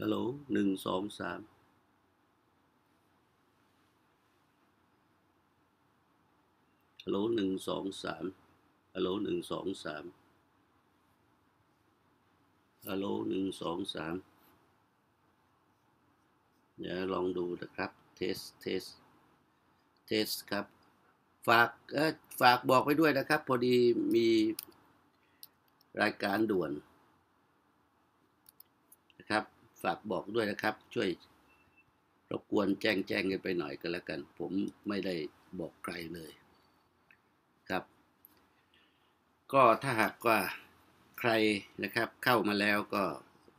ฮัลโหลหนึ่งสองสามฮัลโหลหนึ่งสองสามฮัลโหลหนึ่งสองสามฮัลโหลหนึ่งสองสามเดี๋ยวลองดูนะครับ เทส เทส เทส ครับ ฝากฝาก บอกไปด้วยนะครับ พอดีมีรายการด่วน นะครับฝากบอกด้วยนะครับช่วยรบกวนแจ้งแจ้งกันไปหน่อยก็แล้วกัน ผมไม่ได้บอกใครเลยครับ ก็ถ้าหากว่าใครนะครับเข้ามาแล้วก็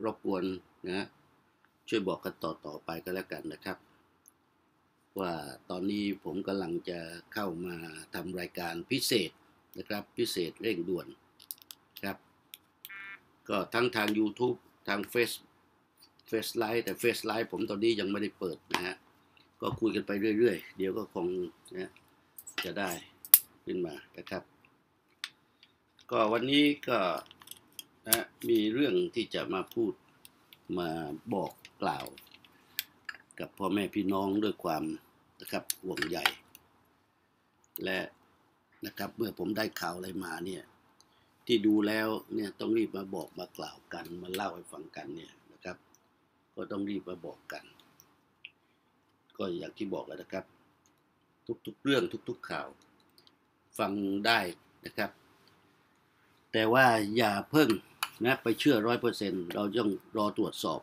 รบกวนนะช่วยบอกกันต่อต่อไปก็แล้วกันนะครับ ว่าตอนนี้ผมกำลังจะเข้ามาทำรายการพิเศษนะครับพิเศษเร่งด่วนครับก็ทั้งทาง YouTube ทาง Facebook เฟซไลท์แต่เฟซไลท์ผมตอนนี้ยังไม่ได้เปิดนะฮะ ก็คุยกันไปเรื่อย ๆ เดี๋ยวก็คงนะจะได้ขึ้นมานะครับ ก็วันนี้ก็นะมีเรื่องที่จะมาพูดมาบอกกล่าว กับพ่อแม่พี่น้องด้วยความนะครับห่วงใ่และนะครับเมื่อผมได้ข่าวอะไรมาเนี่ยที่ดูแล้วเนี่ยต้องรีบมาบอกมากล่าวกันมาเล่าให้ฟังกันเนี่ยก็ต้องรีบมาบอกกัน ก็อย่างที่บอกแล้วนะครับ ทุกๆ เรื่องทุกๆข่าวฟังได้นะครับ แต่ว่าอย่าเพิ่งนะไปเชื่อร้อยเปอร์เซ็นต์เราต้องรอตรวจสอบ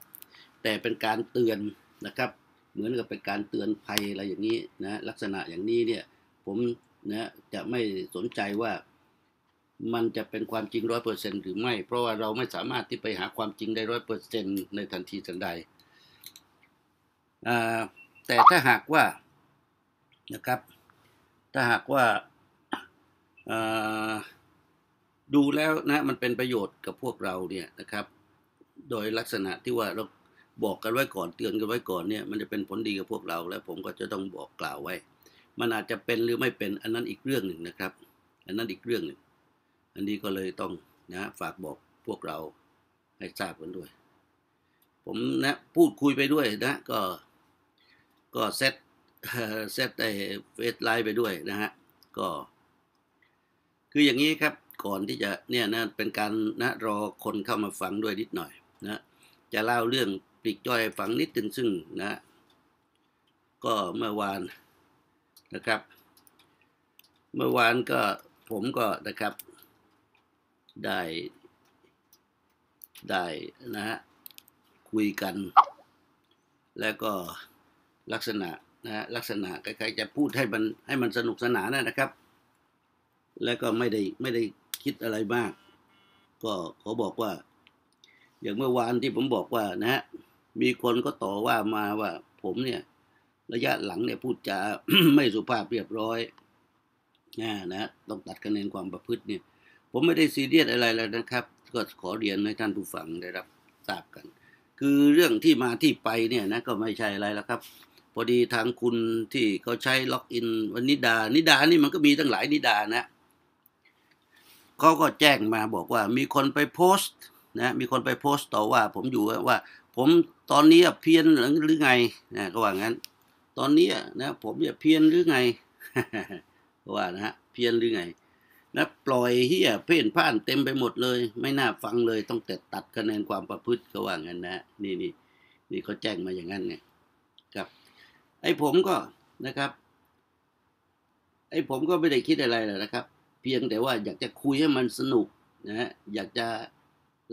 แต่เป็นการเตือนนะครับ เหมือนกับเป็นการเตือนภัยอะไรอย่างนี้นะลักษณะอย่างนี้เนี่ย ผมนะจะไม่สนใจว่ามันจะเป็นความจริงร้อยเปอร์เซ็นหรือไม่ เพราะว่าเราไม่สามารถที่ไปหาความจริงได้ร้อยเปอร์เซ็นในทันทีทันใด แต่ถ้าหากว่านะครับ ถ้าหากว่าดูแล้วนะมันเป็นประโยชน์กับพวกเราเนี่ยนะครับ โดยลักษณะที่ว่าเราบอกกันไว้ก่อนเตือนกันไว้ก่อนเนี่ย มันจะเป็นผลดีกับพวกเราและผมก็จะต้องบอกกล่าวไว้ มันอาจจะเป็นหรือไม่เป็นอันนั้นอีกเรื่องหนึ่งนะครับ อันนั้นอีกเรื่องหนึ่งอันนี้ก็เลยต้องนะ ฝากบอกพวกเราให้ทราบกันด้วย ผมนะพูดคุยไปด้วยนะก็ก็เซตเซตไอเฟซไลน์ไปด้วยนะฮะก็ คืออย่างนี้ครับก่อนที่จะเนี่ยนะเป็นการนะรอคนเข้ามาฟังด้วยนิดหน่อยนะ จะเล่าเรื่องปลีกย่อยฟังนิดนึงซึ่งนะ ก็เมื่อวานนะครับ เมื่อวานก็ผมก็นะครับได้ ได้นะฮะคุยกัน แล้วก็ลักษณะนะฮะลักษณะคล้ายๆจะพูดให้มันให้มันสนุกสนานนะครับ แล้วก็ไม่ได้ไม่ได้คิดอะไรมาก ก็ขอบอกว่า อย่างเมื่อวานที่ผมบอกว่านะฮะมีคนก็ต่อว่ามาว่า ผมเนี่ย ระยะหลังเนี่ย พูดจาไม่สุภาพเรียบร้อยนะนะต้องตัดคะแนนความประพฤติเนี่ยผมไม่ได้ซีเรียสอะไรแล้วนะครับ ก็ขอเรียนให้ท่านผู้ฟังได้รับทราบกัน คือเรื่องที่มาที่ไปเนี่ยนะ ก็ไม่ใช่อะไรแล้วครับ พอดีทางคุณที่เขาใช้ล็อกอินวันนิดา นิดานี่มันก็มีตั้งหลายนิดานะเขาก็แจ้งมาบอกว่ามีคนไปโพสต์นะ มีคนไปโพสต์ต่อว่าผมอยู่ว่า ผมตอนนี้เพี้ยนหรือไงนะกาว่างั้น ตอนนี้นะผมเนี่ยเพี้ยนหรือไงเาว่านะฮะเพี้ยนหรือไงนะปล่อยเฮียเพ่นพ่านเต็มไปหมดเลย ไม่น่าฟังเลยต้องแต่ตัดคะแนนความประพฤติก็ว่างั้นนะนี่นี่นี่เขาแจ้งมาอย่างนั้นไงครับ ไอ้ผมก็นะครับ ไอ้ผมก็ไม่ได้คิดอะไรเลยนะครับ เพียงแต่ว่าอยากจะคุยให้มันสนุกนะฮะอยากจะ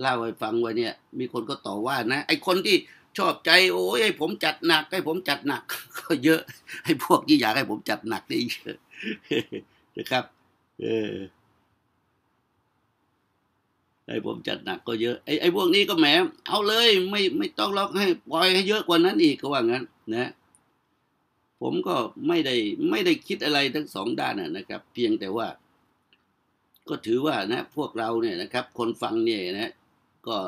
เล่าให้ฟังว่าเนี่ย มีคนก็ต่อว่า นะไอ้คนที่ชอบใจ โอ้ยไอ้ ผมจัดหนัก ไอ้ผมจัดหนักก็เยอะไอ้พวกที่อยากให้ผมจัดหนักนี่เยอะนะครับ เออไอ้ผมจัดหนักก็เยอะไอ้ไอ้พวกนี้ก็แหมเอาเลย ไม่ไม่ต้องล็อกให้ปล่อยให้เยอะกว่านั้นอีกก็ว่างั้นนะ ผมก็ไม่ได้ ไม่ได้คิดอะไรทั้งสองด้านนะครับ เพียงแต่ว่า ก็ถือว่านะพวกเราเนี่ยนะครับ คนฟังเนี่ยนะ ก็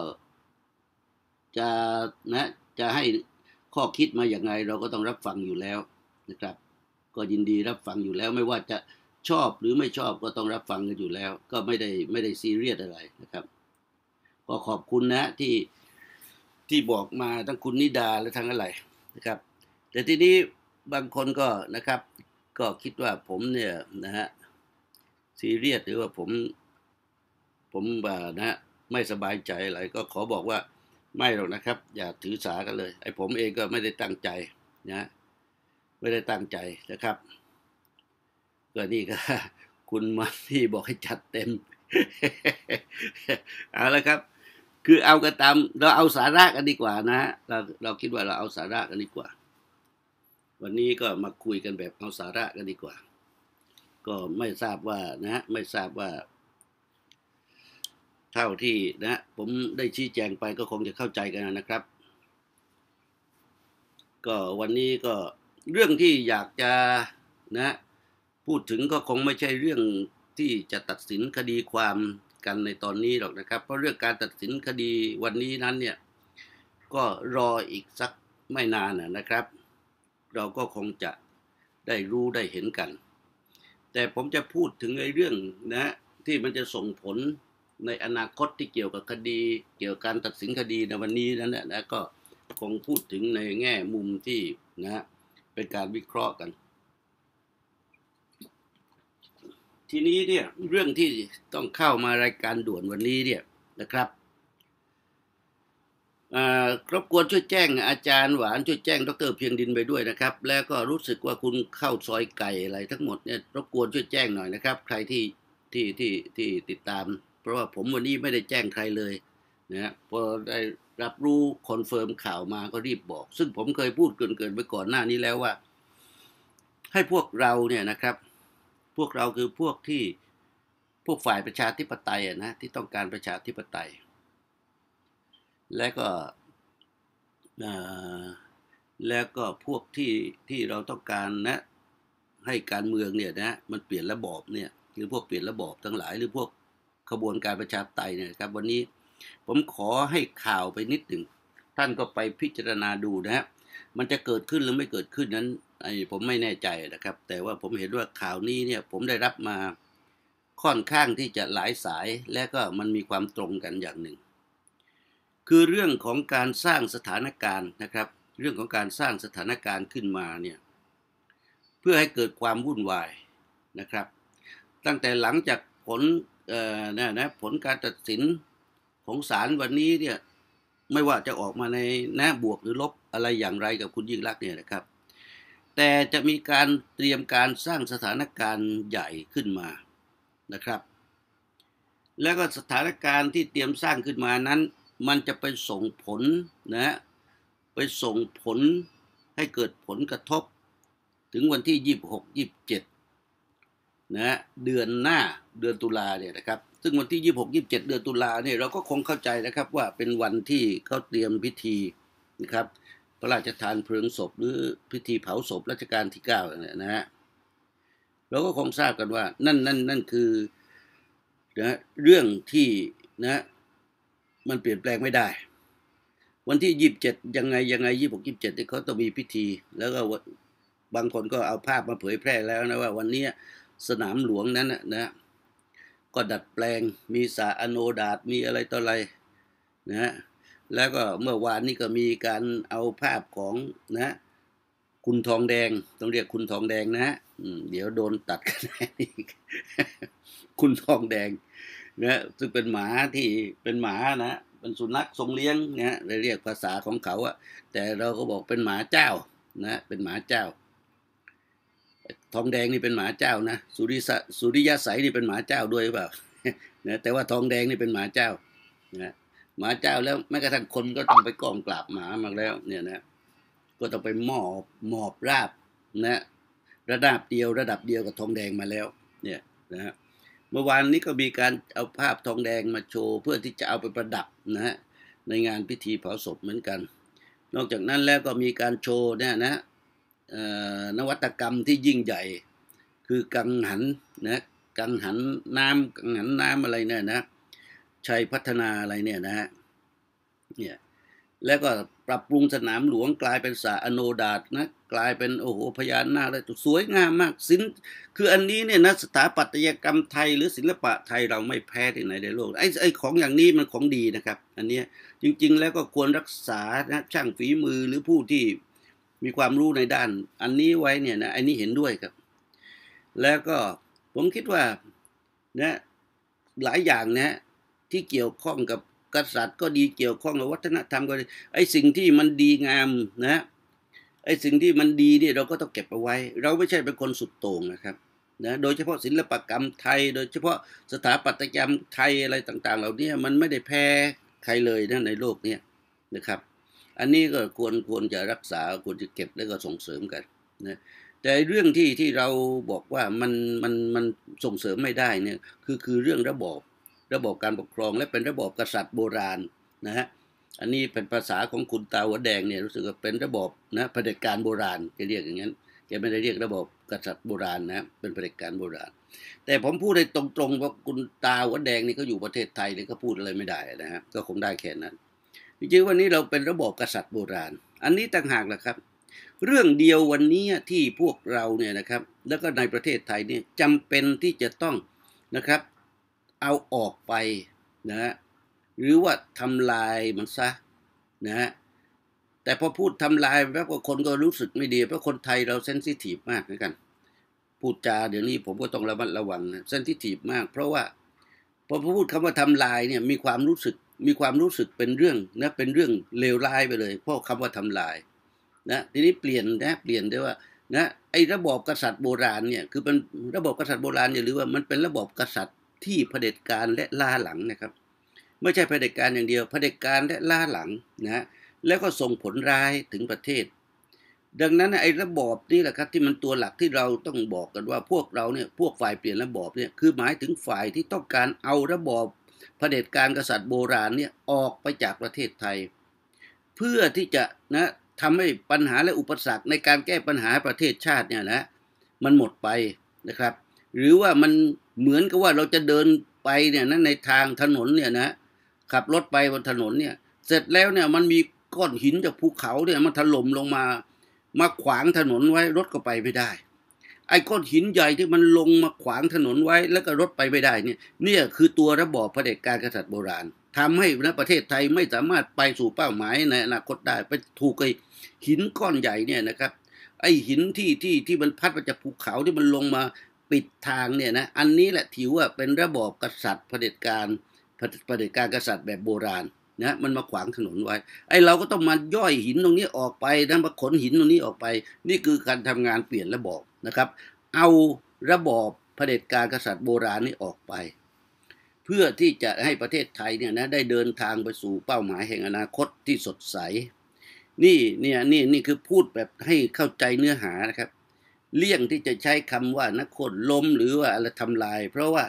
จะนะ จะให้ข้อคิดมาอย่างไง เราก็ต้องรับฟังอยู่แล้วนะครับ ก็ยินดีรับฟังอยู่แล้วไม่ว่าจะชอบหรือไม่ชอบก็ต้องรับฟังกันอยู่แล้ว ก็ไม่ได้ไม่ได้ซีเรียสอะไรนะครับก็ขอบคุณนะที่ที่บอกมาทั้งคุณนิดาและทั้งอะไร นะครับ แต่ทีนี้บางคนก็นะครับ ก็คิดว่าผมเนี่ยนะฮะซีเรียสหรือว่าผม ผมบ่านะะไม่สบายใจอะไรก็ขอบอกว่าไม่หรอกนะครับอย่าถือสากันเลยไอ้ผมเองก็ไม่ได้ตั้งใจนะไม่ได้ตั้งใจนะครับก็นี่ก็คุณมัพี่บอกให้จัดเต็มเอาละครับ คือเอากระตามเราเอาสาระกันดีกว่านะเราเราคิดว่าเราเอาสาระกันดีกว่า วันนี้ก็มาคุยกันแบบเอาสาระกันดีกว่า ก็ไม่ทราบว่า นะไม่ทราบว่า เท่าที่นะผมได้ชี้แจงไปก็คงจะเข้าใจกันนะครับ ก็วันนี้ก็เรื่องที่อยากจะ นะพูดถึงก็คงไม่ใช่เรื่องที่จะตัดสินคดีความกันในตอนนี้หรอกนะครับเพราะเรื่องการตัดสินคดีวันนี้นั้นเนี่ยก็รออีกสักไม่นานนะครับ เราก็คงจะได้รู้ได้เห็นกัน แต่ผมจะพูดถึงไอ้เรื่องนะที่มันจะส่งผลในอนาคตที่เกี่ยวกับคดี เกี่ยวกับการตัดสินคดีในวันนี้นั้นแหละนะก็คงพูดถึงในแง่มุมที่นะเป็นการวิเคราะห์กันทีนี้เนี่ยเรื่องที่ต้องเข้ามารายการด่วนวันนี้เนี่ยนะครับครบกวนช่วยแจ้งอาจารย์หวานช่วยแจ้งดรเพียงดินไปด้วยนะครับ แล้วก็รู้สึกว่าคุณเข้าซอยไก่อะไรทั้งหมดเนี่ยรบกวนช่วยแจ้งหน่อยนะครับใครที่ที่ที่ที่ติดตาม เพราะว่าผมวันนี้ไม่ได้แจ้งใครเลยนะพอได้รับรู้คอนเฟิร์มข่าวมาก็รีบบอก ซึ่งผมเคยพูดเกินเกินไปก่อนหน้านี้แล้วว่า ให้พวกเราเนี่ยนะครับพวกเรา คือพวกที่พวกฝ่ายประชาธิปไตยนะที่ต้องการประชาธิปไตย และก็แล้วก็พวกที่ที่เราต้องการนะให้การเมืองเนี่ยนะมันเปลี่ยนระบอบเนี่ยคือพวกเปลี่ยนระบอบทั้งหลายหรือพวกขบวนการประชาธิปไตยเนี่ยครับ วันนี้ผมขอให้ข่าวไปนิดหนึ่งท่านก็ไปพิจารณาดูนะครับมันจะเกิดขึ้นหรือไม่เกิดขึ้นนั้นไอ้ผมไม่แน่ใจนะครับ แต่ว่าผมเห็นว่าข่าวนี้เนี่ยผมได้รับมาค่อนข้างที่จะหลายสาย และก็มันมีความตรงกันอย่างหนึ่ง คือเรื่องของการสร้างสถานการณ์นะครับ เรื่องของการสร้างสถานการณ์ขึ้นมาเนี่ยเพื่อให้เกิดความวุ่นวายนะครับ ตั้งแต่หลังจากผลเออ่นะนะผลการตัดสินของศาลวันนี้เนี่ยไม่ว่าจะออกมาในแนะบวกหรือลบอะไรอย่างไรกับคุณยิ่งรักเนี่ยนะครับ แต่จะมีการเตรียมการสร้างสถานการณ์ใหญ่ขึ้นมานะครับ แล้วก็สถานการณ์ที่เตรียมสร้างขึ้นมานั้นมันจะไปส่งผลนะไปส่งผลให้เกิดผลกระทบ ถึงวันที่ 26 27นะเดือนหน้าเดือนตุลาเนี่ยนะครับซึ่งวันที่ 26 27 เดือนตุลาเนี่ยเราก็คงเข้าใจนะครับว่าเป็นวันที่เขาเตรียมพิธีนะครับ พระราชทานเพลิงศพหรือพิธีเผาศพรัชกาลที่เกาเนี่ยนะฮะเราก็คงทราบกันว่า นั่นนั่นนั่นคือนะเรื่องที่นะ มันเปลี่ยนแปลงไม่ได้ วันที่ 27 ยังไงยังไง 26 27เนี่ยเขาต้องมีพิธี แล้วก็บางคนก็เอาภาพมาเผยแพร่แล้วนะว่าวันนี้สนามหลวงนั้นนะก็ดัดแปลง มีสาอโนดาตมีอะไรต่ออะไร นะฮะ แล้วก็เมื่อวานนี้ก็มีการเอาภาพของนะ คุณทองแดง ต้องเรียกคุณทองแดงนะฮะเดี๋ยวโดนตัดคะแนนอีก คุณทองแดงนะซึ่งเป็นหมาที่เป็นหมานะ เป็นสุนัขทรงเลี้ยงนะเรียกภาษาของเขาอะแต่เราก็บอกเป็นหมาเจ้า นะ เป็นหมาเจ้าทองแดงนี่เป็นหมาเจ้านะสุริสสุริยะใสนี่เป็นหมาเจ้าด้วยเปล่านะแต่ว่าทองแดงนี่เป็นหมาเจ้านะหมาเจ้าแล้วแม้กระทั่งคนก็ต้องไปกองกราบหมามาแล้วเนี่ยนะก็ต้องไปหมอบหมอบราบนะ ระดับเดียวระดับเดียวกับทองแดงมาแล้วเนี่ยนะะเมื่อวานนี้ก็มีการเอาภาพทองแดงมาโชว์เพื่อที่จะเอาไปประดับนะฮะในงานพิธีเผาศพเหมือนกัน นอกจากนั้นแล้วก็มีการโชว์เนี่ยนะนวัตกรรมที่ยิ่งใหญ่ คือกังหันนะกังหันน้ำกังหันน้ำอะไรเนี่ยนะชัยพัฒนาอะไรเนี่ยนะฮะเนี่ยแล้วก็ปรับปรุงสนามหลวงกลายเป็นสระอโนดาตนะกลายเป็นโอ้โหพญานนาคเลยสวยงามมากสินคืออันนี้เนี่ยนะสถาปัตยกรรมไทย หรือศิลปะไทยเราไม่แพ้ที่ไหนในโลกไอ้ไอ้ของอย่างนี้มันของดีนะครับอันนี้จริงๆแล้วก็ควรรักษานะช่างฝีมือหรือผู้ที่มีความรู้ในด้าน อันนี้ไว้เนี่ยนะอันนี้เห็นด้วยครับ แล้วก็ผมคิดว่านะหลายอย่างนะที่เกี่ยวข้องกับกษัตริย์ ก็ดีเกี่ยวข้องกับวัฒนธรรมก็ดีไอ้สิ่งที่มันดีงามนะไอ้สิ่งที่มันดีเนี่ย เราก็ต้องเก็บเอาไว้ เราไม่ใช่เป็นคนสุดโต่งนะครับนะโดยเฉพาะศิลปกรรมไทย โดย เฉพาะสถาปัตยกรรมไทยอะไรต่าง ๆเหล่านี้มันไม่ได้แพ้ใครเลยนะในโลกนี้นะครับอันนี้ก็ควรควรจะรักษาควรจะเก็บแล้วก็ส่งเสริมกันนะแต่เรื่องที่ที่เราบอกว่ามันมันมันส่งเสริมไม่ได้เนี่ยคือคือเรื่องระบบระบบการปกครอง และเป็นระบบกษัตริย์โบราณนะฮะอันนี้เป็นภาษาของคุณตาหัวแดงเนี่ยรู้สึกว่าเป็นระบบนะเผด็จการโบราณจะเรียกอย่างนั้นแกไม่ได้เรียกระบบกษัตริย์โบราณนะเป็นเผด็จการโบราณ แต่ผมพูดได้ตรงๆว่าคุณตาหัวแดงนี่เขาอยู่ประเทศไทยเนี่ยขาพูดอะไรไม่ได้นะฮะก็คงได้แค่นั้นจริงๆวันนี้เราเป็นระบบกษัตริย์โบราณ อันนี้ต่างหากแหละครับ เรื่องเดียววันนี้ที่พวกเราเนี่ยนะครับแล้วก็ในประเทศไทยเนี่ยจำเป็นที่จะต้องนะครับเอาออกไปนะฮะหรือว่าทำลายมันซะนะฮะแต่พอพูดทำลายแล้วก็คนก็รู้สึกไม่ดีเพราะคนไทยเราเซนซิทีฟมากเหมือนกันพูดจาเดี๋ยวนี้ผมก็ต้องระมัดระวังเซนซิทีฟมาก เพราะว่าพอพูดคำว่าทำลายเนี่ยมีความรู้สึกมีความรู้สึกเป็นเรื่องนะเป็นเรื่องเลวร้ายไปเลยเพราะคำว่าทำลายนะทีนี้เปลี่ยนนะเปลี่ยนได้ว่านะไอ้ระบอบกษัตริย์โบราณเนี่ยคือเป็นระบบกษัตริย์โบราณอย่าลืมว่ามันเป็นระบบกษัตริย์ที่เผด็จการและล่าหลังนะครับ ไม่ใช่เผด็จการอย่างเดียวเผด็จการและล่าหลังนะแล้วก็ส่งผลร้ายถึงประเทศ ดังนั้นไอ้ระบอบนี่แหละครับที่มันตัวหลักที่เราต้องบอกกันว่าพวกเราเนี่ยพวกฝ่ายเปลี่ยนระบอบเนี่ยคือหมายถึงฝ่ายที่ต้องการเอาระบอบเผด็จการกษัตริย์โบราณเนี่ยออกไปจากประเทศไทย เพื่อที่จะนะทำให้ปัญหาและอุปสรรคในการแก้ปัญหาประเทศชาติเนี่ยนะมันหมดไปนะครับ หรือว่ามันเหมือนกับว่าเราจะเดินไปเนี่ยนะในทางถนนเนี่ยนะขับรถไปบนถนนเนี่ยเสร็จแล้วเนี่ยมันมีก้อนหินจากภูเขาเนี่ยมันถล่มลงมามาขวางถนนไว้รถก็ไปไม่ได้ไอ้ก้อนหินใหญ่ที่มันลงมาขวางถนนไว้ แล้วก็รถไปไม่ได้เนี่ย เนี่ย คือตัวระบอบเผด็จการกษัตริย์โบราณ ทำให้นะประเทศไทยไม่สามารถไปสู่เป้าหมายในอนาคตได้ไปถูกไอ้หินก้อนใหญ่เนี่ยนะครับ ไอ้หินที่ที่ที่มันพัดมาจากภูเขาที่มันลงมาปิดทางเนี่ยนะ อันนี้แหละถือว่าเป็นระบอบกษัตริย์เผด็จการเผด็จการกษัตริย์แบบโบราณนะ มันมาขวางถนนไว้ ไอ้เราก็ต้องมาย่อยหินตรงนี้ออกไปนะมาขนหินตรงนี้ออกไป นี่คือการทำงานเปลี่ยนระบอบนะครับเอาระบอบเผด็จการกษัตริย์โบราณนี้ออกไป เพื่อที่จะให้ประเทศไทยเนี่ยนะได้เดินทางไปสู่เป้าหมายแห่งอนาคตที่สดใส นี่เนี่ยนี่นี่คือพูดแบบให้เข้าใจเนื้อหานะครับเลี่ยงที่จะใช้คำว่านักคนล้มหรือว่าอะไรทำลาย เพราะว่า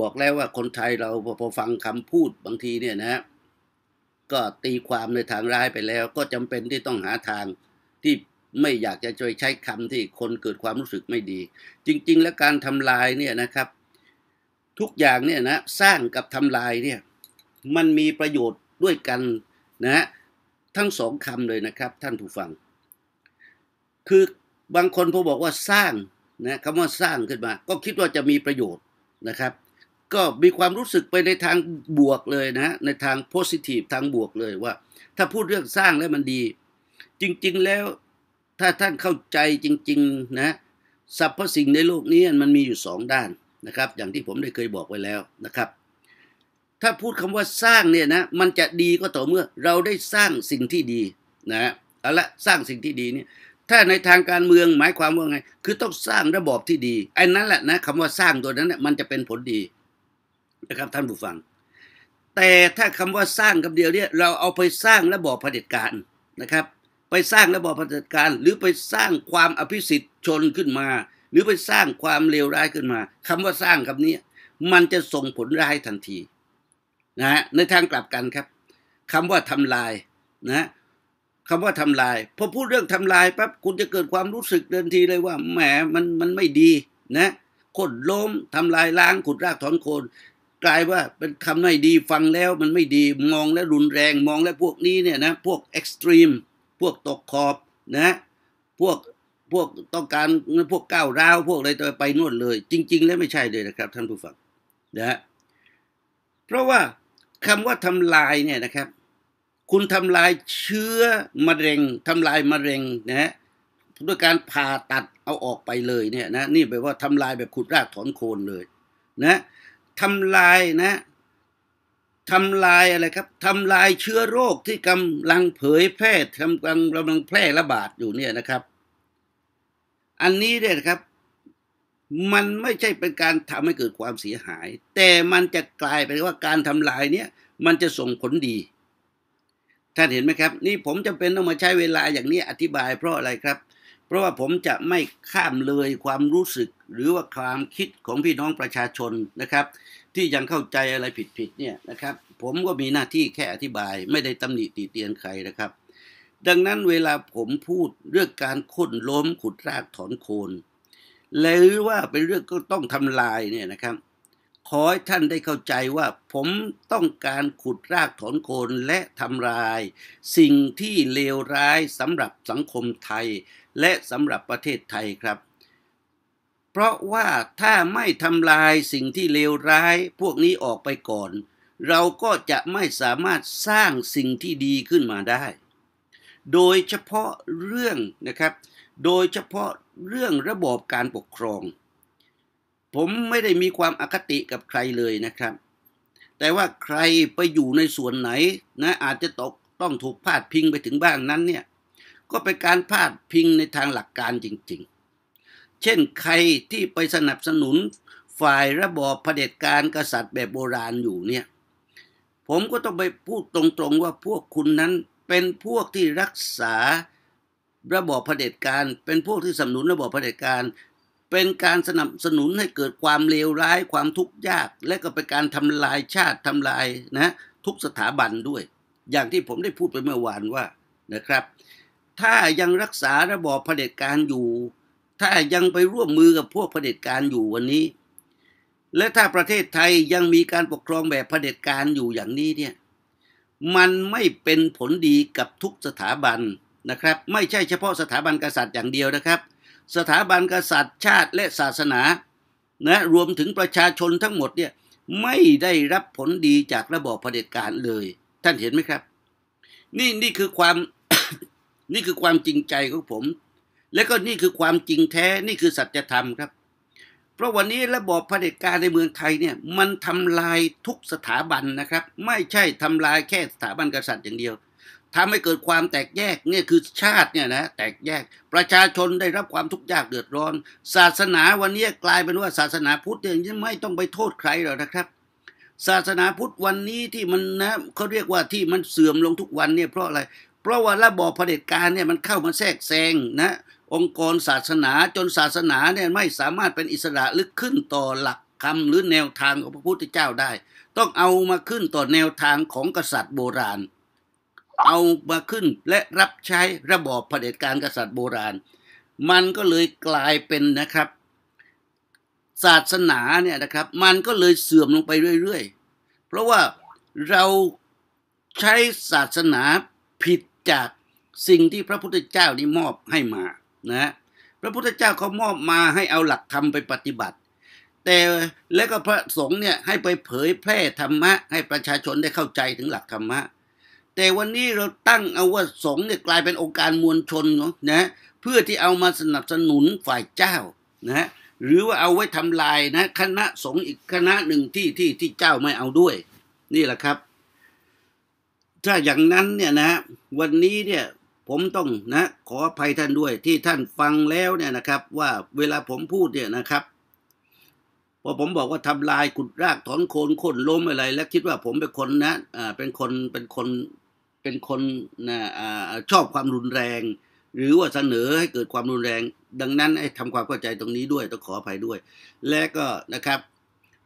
บอกแล้วว่าคนไทยเราพอฟังคำพูดบางทีเนี่ยนะก็ตีความในทางร้ายไปแล้วก็จำเป็นที่ต้องหาทางที่ไม่อยากจะช่วยใช้คำที่คนเกิดความรู้สึกไม่ดี จริงๆแล้วการทำลายเนี่ยนะครับ ทุกอย่างเนี่ยนะสร้างกับทำลายเนี่ยมันมีประโยชน์ด้วยกันนะทั้งสองคำเลยนะครับ ท่านผู้ฟัง คือบางคนพอบอกว่าสร้างนะคำว่าสร้างขึ้นมา ก็คิดว่าจะมีประโยชน์นะครับ ก็มีความรู้สึกไปในทางบวกเลยนะในทางโพสิทีฟทางบวกเลยว่า ถ้าพูดเรื่องสร้างแล้วมันดี จริง ๆแล้วถ้าท่านเข้าใจจริง ๆนะสรรพสิ่งในโลกนี้มันมีอยู่สองด้านนะครับ อย่างที่ผมได้เคยบอกไว้แล้วนะครับ ถ้าพูดคำว่าสร้างเนี่ยนะมันจะดีก็ต่อเมื่อเราได้สร้างสิ่งที่ดีนะเอาละสร้างสิ่งที่ดีเนี่ย ถ้าในทางการเมืองหมายความว่าไง คือต้องสร้างระบอบที่ดีไอ้นั้นแหละนะคำว่าสร้างตัวนั้นเนี่ยมันจะเป็นผลดีนะครับ ท่านผู้ฟัง แต่ถ้าคำว่าสร้างคำเดียวเนี่ยเราเอาไปสร้างระบอบเผด็จการนะครับไปสร้างระบอบิบัติการหรือไปสร้างความอภิสิทธิ์ชนขึ้นมา หรือไปสร้างความเลวร้ายขึ้นมา คำว่าสร้างคำนี้มันจะส่งผลร้ายทันทีนะฮะในทางกลับกันครับ คำว่าทำลายนะคำว่าทำลายพอพูดเรื่องทำลายปั๊บคุณจะเกิดความรู้สึกเดินทีเลยว่าแหมมันมันไม่ดีนะคนล้มทำลายล้างขุดรากถอนโคนกลายว่าเป็นคำไม่ดีฟังแล้ว มันไม่ดีมองแล้วรุนแรงมองแล้วพวกนี้เนี่ยนะพวกเอ็กซ์ตรีมพวกตกขอบนะพวกพวกต้องการพวกก้าวร้าวพวกอะไรต่อไปนวดเลย จริง ๆ แล้วไม่ใช่เลยนะครับ ท่านผู้ฟังนะเพราะว่าคำว่าทำลายเนี่ยนะครับ คุณทำลายเชื้อมะเร็ง ทำลายมะเร็งนะด้วยการผ่าตัดเอาออกไปเลยเนี่ยนะนี่แปลว่าทำลายแบบขุดรากถอนโคนเลย นะทำลายนะทำลายอะไรครับทำลายเชื้อโรคที่กำลังเผยแพร่กำลังกำลังแพร่ระบาดอยู่เนี่ยนะครับ อันนี้เนี่ยครับ มันไม่ใช่เป็นการทำให้เกิดความเสียหาย แต่มันจะกลายเป็นว่าการทำลายเนี่ย มันจะส่งผลดีท่านเห็นไหมครับ นี่ผมจำเป็นต้องมาใช้เวลาอย่างนี้อธิบายเพราะอะไรครับ เพราะว่าผมจะไม่ข้ามเลยความรู้สึกหรือว่าความคิดของพี่น้องประชาชนนะครับที่ยังเข้าใจอะไรผิดๆเนี่ยนะครับ ผมก็มีหน้าที่แค่อธิบาย ไม่ได้ตำหนิตีเตียนใครนะครับ ดังนั้นเวลาผมพูดเรื่องการค้นล้มขุดรากถอนโคนหรือว่าเป็นเรื่องก็ต้องทำลายเนี่ยนะครับ ขอให้ท่านได้เข้าใจว่าผมต้องการขุดรากถอนโคนและทำลาย สิ่งที่เลวร้ายสำหรับสังคมไทยและสำหรับประเทศไทยครับพราะว่าถ้าไม่ทำลายสิ่งที่เลวร้ายพวกนี้ออกไปก่อน เราก็จะไม่สามารถสร้างสิ่งที่ดีขึ้นมาได้ โดยเฉพาะเรื่องนะครับ โดยเฉพาะเรื่องระบบการปกครอง ผมไม่ได้มีความอคติกับใครเลยนะครับ แต่ว่าใครไปอยู่ในส่วนไหนนะอาจจะตกต้องถูกพาดพิงไปถึงบ้างนั้นเนี่ยก็เป็นการพาดพิงในทางหลักการจริงๆเช่นใครที่ไปสนับสนุนฝ่ายระบอบเผด็จการกษัตริย์แบบโบราณอยู่เนี่ยผมก็ต้องไปพูดตรงๆว่าพวกคุณนั้นเป็นพวกที่รักษาระบอบเผด็จการเป็นพวกที่สนับสนุนระบอบเผด็จการ เป็นการสนับสนุนให้เกิดความเลวร้าย ความทุกข์ยาก และก็เป็นการทำลายชาติทำลายนะทุกสถาบันด้วย อย่างที่ผมได้พูดไปเมื่อวานว่านะครับ ถ้ายังรักษาระบอบเผด็จการอยู่ถ้ายังไปร่วมมือกับพวกเผด็จการอยู่วันนี้ และถ้าประเทศไทยยังมีการปกครองแบบเผด็จการอยู่อย่างนี้เนี่ยมันไม่เป็นผลดีกับทุกสถาบันนะครับ ไม่ใช่เฉพาะสถาบันกษัตริย์อย่างเดียวนะครับ สถาบันกษัตริย์ชาติและศาสนานะรวมถึงประชาชนทั้งหมดเนี่ยไม่ได้รับผลดีจากระบอบเผด็จการเลย ท่านเห็นไหมครับนี่นี่คือความนี่คือความจริงใจของผมและก็นี่คือความจริงแท้ นี่คือสัจธรรมครับ เพราะวันนี้ระบอบเผด็จการในเมืองไทยเนี่ยมันทำลายทุกสถาบันนะครับ ไม่ใช่ทำลายแค่สถาบันกษัตริย์อย่างเดียวทำให้เกิดความแตกแยกเนี่ยคือชาติเนี่ยนะ แตกแยกประชาชนได้รับความทุกข์ยากเดือดร้อน ศาสนาวันนี้กลายเป็นว่าศาสนาพุทธเนีไม่ต้องไปโทษใครหรอกนะครับ ศาสนาพุทธวันนี้ที่มันนะเขาเรียกว่าที่มันเสื่อมลงทุกวันเนี่ยเพราะอะไร เพราะว่าระบอบเผด็จการเนี่ยมันเข้ามาแทรกแซงนะองค์กรศาสนาจนศาสนาเนี่ยไม่สามารถเป็นอิสระลึกขึ้นต่อหลักคำหรือแนวทางของพระพุทธเจ้าได้ ต้องเอามาขึ้นต่อแนวทางของกษัตริย์โบราณ เอามาขึ้นและรับใช้ระบอบเผด็จการกษัตริย์โบราณ มันก็เลยกลายเป็นนะครับศาสนาเนี่ยนะครับ มันก็เลยเสื่อมลงไปเรื่อยๆเพราะว่าเราใช้ศาสนาผิดจากสิ่งที่พระพุทธเจ้านี่มอบให้มานะพระพุทธเจ้าเขามอบมาให้เอาหลักธรรมไปปฏิบัติ แต่และก็พระสงฆ์เนี่ยให้ไปเผยแพร่ธรรมะให้ประชาชนได้เข้าใจถึงหลักธรรมะแต่วันนี้เราตั้งเอาว่าสงฆ์เนี่ยกลายเป็นองค์การมวลชนเนาะนะ เพื่อที่เอามาสนับสนุนฝ่ายเจ้านะหรือว่าเอาไว้ทำลายนะ คณะสงฆ์อีกคณะหนึ่งที่ที่ที่เจ้าไม่เอาด้วย นี่แหละครับถ้าอย่างนั้นเนี่ยนะ วันนี้เนี่ยผมต้องนะขออภัยท่านด้วย ที่ท่านฟังแล้วเนี่ยนะครับ ว่าเวลาผมพูดเนี่ยนะครับพอผมบอกว่าทำลายขุดรากถอนโคนคนล้มอะไร และคิดว่าผมเป็นคนนะอ่าเป็นคนเป็นคนเป็นคนนะอ่าชอบความรุนแรง หรือว่าเสนอให้เกิดความรุนแรง ดังนั้นให้ทำความเข้าใจตรงนี้ด้วยต้องขออภัยด้วย และก็นะครับ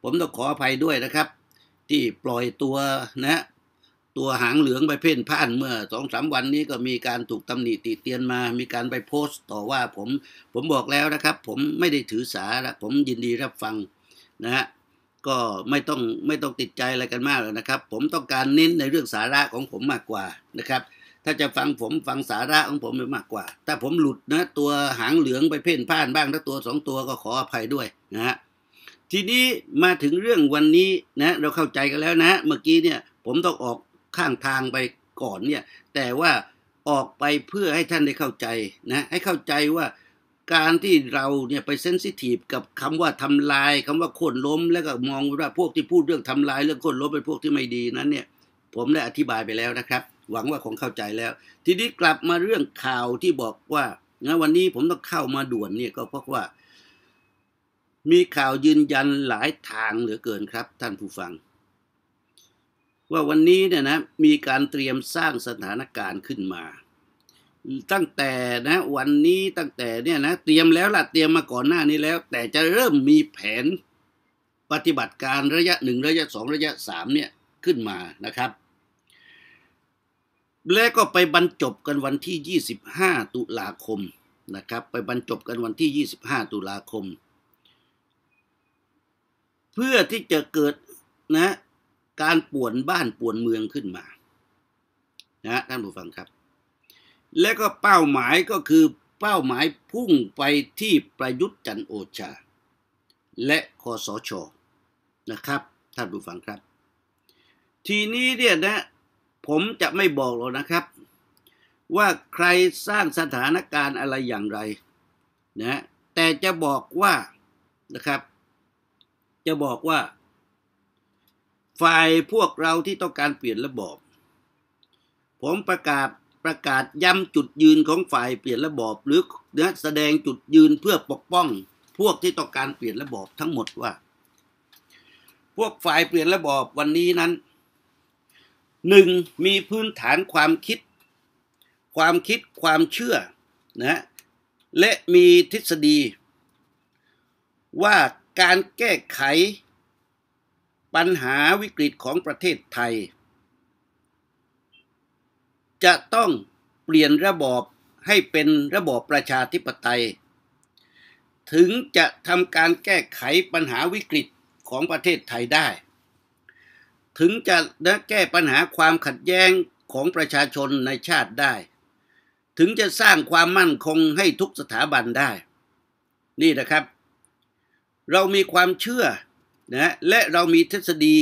ผมต้องขออภัยด้วยนะครับ ที่ปล่อยตัวนะตัวหางเหลืองไปเพ่นพ่านเมื่อสองสามวันนี้ก็มีการถูกตำหนิติเตียนมา มีการไปโพสต์ต่อว่าผม ผมบอกแล้วนะครับ ผมไม่ได้ถือสาละผมยินดีรับฟังนะฮะ ก็ไม่ต้องไม่ต้องติดใจอะไรกันมากแล้วนะครับ ผมต้องการเน้นในเรื่องสาระของผมมากกว่านะครับ ถ้าจะฟังผมฟังสาระของผมมากกว่า ถ้าผมหลุดนะตัวหางเหลืองไปเพ่นพ่านบ้างถ้าตัวสองตัวก็ขออภัยด้วยนะฮะทีนี้มาถึงเรื่องวันนี้นะเราเข้าใจกันแล้วนะ เมื่อกี้เนี่ยผมต้องออกข้างทางไปก่อนเนี่ยแต่ว่าออกไปเพื่อให้ท่านได้เข้าใจนะให้เข้าใจว่าการที่เราเนี่ยไปเซนซิทีฟกับคำว่าทำลาย คำว่าโค่นล้ม แล้วก็มองว่าพวกที่พูดเรื่องทำลายเรื่องโค่นล้มเป็นพวกที่ไม่ดีนั้นเนี่ย ผมได้อธิบายไปแล้วนะครับ หวังว่าคงเข้าใจแล้ว ทีนี้กลับมาเรื่องข่าวที่บอกว่านะวันนี้ผมต้องเข้ามาด่วนเนี่ยก็เพราะว่า มีข่าวยืนยันหลายทางเหลือเกินครับ ท่านผู้ฟังว่าวันนี้เนี่ยนะมีการเตรียมสร้างสถานการณ์ขึ้นมา ตั้งแต่นะ วันนี้ตั้งแต่เนี่ยนะ เตรียมแล้วล่ะเตรียมมาก่อนหน้านี้แล้ว แต่จะเริ่มมีแผนปฏิบัติการระยะหนึ่งระยะสองระยะสามเนี่ยขึ้นมานะครับ และก็ไปบรรจบกันวันที่ 25 ตุลาคมนะครับ ไปบรรจบกันวันที่ 25 ตุลาคม เพื่อที่จะเกิดนะการป่วนบ้านป่วนเมืองขึ้นมา นะ ท่านผู้ฟังครับ และก็เป้าหมายก็คือเป้าหมายพุ่งไปที่ประยุทธ์จันโอชา และคอสช นะครับ ท่านผู้ฟังครับ ทีนี้เนี่ยนะ ผมจะไม่บอกหรอกนะครับ ว่าใครสร้างสถานการณ์อะไรอย่างไร นะ แต่จะบอกว่า นะครับ จะบอกว่าฝ่ายพวกเราที่ต้องการเปลี่ยนระบอบ ผมประกาศประกาศย้ำจุดยืนของฝ่ายเปลี่ยนระบอบหรือเนื้อแสดงจุดยืนเพื่อปกป้อง พวกที่ต้องการเปลี่ยนระบอบทั้งหมดว่า พวกฝ่ายเปลี่ยนระบอบวันนี้นั้นหนึ่งมีพื้นฐานความคิด ความคิดความเชื่อนะและมีทฤษฎี ว่าการแก้ไขปัญหาวิกฤตของประเทศไทย จะต้องเปลี่ยนระบอบให้เป็นระบอบประชาธิปไตย ถึงจะทำการแก้ไขปัญหาวิกฤตของประเทศไทยได้ ถึงจะแก้ปัญหาความขัดแย้งของประชาชนในชาติได้ ถึงจะสร้างความมั่นคงให้ทุกสถาบันได้ นี่นะครับ เรามีความเชื่อนะและเรามีทฤษฎี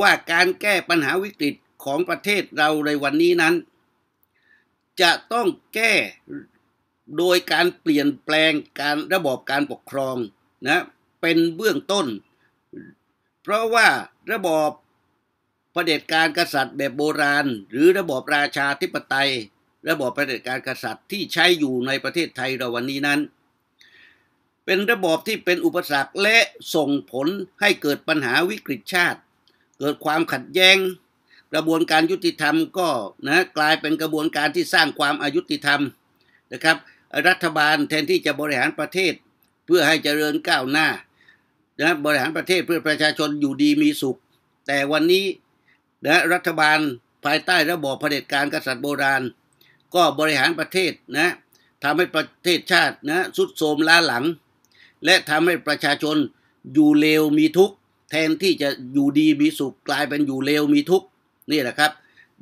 ว่าการแก้ปัญหาวิกฤตของประเทศเราในวันนี้นั้น จะต้องแก้โดยการเปลี่ยนแปลงการระบบการปกครองนะเป็นเบื้องต้น เพราะว่าระบบเผด็จการกษัตริย์แบบโบราณ หรือระบบราชาธิปไตย ระบบเผด็จการกษัตริย์ที่ใช้อยู่ในประเทศไทยเราวันนี้นั้นเป็นระบอบที่เป็นอุปสรรคและส่งผลให้เกิดปัญหาวิกฤตชาติ เกิดความขัดแย้งกระบวนการยุติธรรมก็นะกลายเป็นกระบวนการที่สร้างความอายุติธรรมนะครับรัฐบาลแทนที่จะบริหารประเทศเพื่อให้เจริญก้าวหน้านะบริหารประเทศเพื่อประชาชนอยู่ดีมีสุข แต่วันนี้นะรัฐบาลภายใต้ระบอบเผด็จการกษัตริย์โบราณ ก็บริหารประเทศนะทำให้ประเทศชาตินะสุดโทมล้าหลังและทำให้ประชาชนอยู่เลวมีทุกข์ แทนที่จะอยู่ดีมีสุขกลายเป็นอยู่เลวมีทุกข์นี่แหละครับ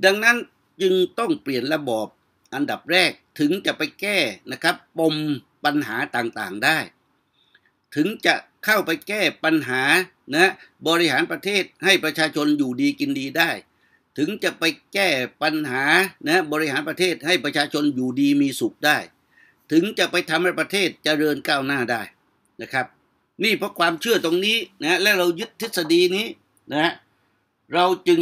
ดังนั้นจึงต้องเปลี่ยนระบอบอันดับแรกถึงจะไปแก้นะครับปมปัญหาต่างๆได้ ถึงจะเข้าไปแก้ปัญหานะบริหารประเทศให้ประชาชนอยู่ดีกินดีได้ ถึงจะไปแก้ปัญหานะบริหารประเทศให้ประชาชนอยู่ดีมีสุขได้ ถึงจะไปทำให้ประเทศจเจริญก้าวหน้าได้นะครับนี่เพราะความเชื่อตรงนี้นะและเรายึดทฤษฎีนี้นะเราจึง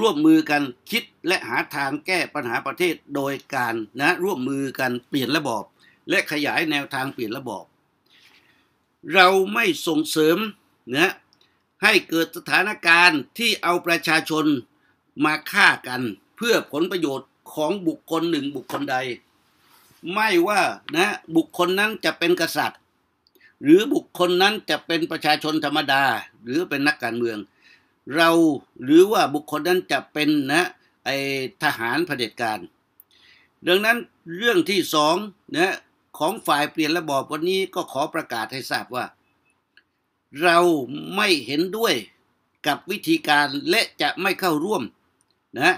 ร่วมมือกันคิดและหาทางแก้ปัญหาประเทศโดยการนะร่วมมือกันเปลี่ยนระบอบ และขยายแนวทางเปลี่ยนระบอบเราไม่ส่งเสริมนะให้เกิดสถานการณ์ที่เอาประชาชนมาฆ่ากันเพื่อผลประโยชน์ของบุคคลหนึ่งบุคคลใด ไม่ว่านะบุคคลนั้นจะเป็นกษัตริย์หรือบุคคลนั้นจะเป็นประชาชนธรรมดา หรือเป็นนักการเมือง เราหรือว่าบุคคลนั้นจะเป็นนะไอทหารเผด็จการ ดังนั้นเรื่องที่สองนะของฝ่ายเปลี่ยนระบอบวันนี้ก็ขอประกาศให้ทราบว่า เราไม่เห็นด้วยกับวิธีการและจะไม่เข้าร่วมนะ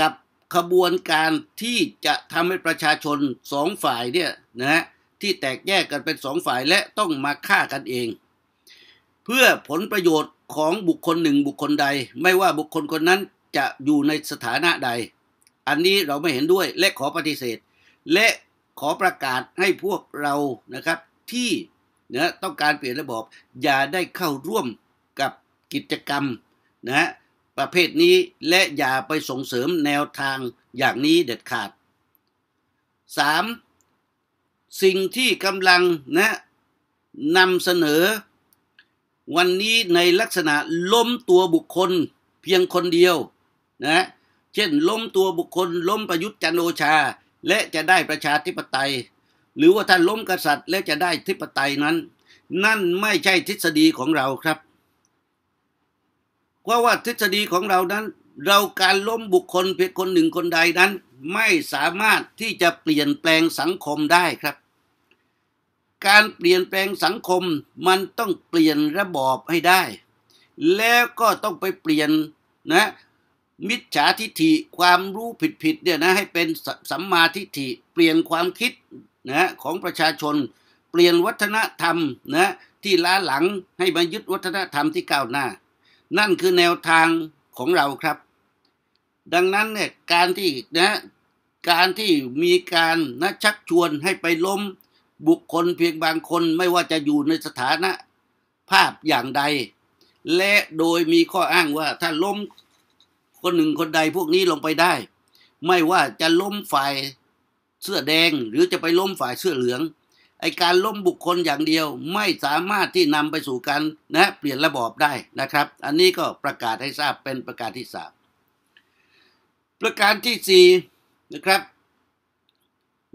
กับขบวนการที่จะทำให้ประชาชนสองฝ่ายเนี่ยนะที่แตกแยกกันเป็นสองฝ่ายและต้องมาฆ่ากันเอง เพื่อผลประโยชน์ของบุคคลหนึ่งบุคคลใด ไม่ว่าบุคคลคนนั้นจะอยู่ในสถานะใด อันนี้เราไม่เห็นด้วยและขอปฏิเสธ และขอประกาศให้พวกเรานะครับที่นะต้องการเปลี่ยนระบอบ อย่าได้เข้าร่วมกับกิจกรรมนะประเภทนี้และอย่าไปส่งเสริมแนวทางอย่างนี้เด็ดขาด 3. สิ่งที่กำลังนะนำเสนอ วันนี้ในลักษณะล้มตัวบุคคลเพียงคนเดียวนะ เช่นล้มตัวบุคคล ล้มประยุทธ์จันโอชา และจะได้ประชาธิปไตย หรือว่าท่านล้มกษัตริย์ และจะได้ธิปไตย นั้น นั่นไม่ใช่ทฤษฎีของเราครับเพราะว่าทฤษฎีของเรานั้น เราการล้มบุคคลเพียงคนหนึ่งคนใดนั้น ไม่สามารถที่จะเปลี่ยนแปลงสังคมได้ครับการเปลี่ยนแปลงสังคมมันต้องเปลี่ยนระบอบให้ได้ แล้วก็ต้องไปเปลี่ยนนะมิจฉาทิฐิความรู้ผิดๆเนี่ยนะให้เป็นสัมมาทิฐิ เปลี่ยนความคิดนะของประชาชน เปลี่ยนวัฒนธรรมนะที่ล้าหลังให้มายึดวัฒนธรรมที่ก้าวหน้า นั่นคือแนวทางของเราครับ ดังนั้นเนี่ยการที่นะการที่มีการนะชักชวนให้ไปล้มบุคคลเพียงบางคนไม่ว่าจะอยู่ในสถานะภาพอย่างใด และโดยมีข้ออ้างว่าถ้าล้มคนหนึ่งคนใดพวกนี้ลงไปได้ ไม่ว่าจะล้มฝ่ายเสื้อแดงหรือจะไปล้มฝ่ายเสื้อเหลืองไอการล้มบุคคลอย่างเดียวไม่สามารถที่นำไปสู่การนะเปลี่ยนระบอบได้นะครับ อันนี้ก็ประกาศให้ทราบเป็นประกาศที่สามประการที่สี่นะครับ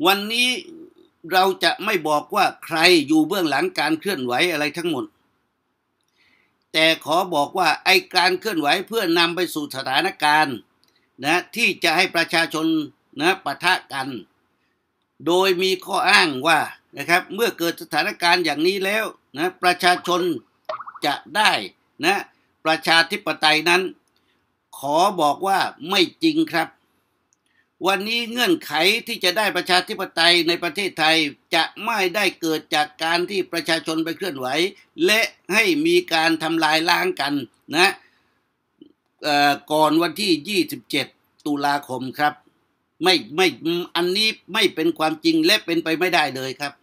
วันนี้เราจะไม่บอกว่าใครอยู่เบื้องหลังการเคลื่อนไหวอะไรทั้งหมด แต่ขอบอกว่า ไอการเคลื่อนไหวเพื่อนำไปสู่สถานการณ์นะที่จะให้ประชาชนนะปะทะกัน โดยมีข้ออ้างว่านะครับเมื่อเกิดสถานการณ์อย่างนี้แล้วนะประชาชนจะได้นะประชาธิปไตยนั้น ขอบอกว่าไม่จริงครับวันนี้เงื่อนไขที่จะได้ประชาธิปไตยในประเทศไทยจะไม่ได้เกิดจากการที่ประชาชนไปเคลื่อนไหว และให้มีการทำลายล้างกันนะ ก่อนวันที่ 27 ตุลาคมครับไม่ไม่อันนี้ไม่เป็นความจริงและเป็นไปไม่ได้เลยครับ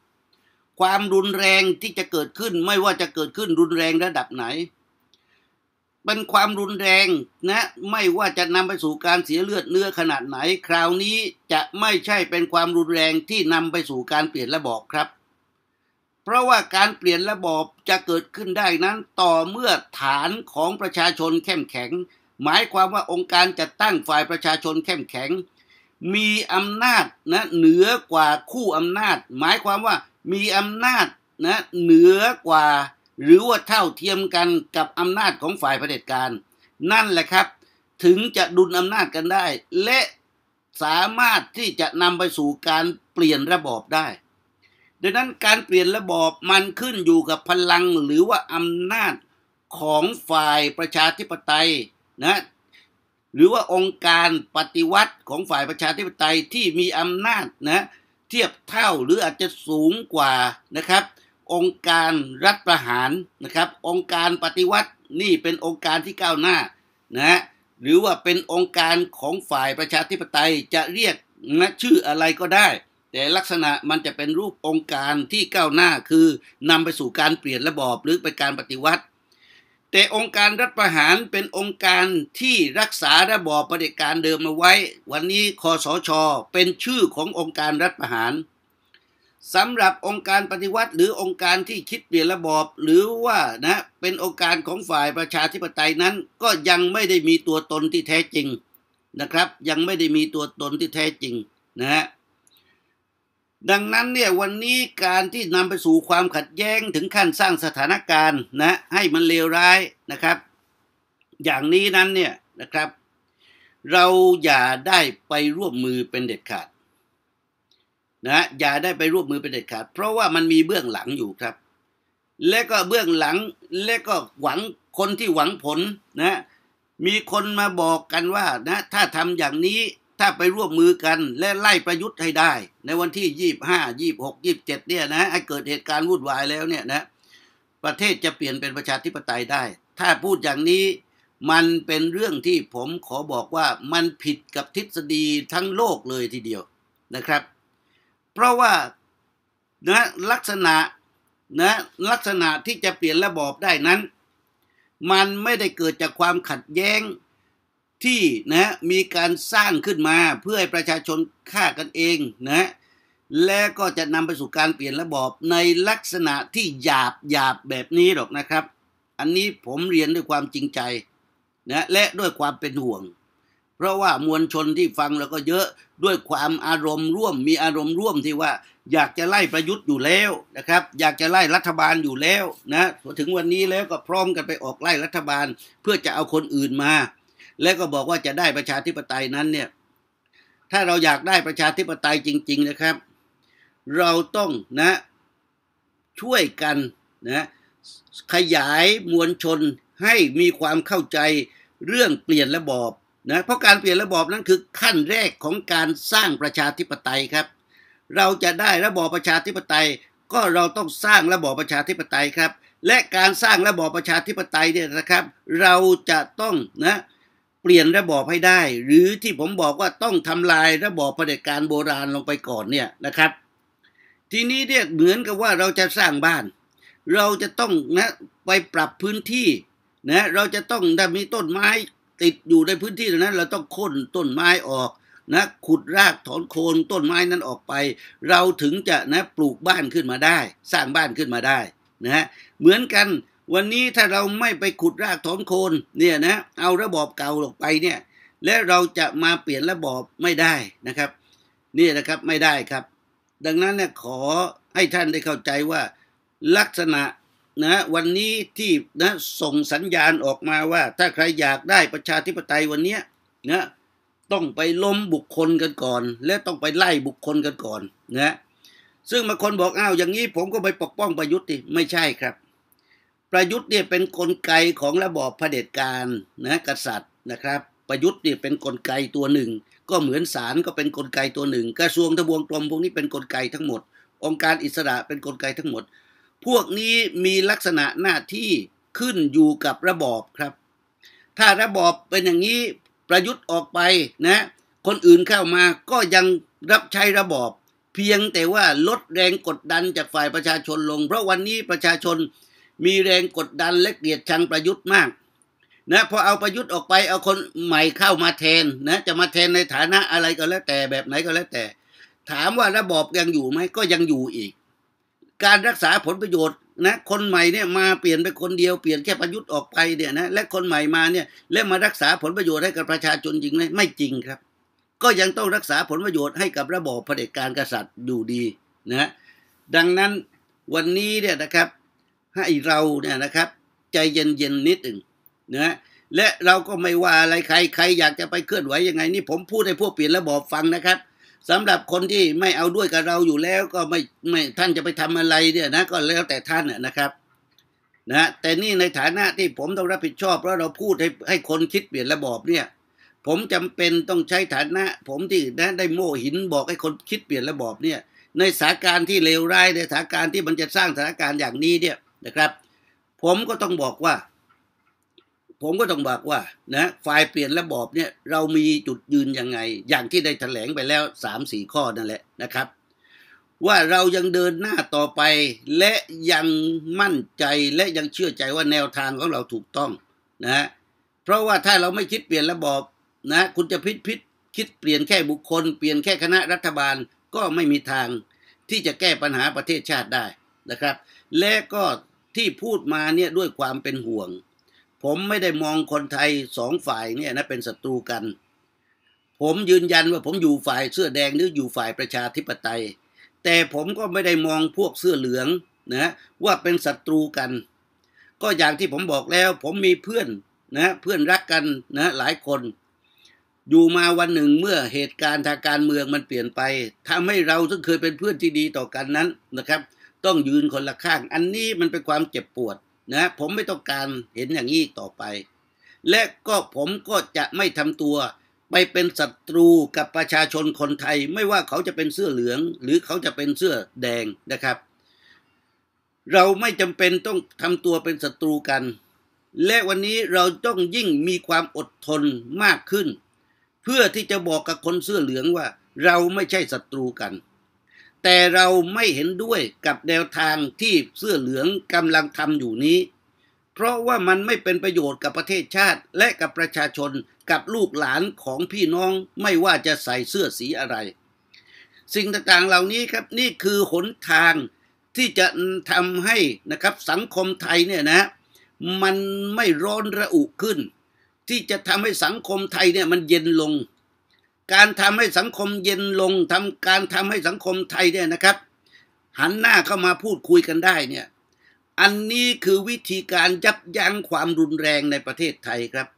ความรุนแรงที่จะเกิดขึ้นไม่ว่าจะเกิดขึ้นรุนแรงระดับไหนเป็นความรุนแรงนะไม่ว่าจะนำไปสู่การเสียเลือดเนื้อขนาดไหน คราวนี้จะไม่ใช่เป็นความรุนแรงที่นำไปสู่การเปลี่ยนระบอบครับ เพราะว่าการเปลี่ยนระบอบจะเกิดขึ้นได้นั้น ต่อเมื่อฐานของประชาชนเข้มแข็ง หมายความว่าองค์การจัดตั้งฝ่ายประชาชนเข้มแข็ง มีอำนาจนะเหนือกว่าคู่อำนาจ หมายความว่ามีอำนาจนะเหนือกว่าหรือว่าเท่าเทียมกันกับอำนาจของฝ่ายเผด็จการ นั่นแหละครับ ถึงจะดุลอำนาจกันได้ และสามารถที่จะนำไปสู่การเปลี่ยนระบอบได้ ดังนั้นการเปลี่ยนระบอบมันขึ้นอยู่กับพลังหรือว่าอำนาจของฝ่ายประชาธิปไตยนะ หรือว่าองค์การปฏิวัติของฝ่ายประชาธิปไตยที่มีอำนาจนะ เทียบเท่าหรืออาจจะสูงกว่านะครับองค์การรัฐประหารนะครับองค์การปฏิวัตินี่เป็นองค์การที่ก้าวหน้านะหรือว่าเป็นองค์การของฝ่ายประชาธิปไตยจะเรียกนะชื่ออะไรก็ได้ แต่ลักษณะมันจะเป็นรูปองค์การที่ก้าวหน้าคือนำไปสู่การเปลี่ยนระบอบหรือไปการปฏิวัติ แต่องค์การรัฐประหารเป็นองค์การที่รักษาระบอบประเด็จการเดิมมาไว้ วันนี้คอสช เป็นชื่อขององค์การรัฐประหารสำหรับองค์การปฏิวัติ หรือองค์การที่คิดเปลี่ยนระบอบหรือว่านะเป็นองค์การของฝ่ายประชาธิปไตยนั้น ก็ยังไม่ได้มีตัวตนที่แท้จริงนะครับ ยังไม่ได้มีตัวตนที่แท้จริงนะฮะดังนั้นเนี่ยวันนี้การที่นำไปสู่ความขัดแย้งถึงขั้นสร้างสถานการณ์นะให้มันเลวร้ายนะครับ อย่างนี้นั้นเนี่ยนะครับ เราอย่าได้ไปร่วมมือเป็นเด็ดขาดนะอย่าได้ไปร่วมมือเป็นเด็ดขาดเพราะว่ามันมีเบื้องหลังอยู่ครับ และก็เบื้องหลังและก็หวังคนที่หวังผลนะ มีคนมาบอกกันว่านะ ถ้าทำอย่างนี้ถ้าไปร่วมมือกันและไล่ประยุทธ์ให้ได้ ในวันที่ยี่บห้ายี่บหกยี่บเจ็ดเนี่ยนะไอ้เกิดเหตุการณ์วุ่นวายแล้วเนี่ยนะ ประเทศจะเปลี่ยนเป็นประชาธิปไตยได้ ถ้าพูดอย่างนี้มันเป็นเรื่องที่ผมขอบอกว่ามันผิดกับทฤษฎีทั้งโลกเลยทีเดียวนะครับเพราะว่านะลักษณะนะลักษณะที่จะเปลี่ยนระบอบได้นั้น มันไม่ได้เกิดจากความขัดแย้ง ที่นะมีการสร้างขึ้นมาเพื่อให้ประชาชนฆ่ากันเองนะและก็จะนำไปสู่การเปลี่ยนระบอบในลักษณะที่หยาบหยาบแบบนี้หรอกนะครับ อันนี้ผมเรียนด้วยความจริงใจนะและด้วยความเป็นห่วงพราะว่ามวลชนที่ฟังแล้วก็เยอะด้วยความอารมณ์ร่วม มีอารมณ์ร่วมที่ว่า อยากจะไล่ประยุทธ์อยู่แล้วนะครับ อยากจะไล่รัฐบาลอยู่แล้วนะถึงวันนี้แล้วก็พร้อมกันไปออกไล่รัฐบาลเพื่อจะเอาคนอื่นมา แล้วก็บอกว่าจะได้ประชาธิปไตยนั้นเนี่ยถ้าเราอยากได้ประชาธิปไตยจริง ๆนะครับ เราต้องนะช่วยกันนะขยายมวลชนให้มีความเข้าใจเรื่องเปลี่ยนระบอบนะเพราะการเปลี่ยนระบอบนั้นคือขั้นแรกของการสร้างประชาธิปไตยครับ เราจะได้ระบอบประชาธิปไตย ก็เราต้องสร้างระบอบประชาธิปไตยครับ และการสร้างระบอบประชาธิปไตยเนี่ยนะครับ เราจะต้องนะเปลี่ยนระบอบให้ได้ หรือที่ผมบอกว่าต้องทำลายระบอบเผด็จการโบราณลงไปก่อนเนี่ยนะครับ ทีนี้เนี่ยเหมือนกับว่าเราจะสร้างบ้าน เราจะต้องนะไปปรับพื้นที่นะเราจะต้องมีต้นไม้ติดอยู่ในพื้นที่ตรงนั้นเราต้องค้นต้นไม้ออกนะขุดรากถอนโคน ต้นไม้นั้นออกไป เราถึงจะนะปลูกบ้านขึ้นมาได้ สร้างบ้านขึ้นมาได้นะเหมือนกันวันนี้ถ้าเราไม่ไปขุดรากถอนโคนเนี่ยนะเอาระบอบเก่าลงไปเนี่ยและเราจะมาเปลี่ยนระบอบไม่ได้นะครับ นี่นะครับไม่ได้ครับ ดังนั้นเนี่ยขอให้ท่านได้เข้าใจว่าลักษณะนะวันนี้ที่นะส่งสัญญาณออกมาว่า ถ้าใครอยากได้ประชาธิปไตยวันนี้นะต้องไปล้มบุคคลกันก่อน และต้องไปไล่บุคคลกันก่อนนะซึ่งบางคนบอกอ้าวอย่างนี้ผมก็ไปปกป้องประยุทธ์ดิไม่ใช่ครับ ประยุทธ์เนี่ยเป็นนกลไกของระบอบเผด็จการนะกษัตริย์นะครับ ประยุทธ์เนี่ยเป็นนกลไกตัวหนึ่ง ก็เหมือนศาลก็เป็นนกลไกตัวหนึ่ง กระทรวงทบวงกรมพวกนี้เป็นนกลไกทั้งหมด องค์การอิสระเป็นนกลไกทั้งหมดพวกนี้มีลักษณะหน้าที่ขึ้นอยู่กับระบอบครับ ถ้าระบอบเป็นอย่างนี้ประยุทธ์ออกไปนะ คนอื่นเข้ามาก็ยังรับใช้ระบอบ เพียงแต่ว่าลดแรงกดดันจากฝ่ายประชาชนลง เพราะวันนี้ประชาชนมีแรงกดดันและเกลียดชังประยุทธ์มากนะพอเอาประยุทธ์ออกไปเอาคนใหม่เข้ามาแทนนะจะมาแทนในฐานะอะไรก็แล้วแต่แบบไหนก็แล้วแต่ ถามว่าระบอบยังอยู่ไหมก็ยังอยู่อีกการรักษาผลประโยชน์นะคนใหม่เนี่ยมาเปลี่ยนไปคนเดียวเปลี่ยนแค่ประยุทธ์ออกไปเนี่ยนะและคนใหม่มาเนี่ยแล้วมารักษาผลประโยชน์ให้กับประชาชนจริงไหมไม่จริงครับ ก็ยังต้องรักษาผลประโยชน์ให้กับระบอบเผด็จการกษัตริย์อยู่ดีนะดังนั้นวันนี้เนี่ยนะครับให้เราเนี่ยนะครับ ใจเย็นๆนิดหนึ่งนะและเราก็ไม่ว่าอะไรใครใครอยากจะไปเคลื่อนไหวยังไงนี่ผมพูดให้พวกเปลี่ยนระบอบฟังนะครับสำหรับคนที่ไม่เอาด้วยกับเราอยู่แล้วก็ไม่ไม่ท่านจะไปทำอะไรเนี่ยนะก็แล้วแต่ท่านนะครับนะแต่นี่ในฐานะที่ผมต้องรับผิดชอบเพราะเราพูดให้ให้คนคิดเปลี่ยนระบอบเนี่ย ผมจำเป็นต้องใช้ฐานะ ผมที่นะได้โม่หินบอกให้คนคิดเปลี่ยนระบอบเนี่ยในสถานการณ์ที่เลวร้ายในสถานการณ์ที่มันจะสร้างสถานการณ์อย่างนี้เนี่ยนะครับ ผมก็ต้องบอกว่าผมก็ต้องบอกว่า นะฝ่ายเปลี่ยนระบอบ เนี่ย เรามีจุดยืนยังไง อย่างที่ได้ถแถลงไปแล้ว3ามสี่ข้อนั่นแหละ นะครับ ว่าเรายังเดินหน้าต่อไป และยังมั่นใจและยังเชื่อใจว่าแนวทางของเราถูกต้อง นะ เพราะว่าถ้าเราไม่คิดเปลี่ยนระบอบ นะ คุณจะพิดพิดคิดเปลี่ยนแค่บุคคล เปลี่ยนแค่คณะรัฐบาล ก็ไม่มีทางที่จะแก้ปัญหาประเทศชาติได้นะครับ และก็ที่พูดมาเนี่ยด้วยความเป็นห่วงผมไม่ได้มองคนไทยสองฝ่ายเนี่ยนะเป็นศัตรูกัน ผมยืนยันว่าผมอยู่ฝ่ายเสื้อแดงหรืออยู่ฝ่ายประชาธิปไตย แต่ผมก็ไม่ได้มองพวกเสื้อเหลืองนะว่าเป็นศัตรูกัน ก็อย่างที่ผมบอกแล้วผมมีเพื่อนนะ เพื่อนรักกัน นะ หลายคน อยู่มาวันหนึ่งเมื่อเหตุการณ์ทางการเมืองมันเปลี่ยนไปทำให้เราซึ่งเคยเป็นเพื่อนที่ดีต่อกันนั้นนะครับ ต้องยืนคนละข้างอันนี้มันเป็นความเจ็บปวดนะผมไม่ต้องการเห็นอย่างนี้ต่อไป และก็ผมก็จะไม่ทำตัวไปเป็นศัตรูกับประชาชนคนไทย ไม่ว่าเขาจะเป็นเสื้อเหลืองหรือเขาจะเป็นเสื้อแดงนะครับ เราไม่จำเป็นต้องทำตัวเป็นศัตรูกันและวันนี้เราต้องยิ่งมีความอดทนมากขึ้น เพื่อที่จะบอกกับคนเสื้อเหลืองว่าเราไม่ใช่ศัตรูกันแต่เราไม่เห็นด้วยกับแนวทางที่เสื้อเหลืองกำลังทำอยู่นี้ เพราะว่ามันไม่เป็นประโยชน์กับประเทศชาติและกับประชาชนกับลูกหลานของพี่น้องไม่ว่าจะใส่เสื้อสีอะไร สิ่งต่างๆเหล่านี้ครับนี่คือหนทางที่จะทำให้นะครับสังคมไทยเนี่ยนะ มันไม่ร้อนระอุขึ้น ที่จะทำให้สังคมไทยเนี่ยมันเย็นลงการทำให้สังคมเย็นลงทำการทำให้สังคมไทยเนี่ยนะครับ หันหน้าเข้ามาพูดคุยกันได้เนี่ยอันนี้คือวิธีการยับยั้งความรุนแรงในประเทศไทยครับ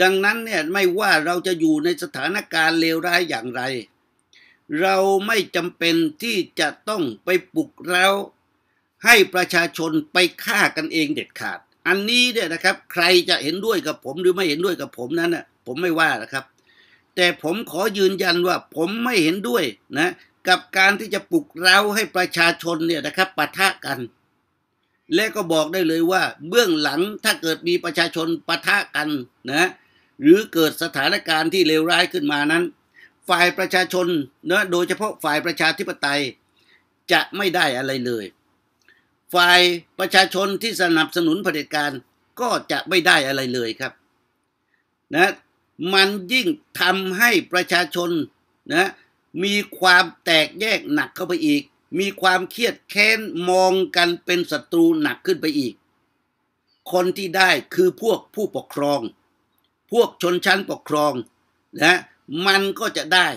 ดังนั้นเนี่ยไม่ว่าเราจะอยู่ในสถานการณ์เลวร้ายอย่างไร เราไม่จำเป็นที่จะต้องไปปลุกเราให้ประชาชนไปฆ่ากันเองเด็ดขาด อันนี้เนี่ยนะครับ ใครจะเห็นด้วยกับผม หรือไม่เห็นด้วยกับผมนั้นนะผมไม่ว่านะครับแต่ผมขอยืนยันว่าผมไม่เห็นด้วยนะกับการที่จะปลุกเร้าให้ประชาชนเนี่ยนะครับปะทะกัน และก็บอกได้เลยว่า เบื้องหลังถ้าเกิดมีประชาชนปะทะกันนะหรือเกิดสถานการณ์ที่เลวร้ายขึ้นมานั้น ฝ่ายประชาชนนะโดยเฉพาะฝ่ายประชาธิปไตย จะไม่ได้อะไรเลย ฝ่ายประชาชนที่สนับสนุนเผด็จการก็จะไม่ได้อะไรเลยครับ นะมันยิ่งทำให้ประชาชนนะมีความแตกแยกหนักเข้าไปอีก มีความเครียดแค้นมองกันเป็นศัตรูหนักขึ้นไปอีก คนที่ได้คือพวกผู้ปกครอง พวกชนชั้นปกครองนะมันก็จะได้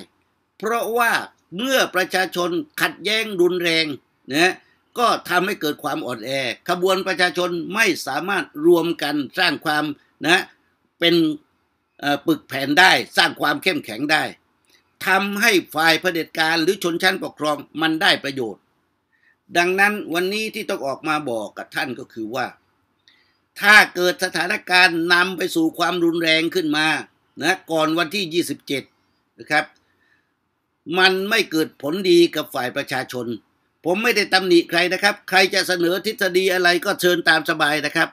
เพราะว่าเมื่อประชาชนขัดแย้งรุนแรงนะก็ทำให้เกิดความอ่อนแอ ขบวนประชาชนไม่สามารถรวมกันสร้างความนะเป็นปึกแผ่นได้สร้างความเข้มแข็งได้ทำให้ฝ่ายเผด็จการหรือชนชั้นปกครองมันได้ประโยชน์ ดังนั้นวันนี้ที่ต้องออกมาบอกกับท่านก็คือว่า ถ้าเกิดสถานการณ์นำไปสู่ความรุนแรงขึ้นมานะก่อนวันที่ 27 นะครับ มันไม่เกิดผลดีกับฝ่ายประชาชน ผมไม่ได้ตำหนิใครนะครับ ใครจะเสนอทฤษฎีอะไรก็เชิญตามสบายนะครับ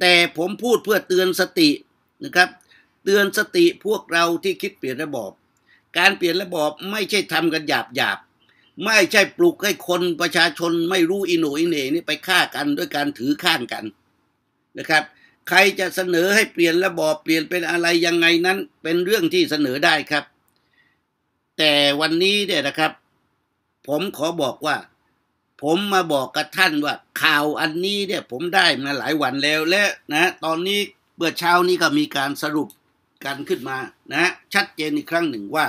แต่ผมพูดเพื่อเตือนสตินะครับเตือนสติพวกเราที่คิดเปลี่ยนระบอบ การเปลี่ยนระบอบ ไม่ใช่ทำกันหยาบหยาบไม่ใช่ปลุกให้คนประชาชนไม่รู้อิโนอิเน่นี่ไปฆ่ากันด้วยการถือข้างกันนะครับ ใครจะเสนอให้เปลี่ยนระบอบเปลี่ยนเป็นอะไรยังไงนั้น เป็นเรื่องที่เสนอได้ครับ แต่วันนี้เนี่ยนะครับ ผมขอบอกว่า ผมมาบอกกับท่านว่า ข่าวอันนี้เนี่ยผมได้มาหลายวันแล้วและนะตอนนี้เมื่อเช้านี้ก็มีการสรุปกันขึ้นมานะชัดเจนอีกครั้งหนึ่งว่า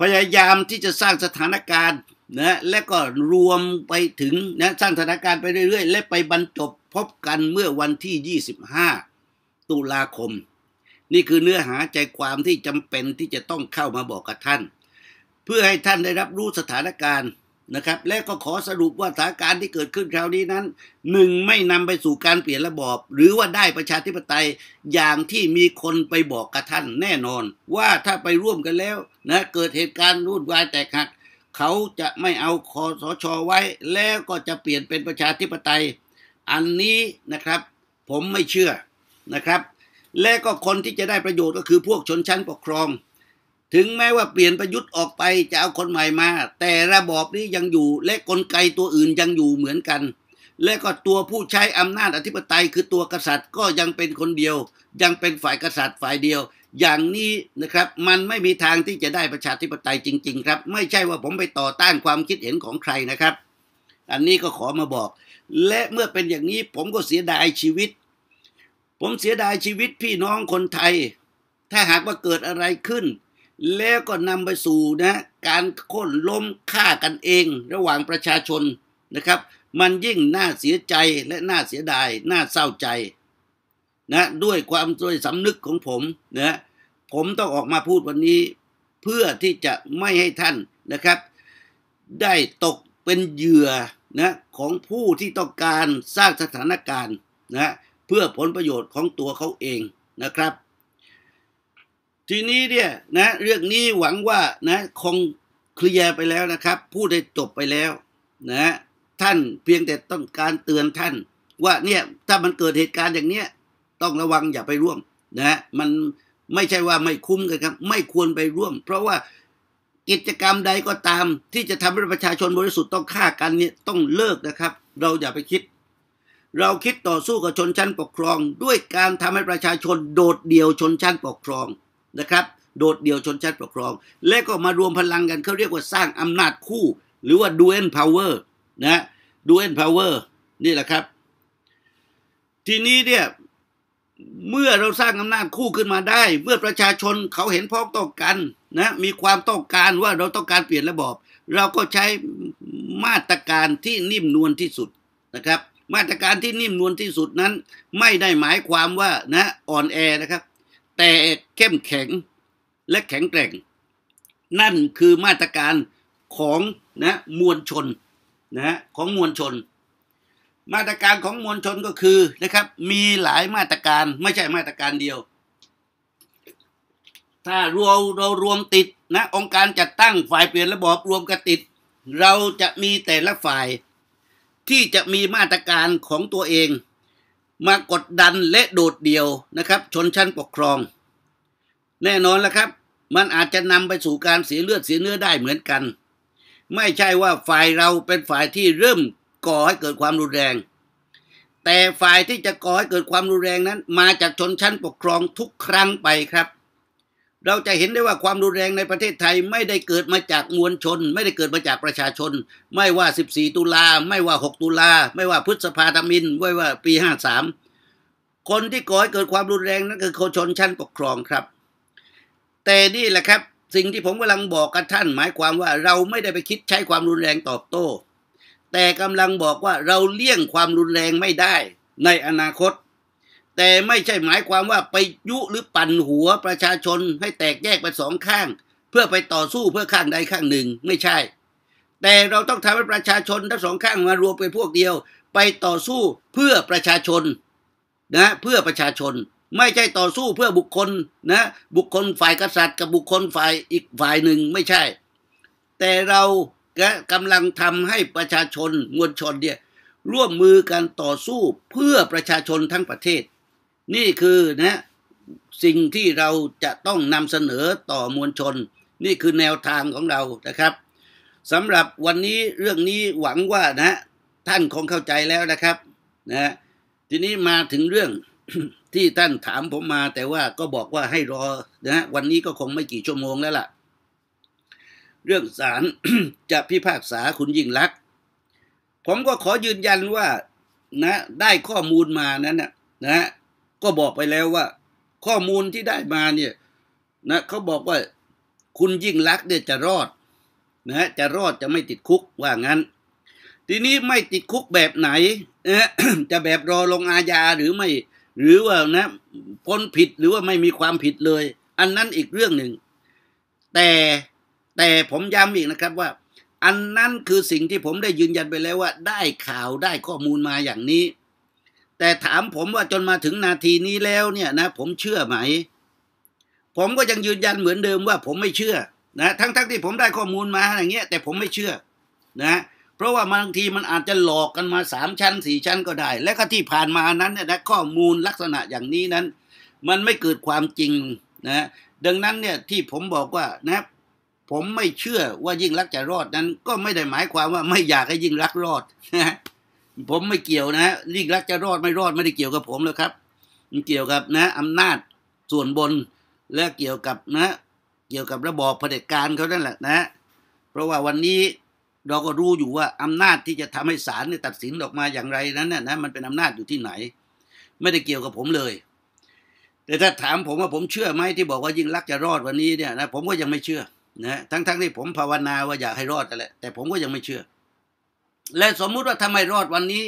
พยายามที่จะสร้างสถานการณ์นะและก็รวมไปถึงนะสร้างสถานการณ์ไปเรื่อยๆ และไปบรรจบพบกันเมื่อวันที่ 25 ตุลาคม นี่คือเนื้อหาใจความที่จำเป็นที่จะต้องเข้ามาบอกกับท่าน เพื่อให้ท่านได้รับรู้สถานการณ์นะครับ และก็ขอสรุปว่าสถานการณ์ที่เกิดขึ้นคราวนี้นั้นหนึ่งไม่นำไปสู่การเปลี่ยนระบอบ หรือว่าได้ประชาธิปไตยอย่างที่มีคนไปบอกกับท่านแน่นอน ว่าถ้าไปร่วมกันแล้วนะเกิดเหตุการณ์รุ่นวายแตกหักเขาจะไม่เอาคอสชอไว้ แล้วก็จะเปลี่ยนเป็นประชาธิปไตย อันนี้นะครับผมไม่เชื่อนะครับและก็คนที่จะได้ประโยชน์ก็คือพวกชนชั้นปกครองถึงแม้ว่าเปลี่ยนประยุทธ์ออกไปจะเอาคนใหม่มา แต่ระบอบนี้ยังอยู่และกลไกตัวอื่นยังอยู่เหมือนกัน และก็ตัวผู้ใช้อำนาจอธิปไตย คือตัวกษัตริย์ก็ยังเป็นคนเดียว ยังเป็นฝ่ายกษัตริย์ฝ่ายเดียว อย่างนี้นะครับมันไม่มีทางที่จะได้ประชาธิปไตยจริงๆครับ ไม่ใช่ว่าผมไปต่อต้านความคิดเห็นของใครนะครับ อันนี้ก็ขอมาบอก และเมื่อเป็นอย่างนี้ผมก็เสียดายชีวิต ผมเสียดายชีวิตพี่น้องคนไทย ถ้าหากว่าเกิดอะไรขึ้นแล้วก็นำไปสู่นะการโค่นล้มฆ่ากันเองระหว่างประชาชนนะครับ มันยิ่งน่าเสียใจและน่าเสียดาย น่าเศร้าใจนะด้วยความด้วยสำนึกของผมนะผมต้องออกมาพูดวันนี้ เพื่อที่จะไม่ให้ท่านนะครับ ได้ตกเป็นเหยื่อนะของผู้ที่ต้องการสร้างสถานการณ์นะเพื่อผลประโยชน์ของตัวเขาเองนะครับทีนี้เนี่ยนะเรื่องนี้หวังว่านะคงเคลียร์ไปแล้วนะครับพูดได้จบไปแล้วนะท่านเพียงแต่ต้องการเตือนท่าน ว่าเนี่ยถ้ามันเกิดเหตุการณ์อย่างเนี้ยต้องระวังอย่าไปร่วมนะมันไม่ใช่ว่าไม่คุ้มกันครับไม่ควรไปร่วม เพราะว่ากิจกรรมใดก็ตาม ที่จะทำให้ประชาชนบริสุทธิ์ต้องฆ่ากันเนี่ยต้องเลิกนะครับ เราอย่าไปคิด เราคิดต่อสู้กับชนชั้นปกครอง ด้วยการทำให้ประชาชนโดดเดี่ยวชนชั้นปกครองนะครับโดดเดี่ยวชนชั้นปกครอง และก็มารวมพลังกันเขาเรียกว่าสร้างอำนาจคู่ หรือว่าดูเอนพาวเวอร์นะดูเอนพาวเวอร์นี่แหละครับ ทีนี้เนี่ยเมื่อเราสร้างอำนาจคู่ขึ้นมาได้ เมื่อประชาชนเขาเห็นพ้องต้องกันนะมีความต้องการว่าเราต้องการเปลี่ยนระบอบเราก็ใช้มาตรการที่นิ่มนวลที่สุดนะครับ มาตรการที่นิ่มนวลที่สุดนั้น ไม่ได้หมายความว่านะอ่อนแอนะครับแต่เข้มแข็งและแข็งแกร่ง นั่นคือมาตรการของนะมวลชนนะของมวลชน มาตรการของมวลชนก็คือนะครับมีหลายมาตรการไม่ใช่มาตรการเดียว ถ้าเราเรารวมติดนะองค์การจัดตั้งฝ่ายเปลี่ยนระบอบรวมกันติด เราจะมีแต่ละฝ่าย ที่จะมีมาตรการของตัวเองมากดดันและโดดเดี่ยวนะครับชนชั้นปกครอง แน่นอนแล้วครับมันอาจจะนำไปสู่การเสียเลือดเสียเนื้อได้เหมือนกัน ไม่ใช่ว่าฝ่ายเราเป็นฝ่ายที่เริ่มก่อให้เกิดความรุนแรง แต่ฝ่ายที่จะก่อให้เกิดความรุนแรงนั้น มาจากชนชั้นปกครองทุกครั้งไปครับเราจะเห็นได้ว่าความรุนแรงในประเทศไทยไม่ได้เกิดมาจากมวลชน ไม่ได้เกิดมาจากประชาชน ไม่ว่า 14 ตุลา ไม่ว่า 6 ตุลา ไม่ว่าพฤษภาธมินไม่ว่าปี 53 คนที่ก่อให้เกิดความรุนแรงนั่นคือคนชนชั้นปกครองครับ แต่นี่แหละครับสิ่งที่ผมกำลังบอกกับท่านหมายความว่าเราไม่ได้ไปคิดใช้ความรุนแรงตอบโต้แต่กำลังบอกว่าเราเลี่ยงความรุนแรงไม่ได้ในอนาคตแต่ไม่ใช่หมายความว่าไปยุหรือปั่นหัวประชาชนให้แตกแยกเป็นสองข้าง เพื่อไปต่อสู้เพื่อข้างใดข้างหนึ่งไม่ใช่ แต่เราต้องทำให้ประชาชนทั้งสองข้างมารวมเป็นพวกเดียว ไปต่อสู้เพื่อประชาชนนะเพื่อประชาชน ไม่ใช่ต่อสู้เพื่อบุคคลนะบุคคลฝ่ายกษัตริย์กับบุคคลฝ่ายอีกฝ่ายหนึ่งไม่ใช่ แต่เรากำลังทำให้ประชาชนมวลชนเนี่ยร่วมมือกันต่อสู้เพื่อประชาชนทั้งประเทศนี่คือนะสิ่งที่เราจะต้องนำเสนอต่อมวลชน นี่คือแนวทางของเรานะครับสำหรับวันนี้เรื่องนี้หวังว่านะ ท่านคงเข้าใจแล้วนะครับ นะ ทีนี้มาถึงเรื่องที่ท่านถามผมมา แต่ว่าก็บอกว่าให้รอนะวันนี้ก็คงไม่กี่ชั่วโมงแล้วล่ะเรื่องศาลจะพิพากษาคุณยิ่งลักษณ์ผมก็ขอยืนยันว่า นะได้ข้อมูลมานั้นนะนะก็บอกไปแล้วว่า ข้อมูลที่ได้มาเนี่ยนะเขาบอกว่าคุณยิ่งรักเนี่ยจะรอดนะจะรอดจะไม่ติดคุกว่างั้น ทีนี้ไม่ติดคุกแบบไหนจะแบบรอลงอาญาหรือไม่หรือว่านะพ้นผิดหรือว่าไม่มีความผิดเลย อันนั้นอีกเรื่องหนึ่ง แต่แต่ผมย้ำอีกนะครับว่า อันนั้นคือสิ่งที่ผมได้ยืนยันไปแล้วว่า ได้ข่าวได้ข้อมูลมาอย่างนี้แต่ถามผมว่าจนมาถึงนาทีนี้แล้วเนี่ยนะ ผมเชื่อไหม ผมก็ยังยืนยันเหมือนเดิมว่าผมไม่เชื่อ นะ ทั้ง ๆทที่ผมได้ข้อมูลมาอย่างเงี้ยแต่ผมไม่เชื่อ นะ เพราะว่าบางทีมันอาจจะหลอกกันมาสามชั้นสี่ชั้นก็ได้ และก็ที่ผ่านมานั้นเนี่ยนะข้อมูลลักษณะอย่างนี้นั้น มันไม่เกิดความจริงนะดังนั้นเนี่ยที่ผมบอกว่านะผมไม่เชื่อว่ายิ่งรักจะรอดนั้นก็ไม่ได้หมายความว่าไม่อยากให้ยิ่งรักรอดนะผมไม่เกี่ยวนะ ยิ่งรักจะรอดไม่รอด ไม่ได้เกี่ยวกับผมแล้วครับ มันเกี่ยวกับนะอำนาจส่วนบนและเกี่ยวกับนะ เกี่ยวกับระบอบเผด็จการเขานั่นแหละนะ เพราะว่าวันนี้เราก็รู้อยู่ว่าอำนาจที่จะทำให้ศาลตัดสินออกมาอย่างไรนั้นนะนะมันเป็นอำนาจอยู่ที่ไหน ไม่ได้เกี่ยวกับผมเลย แต่ถ้าถามผมว่าผมเชื่อไหมที่บอกว่ายิ่งรักจะรอดวันนี้เนี่ยนะ ผมก็ยังไม่เชื่อนะ ทั้งๆที่ผมภาวนาว่าอยากให้รอดแต่แหละ แต่ ผมก็ยังไม่เชื่อและสมมุติว่าทำไมรอดวันนี้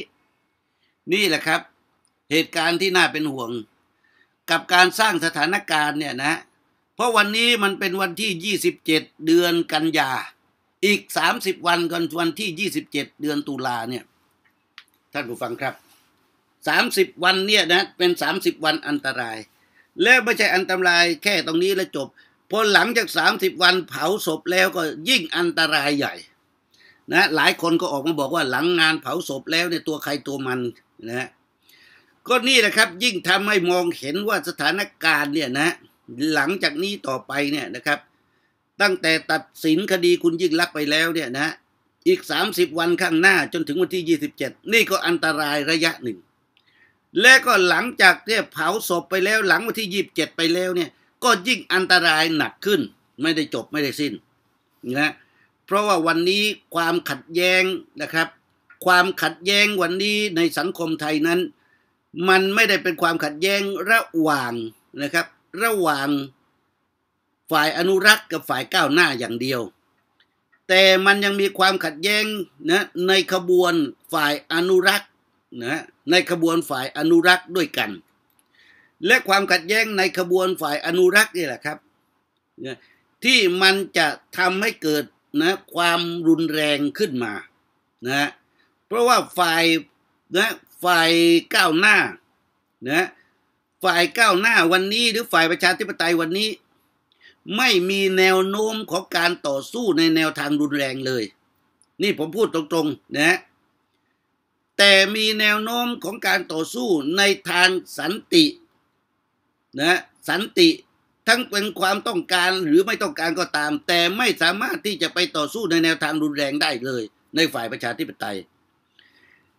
นี่แหละครับ เหตุการณ์ที่น่าเป็นห่วง กับการสร้างสถานการณ์เนี่ยนะ เพราะวันนี้มันเป็นวันที่ 27 เดือนกันยาอีก 30 วันก่อนวันที่ 27 เดือนตุลาเนี่ยท่านผู้ฟังครับ 30 วันเนี่ยนะเป็น 30 วันอันตราย และไม่ใช่อันตรายแค่ตรงนี้แล้วจบพอหลังจาก30 วันเผาศพแล้วก็ยิ่งอันตรายใหญ่นะหลายคนก็ออกมาบอกว่าหลังงานเผาศพแล้วเนี่ยตัวใครตัวมันนะ ก็นี่แหละครับยิ่งทำให้มองเห็นว่าสถานการณ์เนี่ยนะ หลังจากนี้ต่อไปเนี่ยนะครับ ตั้งแต่ตัดสินคดีคุณยิ่งลักไปแล้วเนี่ยนะ อีก30วันข้างหน้าจนถึงวันที่ 27 นี่ก็อันตรายระยะหนึ่ง และก็หลังจากที่เผาศพไปแล้ว หลังวันที่27ไปแล้วเนี่ย ก็ยิ่งอันตรายหนักขึ้น ไม่ได้จบไม่ได้สิ้นนะเพราะว่าวันนี้ความขัดแย้งนะครับ ความขัดแย้งวันนี้ในสังคมไทยนั้น มันไม่ได้เป็นความขัดแย้งระหว่างนะครับระหว่างฝ่ายอนุรักษ์กับฝ่ายก้าวหน้าอย่างเดียว แต่มันยังมีความขัดแย้งนะในขบวนฝ่ายอนุรักษ์นะในขบวนฝ่ายอนุรักษ์ด้วยกัน และความขัดแย้งในขบวนฝ่ายอนุรักษ์นี่แหละครับที่มันจะทำให้เกิดนะความรุนแรงขึ้นมานะเพราะว่าฝ่ายนะฝ่ายก้าวหน้านะฝ่ายก้าวหน้าวันนี้หรือฝ่ายประชาธิปไตยวันนี้ไม่มีแนวโน้มของการต่อสู้ในแนวทางรุนแรงเลยนี่ผมพูดตรงๆนะแต่มีแนวโน้มของการต่อสู้ในทางสันตินะสันติทั้งเป็นความต้องการหรือไม่ต้องการก็ตาม แต่ไม่สามารถที่จะไปต่อสู้ในแนวทางรุนแรงได้เลย ในฝ่ายประชาธิปไตย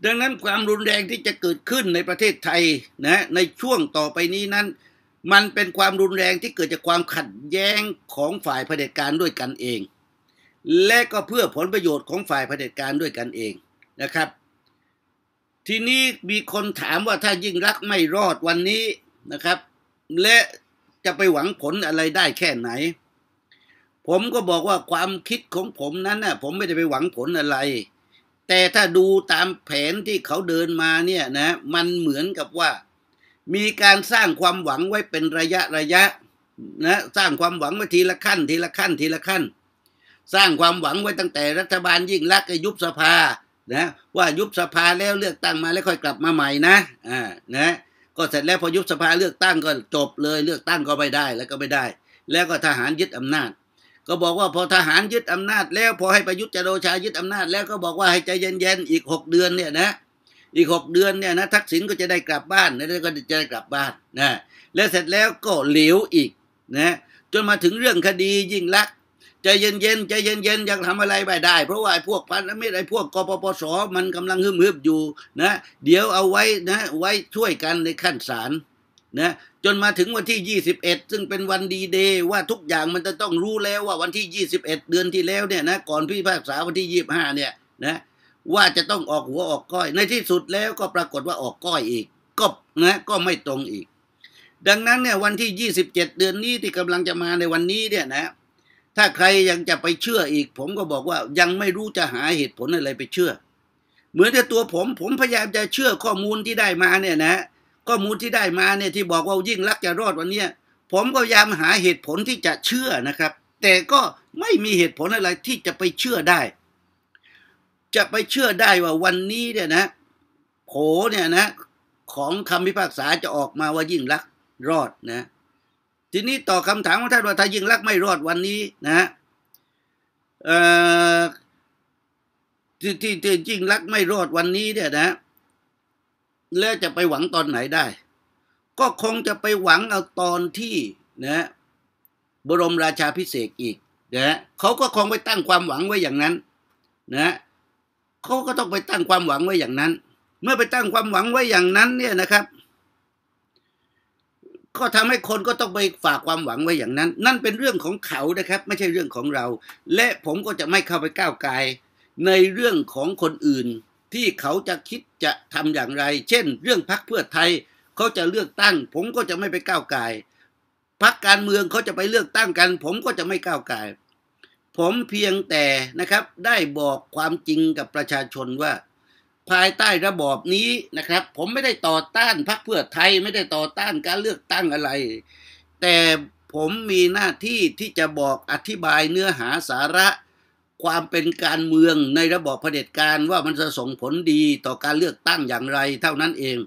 ดังนั้นความรุนแรงที่จะเกิดขึ้นในประเทศไทยนะในช่วงต่อไปนี้นั้นมันเป็นความรุนแรงที่เกิดจากความขัดแย้งของฝ่ายเผด็จการด้วยกันเอง และก็เพื่อผลประโยชน์ของฝ่ายเผด็จการด้วยกันเองนะครับ ทีนี้มีคนถามว่าถ้ายิ่งรักไม่รอดวันนี้นะครับและจะไปหวังผลอะไรได้แค่ไหน ผมก็บอกว่าความคิดของผมนั้นนะ่ะผมไม่ได้ไปหวังผลอะไร แต่ถ้าดูตามแผนที่เขาเดินมาเนี่ยนะ มันเหมือนกับว่า มีการสร้างความหวังไว้เป็นระยะระยะนะสร้างความหวังไว้ทีละขั้น ทีละขั้นทีละขั้น สร้างความหวังไว้ตั้งแต่รัฐบาลยิ่งรักยุบสภานะว่ายุบสภาแล้วเลือกตั้งมาแล้วค่อยกลับมาใหม่นะอ่านะก็เสร็จแล้ว พอยุบสภาเลือกตั้งก็จบเลยเลือกตั้งก็ไม่ได้แล้วก็ไม่ได้ แล้วก็ทหารยึดอำนาจ ก็บอกว่าพอทหารยึดอำนาจแล้วพอให้ประยุทธ์จันโอชายึดอำนาจ แล้วก็บอกว่าให้ใจเย็นๆอีก 6 เดือนเนี่ยนะอีก 6 เดือนเนี่ยนะทักษิณก็จะได้กลับบ้านแล้วก็จะได้กลับบ้านนะและเสร็จแล้วก็เหลวอีกนะจนมาถึงเรื่องคดียิ่งลักษใจเย็นเย็นใจเย็นเยังทำอะไรไปได้ เพราะว่าไอ้พวกพันธมิตรไอ้พวกกปปสมันกำลังฮึมฮึบอยู่นะ เดี๋ยวเอาไว้นะไว้ช่วยกันในขั้นศาลนะจนมาถึงวันที่ 21 ซึ่งเป็นวันดีเดย์ว่าทุกอย่างมันจะต้องรู้แล้วว่าวันที่ 21 เดือนที่แล้วเนี่ยนะก่อนพี่ภาคษาวันที่ 25เนี่ยนะว่าจะต้องออกหัวออกก้อยในที่สุดแล้วก็ปรากฏว่าออกก้อยอีก ก็นะก็ไม่ตรงอีก ดังนั้นเนี่ยวันที่27เดือนนี้ที่กำลังจะมาในวันนี้เนี่ยนะถ้าใครยังจะไปเชื่ออีก ผมก็บอกว่ายังไม่รู้จะหาเหตุผลอะไรไปเชื่อ เหมือนแต่ตัวผม ผมพยายามจะเชื่อข้อมูลที่ได้มาเนี่ยนะข้อมูลที่ได้มาเนี่ยที่บอกว่ายิ่งรักจะรอดวันนี้ผมก็พยายามหาเหตุผลที่จะเชื่อนะครับ แต่ก็ไม่มีเหตุผลอะไร ที่จะไปเชื่อได้ จะไปเชื่อได้ว่าวันนี้เนี่ยนะโผเนี่ยนะ ของคำพิพากษาจะออกมาว่ายิ่งรักรอดนะทีนี้ต่อคำถามของท่านว่าถ้ายิ่งรักไม่รอดวันนี้นะฮะเอ่อที่ที่ที่ยิ่งรักไม่รอดวันนี้ เนี่ยนะแล้วจะไปหวังตอนไหนได้ ก็คงจะไปหวังเอาตอนที่นะบรมราชาพิเศษอีกนะเขาก็คงไปตั้งความหวังไว้อย่างนั้น นะเขาก็ต้องไปตั้งความหวังไว้อย่างนั้น เมื่อไปตั้งความหวังไว้อย่างนั้น เนี่ยนะครับก็ทำให้คนก็ต้องไปฝากความหวังไว้อย่างนั้น นั่นเป็นเรื่องของเขานะครับ ไม่ใช่เรื่องของเรา และผมก็จะไม่เข้าไปก้าวไกลในเรื่องของคนอื่น ที่เขาจะคิดจะทำอย่างไร เช่นเรื่องพักเพื่อไทยเขาจะเลือกตั้ง ผมก็จะไม่ไปก้าวไกลพักการเมืองเขาจะไปเลือกตั้งกัน ผมก็จะไม่ก้าวไกลผมเพียงแต่นะครับได้บอกความจริงกับประชาชนว่าภายใต้ระบอบนี้นะครับ ผมไม่ได้ต่อต้านพรรคเพื่อไทยไม่ได้ต่อต้านการเลือกตั้งอะไร แต่ผมมีหน้าที่ที่จะบอกอธิบายเนื้อหาสาระความเป็นการเมืองในระบอบเผด็จการว่ามันจะส่งผลดีต่อการเลือกตั้งอย่างไร เท่านั้นเอง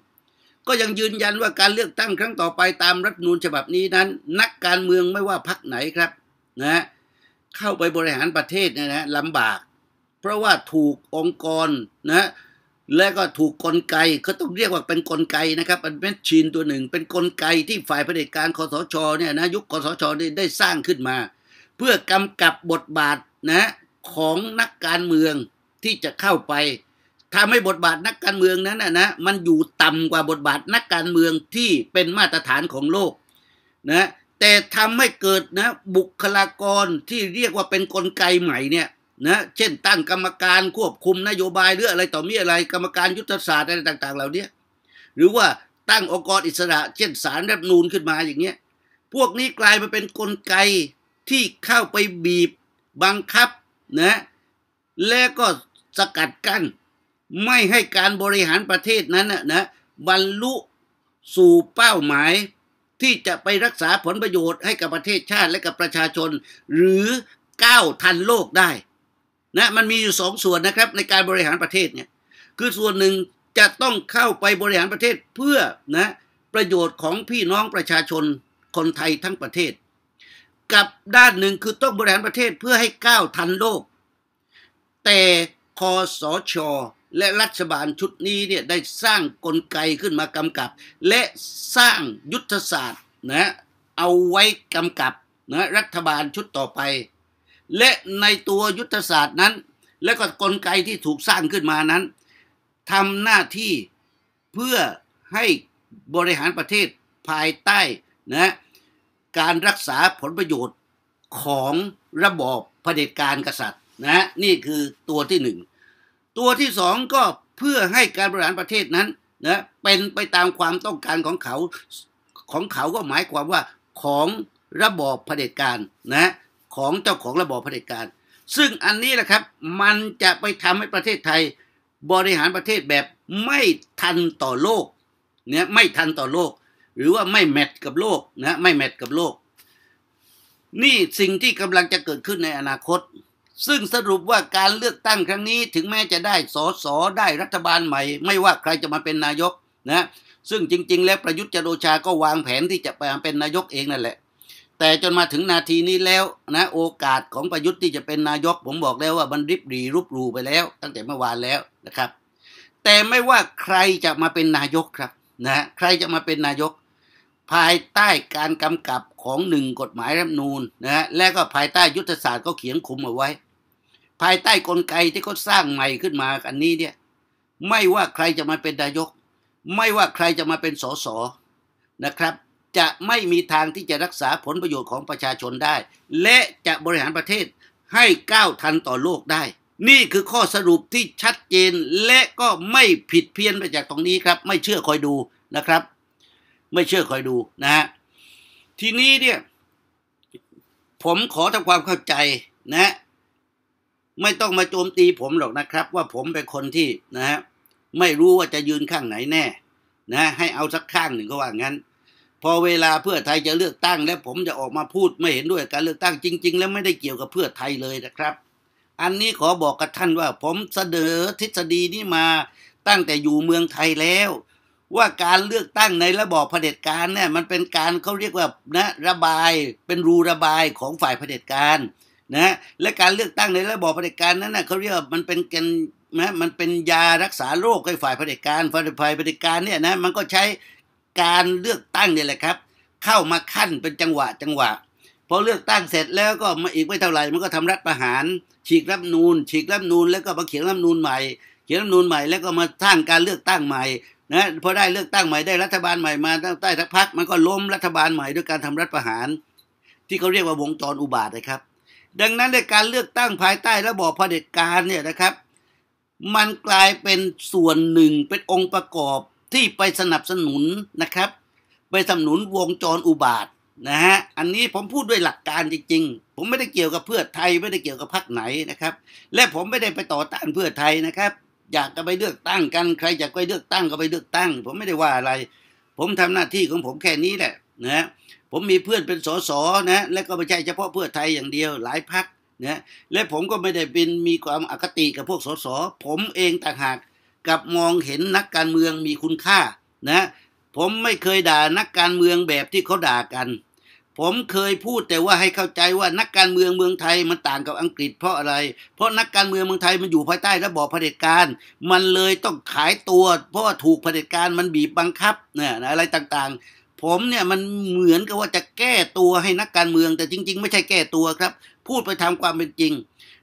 ก็ยังยืนยันว่าการเลือกตั้งครั้งต่อไปตามรัฐนูญฉบับนี้นั้น นักการเมืองไม่ว่าพรรคไหนครับนะ เข้าไปบริหารประเทศเนี่ยนะลำบาก เพราะว่าถูกองค์กรนะและก็ถูกกลไกเขาต้องเรียกว่าเป็นกลไกนะครับเป็นแมชชีนตัวหนึ่ง เป็นกลไกที่ฝ่ายเผด็จการคอสชเนี่ยนะ ยุคคอสชได้ได้สร้างขึ้นมา เพื่อกำกับบทบาทนะของนักการเมืองที่จะเข้าไป ทำให้บทบาทนักการเมืองนั้นนะนะมันอยู่ต่ำกว่าบทบาทนักการเมืองที่เป็นมาตรฐานของโลกนะ แต่ทำให้เกิดนะบุคลากรที่เรียกว่าเป็นกลไกใหม่เนี่ยนะ เช่นตั้งกรรมการควบคุมนโยบายหรืออะไรต่อมีอะไรกรรมการยุทธศาสตร์อะไรต่างๆเหล่านี้หรือว่าตั้งองค์กรอิสระ เช่นสารรัฐนูนขึ้นมาอย่างเงี้ย พวกนี้กลายมาเป็นนกลไกที่เข้าไปบีบบังคับนะ และก็สกัดกัน้นไม่ให้การบริหารประเทศนั้นนะบรรลุสู่เป้าหมาย ที่จะไปรักษาผลประโยชน์ ให้กับประเทศชาติ และกับประชาชน หรือก้าวทันโลกได้นะมันมีอยู่สองส่วนนะครับในการบริหารประเทศเนี่ยคือส่วนหนึ่งจะต้องเข้าไปบริหารประเทศเพื่อนะประโยชน์ของพี่น้องประชาชนคนไทยทั้งประเทศ กับด้านหนึ่งคือต้องบริหารประเทศเพื่อให้ก้าวทันโลก แต่คอสอชอและรัฐบาลชุดนี้เนี่ยได้สร้างกลไกขึ้นมากำกับ และสร้างยุทธศาสตร์นะเอาไว้กำกับนะรัฐบาลชุดต่อไปและในตัวยุทธศาสตร์นั้น และก็กลไกที่ถูกสร้างขึ้นมานั้นทำหน้าที่เพื่อให้บริหารประเทศภายใต้นะการรักษาผลประโยชน์ของระบอบเผด็จการกษัตริย์นะนี่คือตัวที่หนึ่งตัวที่สองก็เพื่อให้การบริหารประเทศนั้นนะเป็นไปตามความต้องการของเขาของเขาก็หมายความว่าของระบอบเผด็จการนะของเจ้าของระบอบเผด็จการ ซึ่งอันนี้แหละครับมันจะไปทำให้ประเทศไทยบริหารประเทศแบบไม่ทันต่อโลกเนี่ยไม่ทันต่อโลก หรือว่าไม่แมทกับโลกนะไม่แมทกับโลก นี่สิ่งที่กำลังจะเกิดขึ้นในอนาคต ซึ่งสรุปว่าการเลือกตั้งครั้งนี้ถึงแม้จะได้สอสอได้รัฐบาลใหม่ ไม่ว่าใครจะมาเป็นนายกนะซึ่งจริง ๆ แล้วประยุทธ์จันโอชาก็วางแผนที่จะไปเป็นนายกเองนั่นแหละแต่จนมาถึงนาทีนี้แล้วนะโอกาสของประยุทธ์ที่จะเป็นนายก ผมบอกแล้วว่าบรรลิบรีรุบรูไปแล้ว ตั้งแต่เมื่อวานแล้วนะครับ แต่ไม่ว่าใครจะมาเป็นนายกครับนะใครจะมาเป็นนายก ภายใต้การกำกับของหนึ่งกฎหมายรัฐนูนนะและก็ภายใต้ยุทธศาสตร์ก็เขียนคุมเอาไว้ ภายใต้กลไกที่เขาสร้างใหม่ขึ้นมาอันนี้เนี่ยไม่ว่าใครจะมาเป็นนายก ไม่ว่าใครจะมาเป็นสสนะครับจะไม่มีทางที่จะรักษาผลประโยชน์ของประชาชนได้ และจะบริหารประเทศให้ก้าวทันต่อโลกได้ นี่คือข้อสรุปที่ชัดเจน และก็ไม่ผิดเพี้ยนไปจากตรงนี้ครับ ไม่เชื่อคอยดูนะครับ ไม่เชื่อคอยดูนะฮะทีนี้เนี่ยผมขอทำความเข้าใจนะ ไม่ต้องมาโจมตีผมหรอกนะครับ ว่าผมเป็นคนที่นะฮะไม่รู้ว่าจะยืนข้างไหนแน่นะให้เอาสักข้างหนึ่งก็ว่างั้นพอเวลาเพื่อไทยจะเลือกตั้งและผมจะออกมาพูดไม่เห็นด้วยการเลือกตั้งจริง ๆ แล้วไม่ได้เกี่ยวกับเพื่อไทยเลยนะครับ อันนี้ขอบอกกับท่านว่าผมเสนอทฤษฎีนี้มาตั้งแต่อยู่เมืองไทยแล้ว ว่าการเลือกตั้งในระบอบเผด็จการเนี่ยมันเป็นการเขาเรียกว่านะระบายเป็นรูระบายของฝ่ายเผด็จการนะและการเลือกตั้งในระบอบเผด็จการนั้นนะเขาเรียกว่ามันเป็นกันนะมันเป็นยารักษาโรคให้ฝ่ายเผด็จการฝ่ายเผด็จการเนี่ยนะมันก็ใช้การเลือกตั้งนี่แหละครับ เข้ามาขั้นเป็นจังหวะจังหวะพอเลือกตั้งเสร็จแล้วก็มาอีกไม่เท่าไหร่ มันก็ทำรัฐประหาร ฉีกรัฐนูนฉีกรัฐนูนแล้วก็มาเขียนรัฐนูนใหม่เขียนรัฐนูนใหม่ แล้วก็มาสร้างการเลือกตั้งใหม่นะพอได้เลือกตั้งใหม่ได้รัฐบาลใหม่มาตั้งใต้ทักพักมันก็ล้มรัฐบาลใหม่ด้วยการทำรัฐประหาร ที่เขาเรียกว่าวงจรอุบาทนะครับ ดังนั้นในการเลือกตั้งภายใต้ระบอบเผด็จการเนี่ยนะครับ มันกลายเป็นส่วนหนึ่งเป็นองค์ประกอบที่ไปสนับสนุนนะครับ ไปสนับสนุนวงจรอุบาทนะฮะอันนี้ผมพูดด้วยหลักการจริง ๆ ผมไม่ได้เกี่ยวกับเพื่อไทย ไม่ได้เกี่ยวกับพรรคไหนนะครับ และผมไม่ได้ไปต่อต้านเพื่อไทยนะครับ อยากจะไปเลือกตั้งกันใครอยากไปเลือกตั้งก็ไปเลือกตั้ง ผมไม่ได้ว่าอะไร ผมทำหน้าที่ของผมแค่นี้แหละนะผมมีเพื่อนเป็นสสนะและก็ไม่ใช่เฉพาะเพื่อไทยอย่างเดียวหลายพรรคนะและผมก็ไม่ได้เป็นมีความอคติกับพวกสส ผมเองต่างหากกับมองเห็นนักการเมืองมีคุณค่านะ ผมไม่เคยด่านักการเมืองแบบที่เขาด่ากัน ผมเคยพูดแต่ว่าให้เข้าใจว่านักการเมืองเมืองไทยมันต่างกับอังกฤษเพราะอะไร เพราะนักการเมืองเมืองไทยมันอยู่ภายใต้ระบอบเผด็จการ มันเลยต้องขายตัว เพราะว่าถูกเผด็จการมันบีบบังคับเนี่ยอะไรต่างๆ ผมเนี่ยมันเหมือนกับว่าจะแก้ตัวให้นักการเมืองแต่จริง ๆ ไม่ใช่แก้ตัวครับ พูดไปทำความเป็นจริง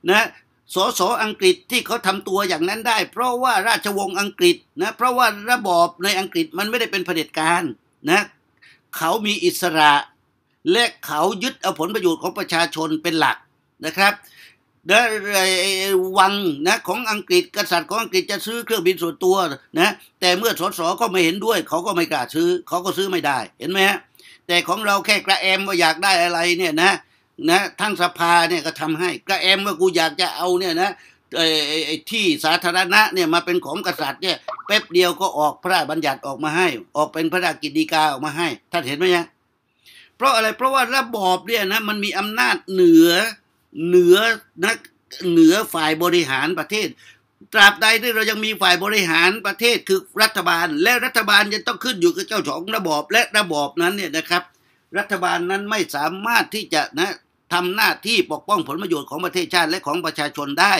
นะสสอังกฤษที่เขาทำตัวอย่างนั้นได้ เพราะว่าราชวงศ์อังกฤษนะเพราะว่าระบอบในอังกฤษมันไม่ได้เป็นเผด็จการนะเขามีอิสระ และเขายึดเอาผลประโยชน์ของประชาชนเป็นหลักนะครับนะวังนะของอังกฤษกษัตริย์ของอังกฤษจะซื้อเครื่องบินส่วนตัวนะแต่เมื่อสสก็ไม่เห็นด้วยเขาก็ไม่กล้าซื้อเขาก็ซื้อไม่ได้ เห็นไหมฮะแต่ของเราแค่กระแอมว่าอยากได้อะไรเนี่ยนะนะทั้งสภาเนี่ยก็ทำให้ กระแอมว่ากูอยากจะเอาเนี่ยนะไอ้ไอ้ที่สาธารณะเนี่ยมาเป็นของกษัตริย์เนี่ยแป๊บเดียวก็ออกพระราชบัญญัติออกมาให้ ออกเป็นพระราชกิจดีกาออกมาให้ท่านเห็นไหมเนี่ยเพราะอะไรเพราะว่าระบอบเนี่ยนะมันมีอำนาจเหนือเหนือนักเหนือฝ่ายบริหารประเทศ ตราบใดที่เรายังมีฝ่ายบริหารประเทศคือรัฐบาล และรัฐบาลจะต้องขึ้นอยู่กับเจ้าของระบอบและระบอบนั้นเนี่ยนะครับ รัฐบาลนั้นไม่สามารถที่จะนะทำหน้าที่ปกป้องผลประโยชน์ของประเทศชาติและของประชาชนได้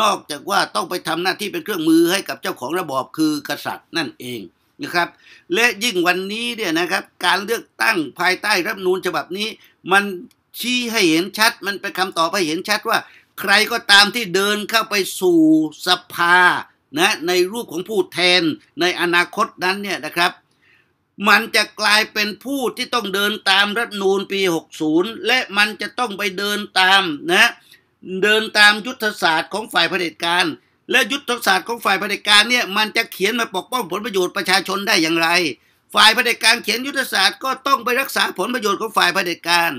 นอกจากว่าต้องไปทำหน้าที่เป็นเครื่องมือให้กับเจ้าของระบอบคือ กษัตริย์นั่นเองนะครับ และยิ่งวันนี้เนี่ยนะครับการเลือกตั้งภายใต้รัฐนูญฉบับนี้ มันชี้ให้เห็นชัด มันเป็นคำตอบให้เห็นชัดว่า ใครก็ตามที่เดินเข้าไปสู่สภานะในรูปของผู้แทน ในอนาคตนั้นเนี่ยนะครับมันจะกลายเป็นผู้ที่ต้องเดินตามรัฐนูนปี 60 และมันจะต้องไปเดินตามนะเดินตามยุทธศาสตร์ของฝ่ายเผด็จการและยุทธศาสตร์ของฝ่ายเผด็จการเนี่ยมันจะเขียนมาปกป้องผลประโยชน์ประชาชนได้อย่างไร ฝ่ายเผด็จการเขียนยุทธศาสตร์ก็ต้องไปรักษาผลประโยชน์ของฝ่ายเผด็จการ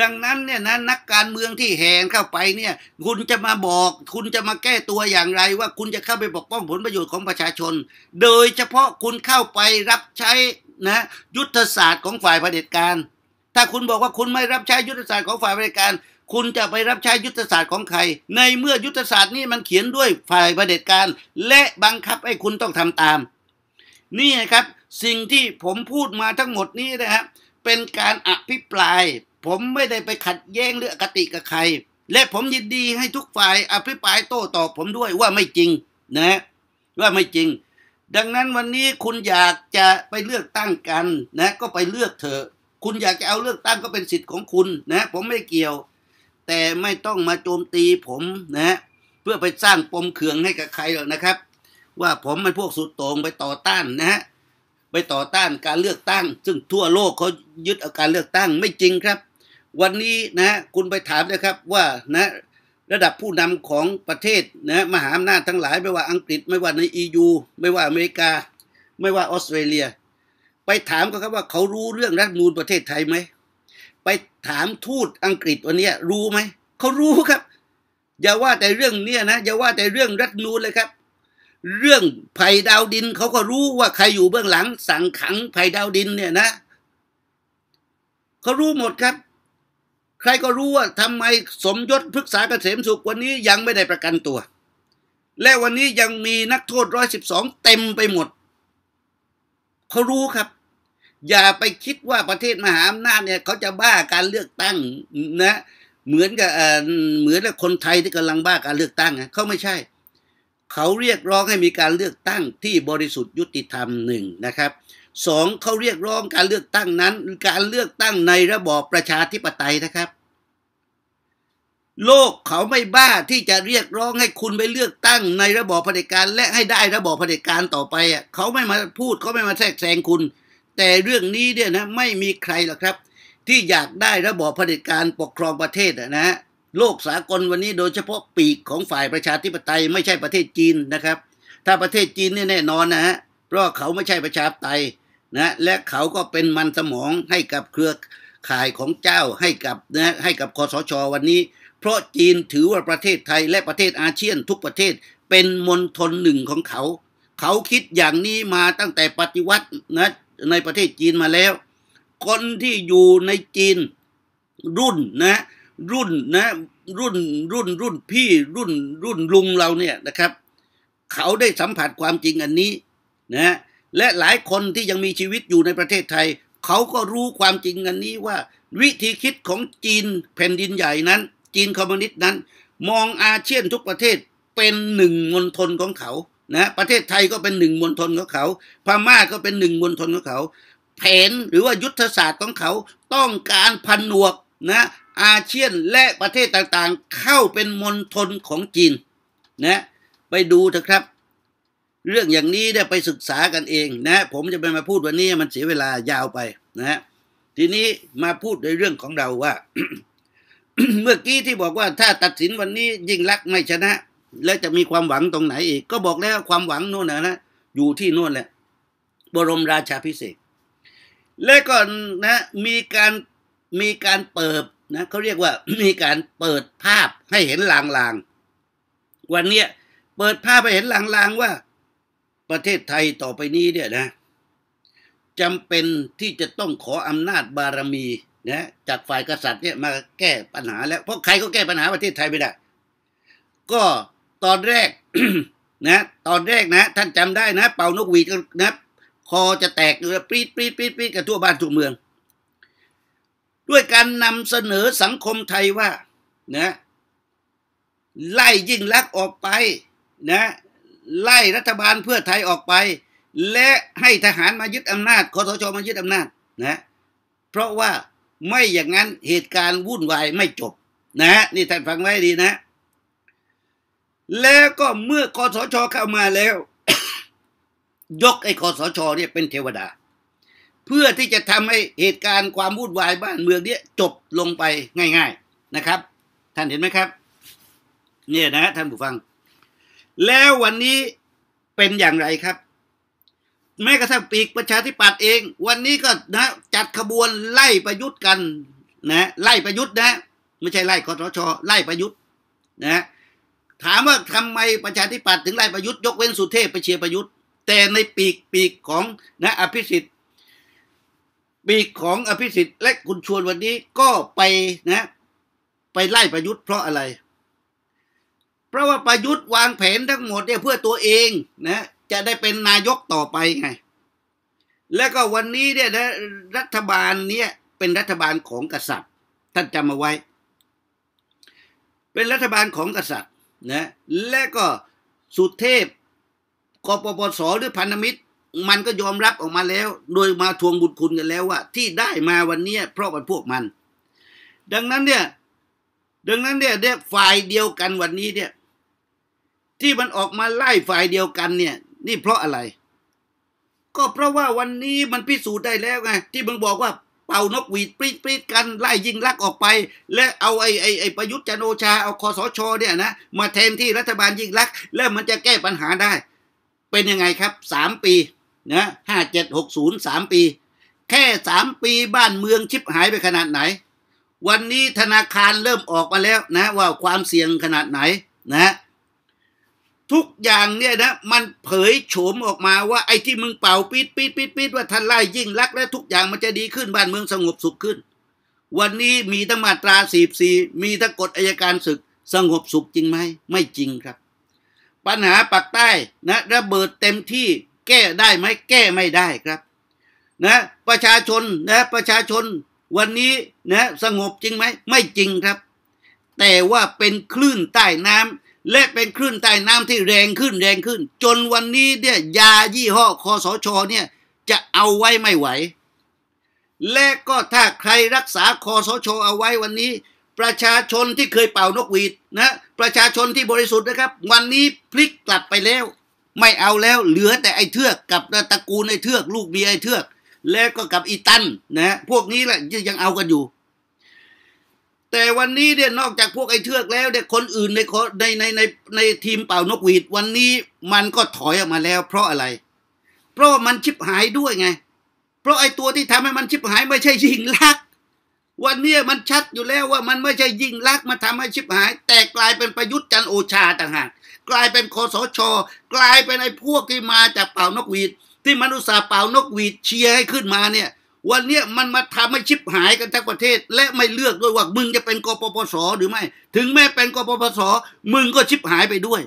ดังนั้นเนี่ยนะนักการเมืองที่แหงเข้าไปเนี่ยคุณจะมาบอก คุณจะมาแก้ตัวอย่างไรว่าคุณจะเข้าไปปกป้องผลประโยชน์ของประชาชน โดยเฉพาะคุณเข้าไปรับใช้นะยุทธศาสตร์ของฝ่ายเผด็จการถ้าคุณบอกว่าคุณไม่รับใช้ยุทธศาสตร์ของฝ่ายเผด็จการ คุณจะไปรับใช้ยุทธศาสตร์ของใคร ในเมื่อยุทธศาสตร์นี้มันเขียนด้วยฝ่ายเผด็จการ และบังคับให้คุณต้องทำตาม นี่นะครับสิ่งที่ผมพูดมาทั้งหมดนี้นะครับเป็นการอภิปราย ผมไม่ได้ไปขัดแย้งหรืออกติกับใคร และผมยินดีให้ทุกฝ่ายอภิปรายโต้ตอบผมด้วยว่าไม่จริงนะว่าไม่จริงดังนั้นวันนี้คุณอยากจะไปเลือกตั้งกันนะ ก็ไปเลือกเถอะคุณอยากจะเอาเลือกตั้งก็เป็นสิทธิ์ของคุณนะ ผมไม่เกี่ยว แต่ไม่ต้องมาโจมตีผมนะ เพื่อไปสร้างปมเขืองให้กับใครหรอกนะครับ ว่าผมมันพวกสุดโต่งไปต่อต้านนะฮะไปต่อต้านการเลือกตั้ง ซึ่งทั่วโลกเขายึดเอาการเลือกตั้งไม่จริงครับ วันนี้นะ คุณไปถามนะครับว่านะระดับผู้นำของประเทศนะมหาอำนาจทั้งหลาย ไม่ว่าอังกฤษ ไม่ว่าในยูไม่ว่าอเมริกา ไม่ว่าออสเตรเลีย ไปถามเขาครับว่าเขารู้เรื่องรัฐนูนประเทศไทยไหมไปถามทูตอังกฤษวันนี้รู้ไหมเขารู้ครับ อย่าว่าแต่เรื่องเนี้ยนะอย่าว่าแต่เรื่องรัฐนูนเลยครับ เรื่องภัยดาวดิน เขาก็รู้ว่าใครอยู่เบื้องหลัง สั่งขังภัยดาวดินเนี่ยนะ เขารู้หมดครับใครก็รู้ว่าทำไมสมยศพฤกษาเกษมสุขวันนี้ยังไม่ได้ประกันตัว และวันนี้ยังมีนักโทษร้อยสิบสองเต็มไปหมด เขารู้ครับ อย่าไปคิดว่าประเทศมหาอำนาจเนี่ยเขาจะบ้าการเลือกตั้งนะ เหมือนกับเหมือนกับคนไทยที่กำลังบ้าการเลือกตั้งนะเขาไม่ใช่ เขาเรียกร้องให้มีการเลือกตั้งที่บริสุทธิ์ยุติธรรมหนึ่งนะครับสองเขาเรียกร้องการเลือกตั้งนั้นการเลือกตั้งในระบอบประชาธิปไตยนะครับ โลกเขาไม่บ้าที่จะเรียกร้องให้คุณไปเลือกตั้งในระบอบเผด็จการ และให้ได้ระบอบเผด็จการต่อไปอ่ะเขาไม่มาพูดเขาไม่มาแทรกแซงคุณ แต่เรื่องนี้เนี่ยนะไม่มีใครหรอกครับ ที่อยากได้ระบอบเผด็จการปกครองประเทศนะฮะโลกสากลวันนี้โดยเฉพาะปีกของฝ่ายประชาธิปไตย ไม่ใช่ประเทศจีนนะครับ ถ้าประเทศจีนเนี่ยแน่นอนนะฮะเพราะเขาไม่ใช่ประชาธิปไตยนะและเขาก็เป็นมันสมองให้กับเครือข่ายของเจ้าให้กับนะให้กับคอสชอวันนี้ เพราะจีนถือว่าประเทศไทยและประเทศอาเซียนทุกประเทศ เป็นมณฑลหนึ่งของเขา เขาคิดอย่างนี้มาตั้งแต่ปฏิวัตินะ ในประเทศจีนมาแล้ว คนที่อยู่ในจีนรุ่นนะ รุ่นนะ รุ่นรุ่นรุ่นพี่รุ่นรุ่นลุงเราเนี่ยนะครับ เขาได้สัมผัสความจริงอันนี้นะและหลายคนที่ยังมีชีวิตอยู่ในประเทศไทย เขาก็รู้ความจริงกันนี้ว่า วิธีคิดของจีนแผ่นดินใหญ่นั้น จีนคอมมิวนิสต์นั้น มองอาเซียนทุกประเทศเป็นหนึ่งมณฑลของเขานะประเทศไทยก็เป็นหนึ่งมณฑลของเขาพม่าก็เป็นหนึ่งมณฑลของเขา แผนหรือว่ายุทธศาสตร์ของเขาต้องการพันหนวกนะ อาเซียนและประเทศต่างๆ เข้าเป็นมณฑลของจีนนะไปดูเถอะครับเรื่องอย่างนี้เนี่ยไปศึกษากันเองนะ ผมจะไปมาพูดวันนี้ มันเสียเวลายาวไปนะ ทีนี้มาพูดในเรื่องของเราว่า เมื่อกี้ที่บอกว่าถ้าตัดสินวันนี้ ยิ่งรักไม่ชนะแล้วจะมีความหวังตรงไหนอีกก็บอกแล้วความหวังโน่นนะนะอยู่ที่โน่นแหละบรมราชาพิเศษและก่อนนะ มีการมีการเปิดนะเขาเรียกว่า มีการเปิดภาพให้เห็นลางๆวันเนี้ยเปิดภาพไปเห็นลางๆว่าประเทศไทยต่อไปนี้ เนี่ยนะจำเป็นที่จะต้องขออำนาจบารมีนะจากฝ่ายกษัตริย์เนี่ยมาแก้ปัญหาแล้ว เพราะใครก็แก้ปัญหาประเทศไทยไม่ได้ ก็ตอนแรกนะตอนแรกนะ ท่านจำได้นะ เป่านกหวีดนะคอจะแตกปรีดปีดปีดปีดกันทั่วบ้านทั่วเมือง ด้วยการนำเสนอสังคมไทยว่า นะ ไล่ยิ่งลักออกไป นะไล่รัฐบาลเพื่อไทยออกไป และให้ทหารมายึดอำนาจคอสชมายึดอำนาจนะเพราะว่าไม่อย่างนั้นเหตุการณ์วุ่นวายไม่จบนะนี่ท่านฟังไว้ดีนะ แล้วก็เมื่อคอสชเข้ามาแล้ว ยกไอ้คอสชเนี่ยเป็นเทวดา เพื่อที่จะทำให้เหตุการณ์ความวุ่นวายบ้านเมืองเนี่ยจบลงไปง่าย ๆนะครับ ท่านเห็นไหมครับ เนี่ยนะท่านผู้ฟังแล้ววันนี้เป็นอย่างไรครับ แม้กระทั่งปีกประชาธิปัตย์เอง วันนี้ก็นะจัดขบวนไล่ประยุทธ์กันนะไล่ประยุทธ์นะ ไม่ใช่ไล่คอสชไล่ประยุทธ์นะถามว่าทำไมประชาธิปัตย์ถึงไล่ประยุทธ์ยกเว้นสุเทพไปเชียร์ประยุทธ์ แต่ในปีกปีกของนะอภิสิทธิ์ ปีกของอภิสิทธิ์และคุณชวนวันนี้ก็ไปนะไปไล่ประยุทธ์เพราะอะไรเพราะว่าประยุทธ์วางแผนทั้งหมดเนี่ยเพื่อตัวเองนะจะได้เป็นนายกต่อไปไงแล้วก็วันนี้เนี่ยนะรัฐบาลเนี่ยเป็นรัฐบาลของกษัตริย์ ท่านจำเอาไว้ เป็นรัฐบาลของกษัตริย์นะและก็สุเทพกปปสหรือพันธมิตร มันก็ยอมรับออกมาแล้ว โดยมาทวงบุญคุณกันแล้วว่า ที่ได้มาวันนี้เพราะมันพวกมัน ดังนั้นเนี่ยดังนั้นเนี่ยฝ่ายเดียวกันวันนี้เนี่ยที่มันออกมาไล่ฝ่ายเดียวกันเนี่ย นี่เพราะอะไร ก็เพราะว่าวันนี้มันพิสูจน์ได้แล้วไงที่มึงบอกว่าเป่านกหวีดปรีดปรีดกันไล่ยิงลักออกไป และเอาไอ้ไอ้ไอ้ประยุทธ์จันโอชา เอาคอสช เนี่ยนะมาแทนที่รัฐบาลยิงลักแล้วมันจะแก้ปัญหาได้ เป็นยังไงครับสามปีนะห้าเจ็ดหกศูนย์สามปี แค่สามปีบ้านเมืองชิบหายไปขนาดไหน วันนี้ธนาคารเริ่มออกมาแล้วนะ ว่าความเสี่ยงขนาดไหน นะทุกอย่างเนี่ยนะมันเผยโฉมออกมาว่า ไอ้ที่มึงเป่าปิดปิดปิดปิดว่าท่านไล่ยิ่งรัก และทุกอย่างมันจะดีขึ้นบ้านเมืองสงบสุขขึ้น วันนี้มีทั้งมาตราสีสีมีทั้งกฎอายการศึก สงบสุขจริงไหม ไม่จริงครับ ปัญหาปากใต้นะระเบิดเต็มที่แก้ได้ไหมแก้ไม่ได้ครับนะประชาชนนะประชาชนวันนี้นะสงบจริงไหมไม่จริงครับ แต่ว่าเป็นคลื่นใต้น้ำและเป็นคลื่นใต้น้ำที่แรงขึ้นแรงขึ้น จนวันนี้เนี่ยยายี่ห้อคอสชเนี่ยจะเอาไว้ไม่ไหว และก็ถ้าใครรักษาคอสช เอาไว้วันนี้ ประชาชนที่เคยเป่านกหวีดนะประชาชนที่บริสุทธิ์นะครับ วันนี้พลิกกลับไปแล้ว ไม่เอาแล้วเหลือแต่ไอ้เทือกกับตระกูลไอ้เทือกลูกเมียไอ้เทือกและก็กับอีตันนะพวกนี้แหละยังเอากันอยู่แต่วันนี้เนี่ยนอกจากพวกไอ้เชือกแล้วเนี่ยคนอื่นในในในในในทีมเป่านกหวีดวันนี้มันก็ถอยออกมาแล้ว เพราะอะไร เพราะมันชิบหายด้วยไง เพราะไอ้ตัวที่ทำให้มันชิบหายไม่ใช่ยิงลัก วันนี้มันชัดอยู่แล้วว่ามันไม่ใช่ยิงลักมาทำให้ชิบหาย แต่กลายเป็นประยุทธ์จันโอชาต่างหากกลายเป็นคอสชกลายเป็นไอ้พวกที่มาจากเป่านกหวีด ที่มนุษย์สาเป่านกหวีดเชียร์ให้ขึ้นมาเนี่ยวันนี้มันมาทำให้ชิบหายกันทั้งประเทศและไม่เลือกด้วยว่ามึงจะเป็นกปปสหรือไม่ ถึงแม้เป็นกปปสมึงก็ชิบหายไปด้วย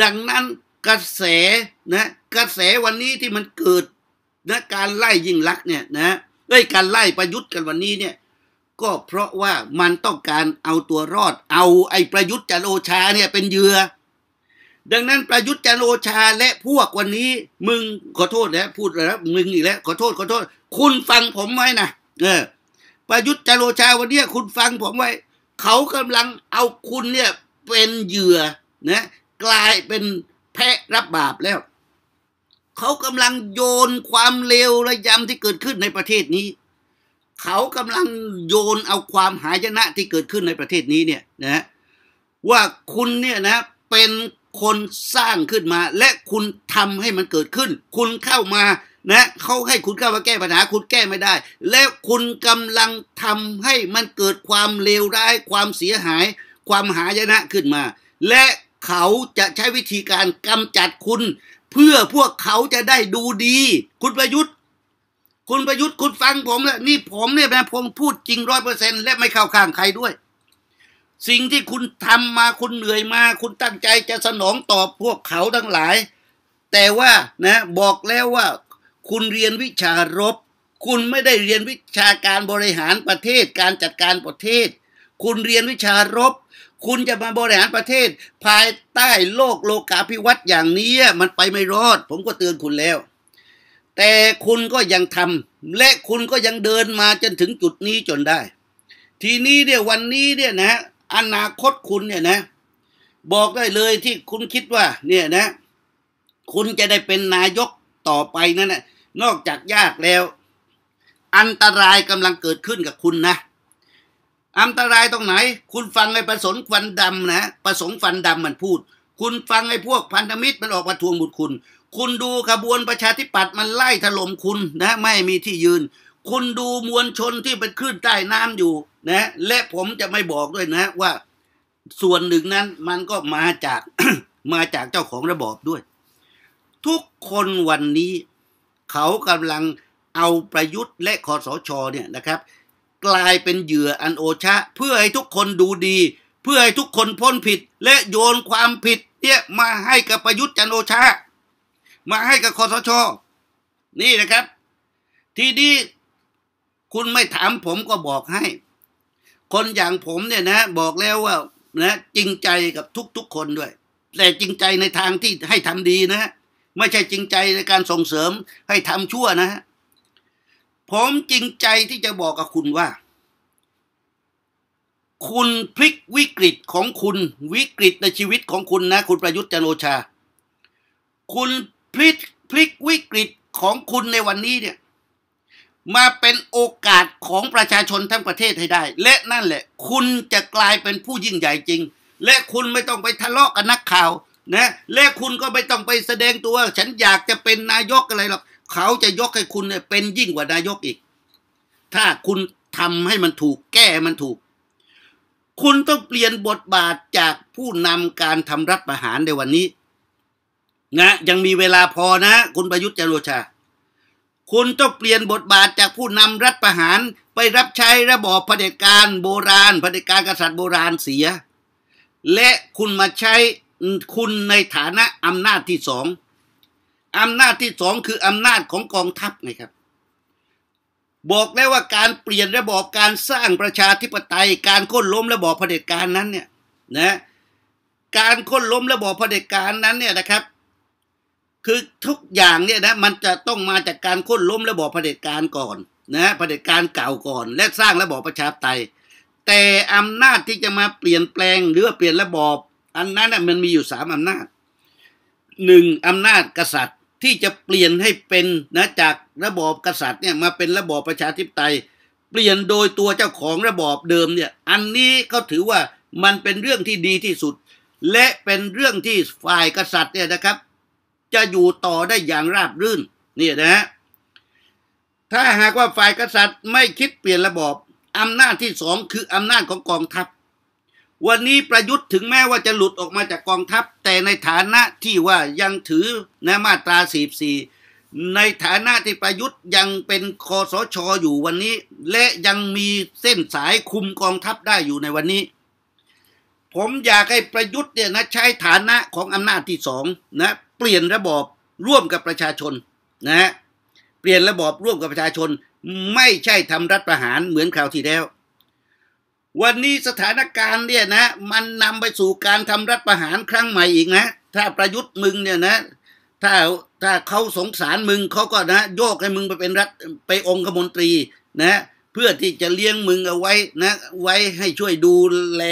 ดังนั้นกระแสนะกระแสวันนี้ที่มันเกิดนะการไล่ยิ่งลักเนี่ยนะเอ้ยการไล่ประยุทธ์กันวันนี้เนี่ยก็เพราะว่ามันต้องการเอาตัวรอดเอาไอ้ประยุทธ์จันโอชาเนี่ยเป็นเหยื่อดังนั้นประยุทธ์จันโอชาและพวกวันนี้ มึงขอโทษนะพูดแล้วมึงอีกแล้ว ขอโทษขอโทษ คุณฟังผมไว้นะเออประยุทธ์จันโอชาวันนี้คุณฟังผมไว้เขากำลังเอาคุณเนี่ยเป็นเหยื่อนะกลายเป็นแพะรับบาปแล้ว เขากำลังโยนความเลวระยำที่เกิดขึ้นในประเทศนี้ เขากำลังโยนเอาความหายนะที่เกิดขึ้นในประเทศนี้เนี่ยนะว่าคุณเนี่ยนะเป็นคนสร้างขึ้นมาและคุณทำให้มันเกิดขึ้น คุณเข้ามานะเขาให้คุณเข้ามาแก้ปัญหา คุณแก้ไม่ได้ และคุณกำลังทำให้มันเกิดความเลวร้ายความเสียหายความหายนะขึ้นมาและเขาจะใช้วิธีการกำจัดคุณ เพื่อพวกเขาจะได้ดูดี คุณประยุทธ์ คุณประยุทธ์คุณฟังผมแล้วนี่ผมเนี่ยนะผมพูดจริงร้อยเปอร์เซ็นต์และไม่เข้าข้างใครด้วยสิ่งที่คุณทำมาคุณเหนื่อยมาคุณตั้งใจจะสนองตอบพวกเขาทั้งหลาย แต่ว่านะ บอกแล้วว่า คุณเรียนวิชารบ คุณไม่ได้เรียนวิชาการบริหารประเทศ การจัดการประเทศ คุณเรียนวิชารบ คุณจะมาบริหารประเทศ ภายใต้โลกโลกาภิวัตน์อย่างนี้มันไปไม่รอด ผมก็เตือนคุณแล้ว แต่คุณก็ยังทำและคุณก็ยังเดินมาจนถึงจุดนี้จนได้ ทีนี้เนี่ยวันนี้เนี่ยนะอนาคตคุณเนี่ยนะ บอกได้เลยที่คุณคิดว่า เนี่ยนะ คุณจะได้เป็นนายกต่อไปนั่นนะนอกจากยากแล้ว อันตรายกำลังเกิดขึ้นกับคุณนะอันตรายตรงไหน คุณฟังไอ้ประสงค์ฟันดำนะประสงค์ฟันดำมันพูด คุณฟังไอ้พวกพันธมิตรมันออกมาทวงบุตรคุณ คุณดูขบวนประชาธิปัตย์มันไล่ถล่มคุณนะ ไม่มีที่ยืนคุณดูมวลชนที่เป็นคลื่นใต้น้ำอยู่นะ และผมจะไม่บอกด้วยนะ ว่าส่วนหนึ่งนั้นมันก็มาจากมาจากเจ้าของระบอบด้วย ทุกคนวันนี้ เขากำลังเอาประยุทธ์ และคอสชอเนี่ยนะครับ กลายเป็นเหยื่ออันโอชะ เพื่อให้ทุกคนดูดี เพื่อให้ทุกคนพ้นผิด และโยนความผิดเนี่ยมาให้กับประยุทธ์จันโอชา มาให้กับคอสชอนี่นะครับ ทีนี้คุณไม่ถามผมก็บอกให้ คนอย่างผมเนี่ยนะบอกแล้วว่านะจริงใจกับทุกๆคนด้วย แต่จริงใจในทางที่ให้ทำดีนะ ไม่ใช่จริงใจในการส่งเสริมให้ทำชั่วนะ ผมจริงใจที่จะบอกกับคุณว่า คุณพลิกวิกฤตของคุณวิกฤตในชีวิตของคุณนะ คุณประยุทธ์จันโอชา คุณพลิกพลิกวิกฤตของคุณในวันนี้เนี่ยมาเป็นโอกาสของประชาชนทั้งประเทศให้ได้ และนั่นแหละ คุณจะกลายเป็นผู้ยิ่งใหญ่จริง และคุณไม่ต้องไปทะเลาะกับนักข่าว นะและคุณก็ไม่ต้องไปแสดงตัว ฉันอยากจะเป็นนายกอะไรหรอกเขาจะยกให้คุณเนี่ยเป็นยิ่งกว่านายกอีก ถ้าคุณทำให้มันถูก แก้มันถูก คุณต้องเปลี่ยนบทบาทจากผู้นำการทำรัฐประหารในวันนี้นะยังมีเวลาพอนะ คุณประยุทธ์จันโอชาคุณต้องเปลี่ยนบทบาทจากผู้นำรัฐประหารไปรับใช้ระบอบเผด็จการ โบราณเผด็จการกษัตริย์โบราณเสีย และคุณมาใช้คุณในฐานะอำนาจที่สองอำนาจที่สองคืออำนาจของกองทัพไงครับ บอกแล้วว่าการเปลี่ยนระบอบการสร้างประชาธิปไตย การค้นล้มระบอบเผด็จการนั้นเนี่ยนะการค้นล้มระบอบเผด็จการนั้นเนี่ยนะครับคือทุกอย่างเนี่ยนะมันจะต้องมาจากการค้นล้มระบอบเผด็จการก่อน นะเผด็จการเก่าก่อนและสร้างระบอบประชาธิปไตยแต่อำนาจที่จะมาเปลี่ยนแปลงหรือเปลี่ยนระบอบอันนั้นมันมีอยู่สามอำนาจหนึ่งอำนาจกษัตริย์ที่จะเปลี่ยนให้เป็นนะจากระบอบกษัตริย์เนี่ยมาเป็นระบอบประชาธิปไตย เปลี่ยนโดยตัวเจ้าของระบอบเดิมเนี่ยอันนี้ก็ถือว่ามันเป็นเรื่องที่ดีที่สุด และเป็นเรื่องที่ฝ่ายกษัตริย์เนี่ยนะครับจะอยู่ต่อได้อย่างราบรื่นนี่นะฮะถ้าหากว่าฝ่ายกษัตริย์ ไม่คิดเปลี่ยนระบอบอำนาจที่สองคืออำนาจของกองทัพ วันนี้ประยุทธ์ถึงแม้ว่าจะหลุดออกมาจากกองทัพ แต่ในฐานะที่ว่ายังถือนมาตราสีสี่ ในฐานะที่ประยุทธ์ยังเป็นคอสชออยู่วันนี้ และยังมีเส้นสายคุมกองทัพได้อยู่ในวันนี้ ผมอยากให้ประยุทธ์เนี่ยนะใช้ฐานะของอำนาจที่สองนะเปลี่ยนระบอบร่วมกับประชาชนนะฮะเปลี่ยนระบอบร่วมกับประชาชน ไม่ใช่ทำรัฐประหารเหมือนคราวที่แล้ว วันนี้สถานการณ์เนี่ยนะ มันนำไปสู่การทำรัฐประหารครั้งใหม่อีกนะถ้าประยุทธ์มึงเนี่ยนะถ้าถ้าเขาสงสารมึงเขาก็นะโยกให้มึงไปเป็นรัฐไปองคมนตรีนะ เพื่อที่จะเลี้ยงมึงเอาไว้นะ ไว้ให้ช่วยดูแล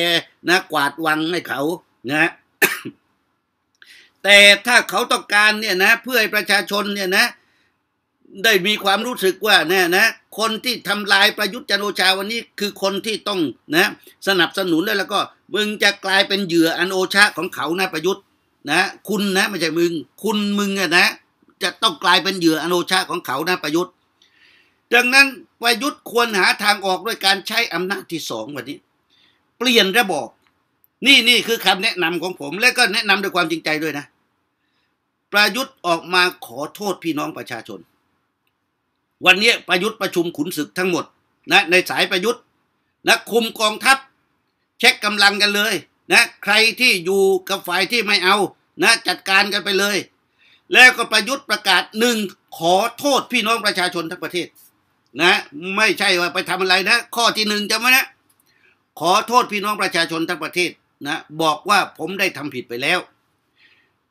นะ กวาดวังให้เขานะแต่ถ้าเขาต้องการเนี่ยนะเพื่อให้ประชาชนเนี่ยนะได้มีความรู้สึกว่าเนี่ยนะคนที่ทำลายประยุทธ์จันโอชาวันนี้คือคนที่ต้องนะ สนับสนุนแล้วแล้วก็มึงจะกลายเป็นเหยื่ออันโอชาของเขานะประยุทธ์นะ คุณนะไม่ใช่มึงคุณมึงอะนะจะต้องกลายเป็นเหยื่ออโนชาของเขานะประยุทธ์ดังนั้นประยุทธ์ควรหาทางออกด้วยการใช้อำนาจที่สองวันนี้ เปลี่ยนระบอบนี่นี่คือคำแนะนำของผม และก็แนะนำด้วยความจริงใจด้วยนะ ประยุทธ์ออกมาขอโทษพี่น้องประชาชน วันนี้ประยุทธ์ประชุมขุนศึกทั้งหมดนะในสายประยุทธ์นะคุมกองทัพเช็คกำลังกันเลยนะใครที่อยู่กับฝ่ายที่ไม่เอานะจัดการกันไปเลย แล้วก็ประยุทธ์ประกาศหนึ่งขอโทษพี่น้องประชาชนทั้งประเทศนะไม่ใช่ว่าไปทำอะไรนะข้อที่หนึ่งจำไว้นะขอโทษพี่น้องประชาชนทั้งประเทศนะบอกว่าผมได้ทำผิดไปแล้ว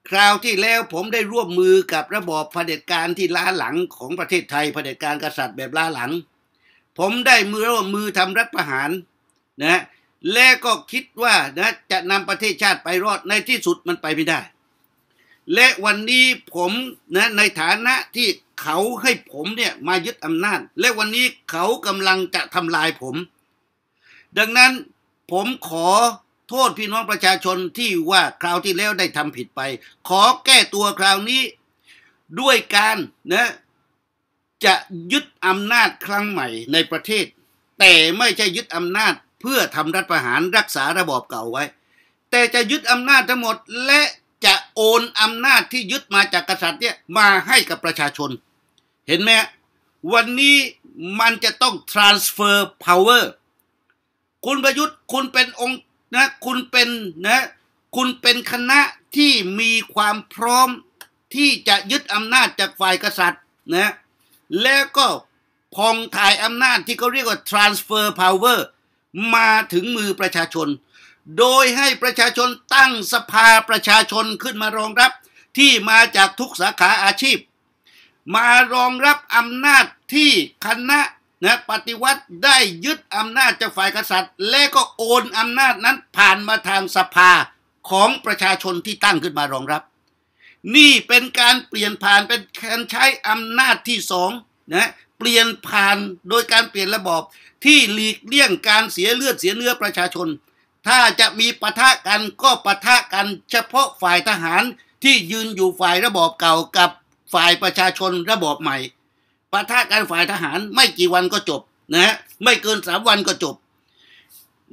คราวที่แล้วผมได้ร่วมมือกับระบอบเผด็จการที่ล้าหลังของประเทศไทยเผด็จการกษัตริย์แบบล้าหลัง ผมได้มือร่วมมือทำรัฐประหารนะและก็คิดว่านะจะนำประเทศชาติไปรอดในที่สุดมันไปไม่ได้ และวันนี้ผมนะในฐานะที่เขาให้ผมเนี่ยมายึดอำนาจ และวันนี้เขากำลังจะทำลายผม ดังนั้นผมขอโทษพี่น้องประชาชนที่ว่าคราวที่แล้วได้ทำผิดไป ขอแก้ตัวคราวนี้ด้วยการนะจะยึดอำนาจครั้งใหม่ในประเทศ แต่ไม่ใช่ยึดอำนาจเพื่อทำรัฐประหารรักษาระบอบเก่าไว้ แต่จะยึดอำนาจทั้งหมด และจะโอนอำนาจที่ยึดมาจากกษัตริย์เนี่ย มาให้กับประชาชน เห็นไหมวันนี้มันจะต้อง transfer power คุณประยุทธ์คุณเป็นองค์นะคุณเป็นนะคุณเป็นคณะที่มีความพร้อมที่จะยึดอำนาจจากฝ่ายกษัตริย์นะแล้วก็พองถ่ายอำนาจที่เขาเรียกว่า transfer power มาถึงมือประชาชน โดยให้ประชาชนตั้งสภาประชาชนขึ้นมารองรับที่มาจากทุกสาขาอาชีพ มารองรับอำนาจที่คณะนะปฏิวัติได้ยึดอำนาจจากฝ่ายกษัตริย์ และก็โอนอำนาจนั้นผ่านมาทางสภาของประชาชนที่ตั้งขึ้นมารองรับ นี่เป็นการเปลี่ยนผ่านเป็นการใช้อำนาจที่สองนะเปลี่ยนผ่านโดยการเปลี่ยนระบอบที่หลีกเลี่ยงการเสียเลือดเสียเนื้อประชาชน ถ้าจะมีปะทะกันก็ปะทะกันเฉพาะฝ่ายทหารที่ยืนอยู่ฝ่ายระบอบเก่ากับฝ่ายประชาชนระบอบใหม่ะทะกันฝ่ายทหารไม่กี่วันก็จบนะฮะไม่เกินสามวันก็จบ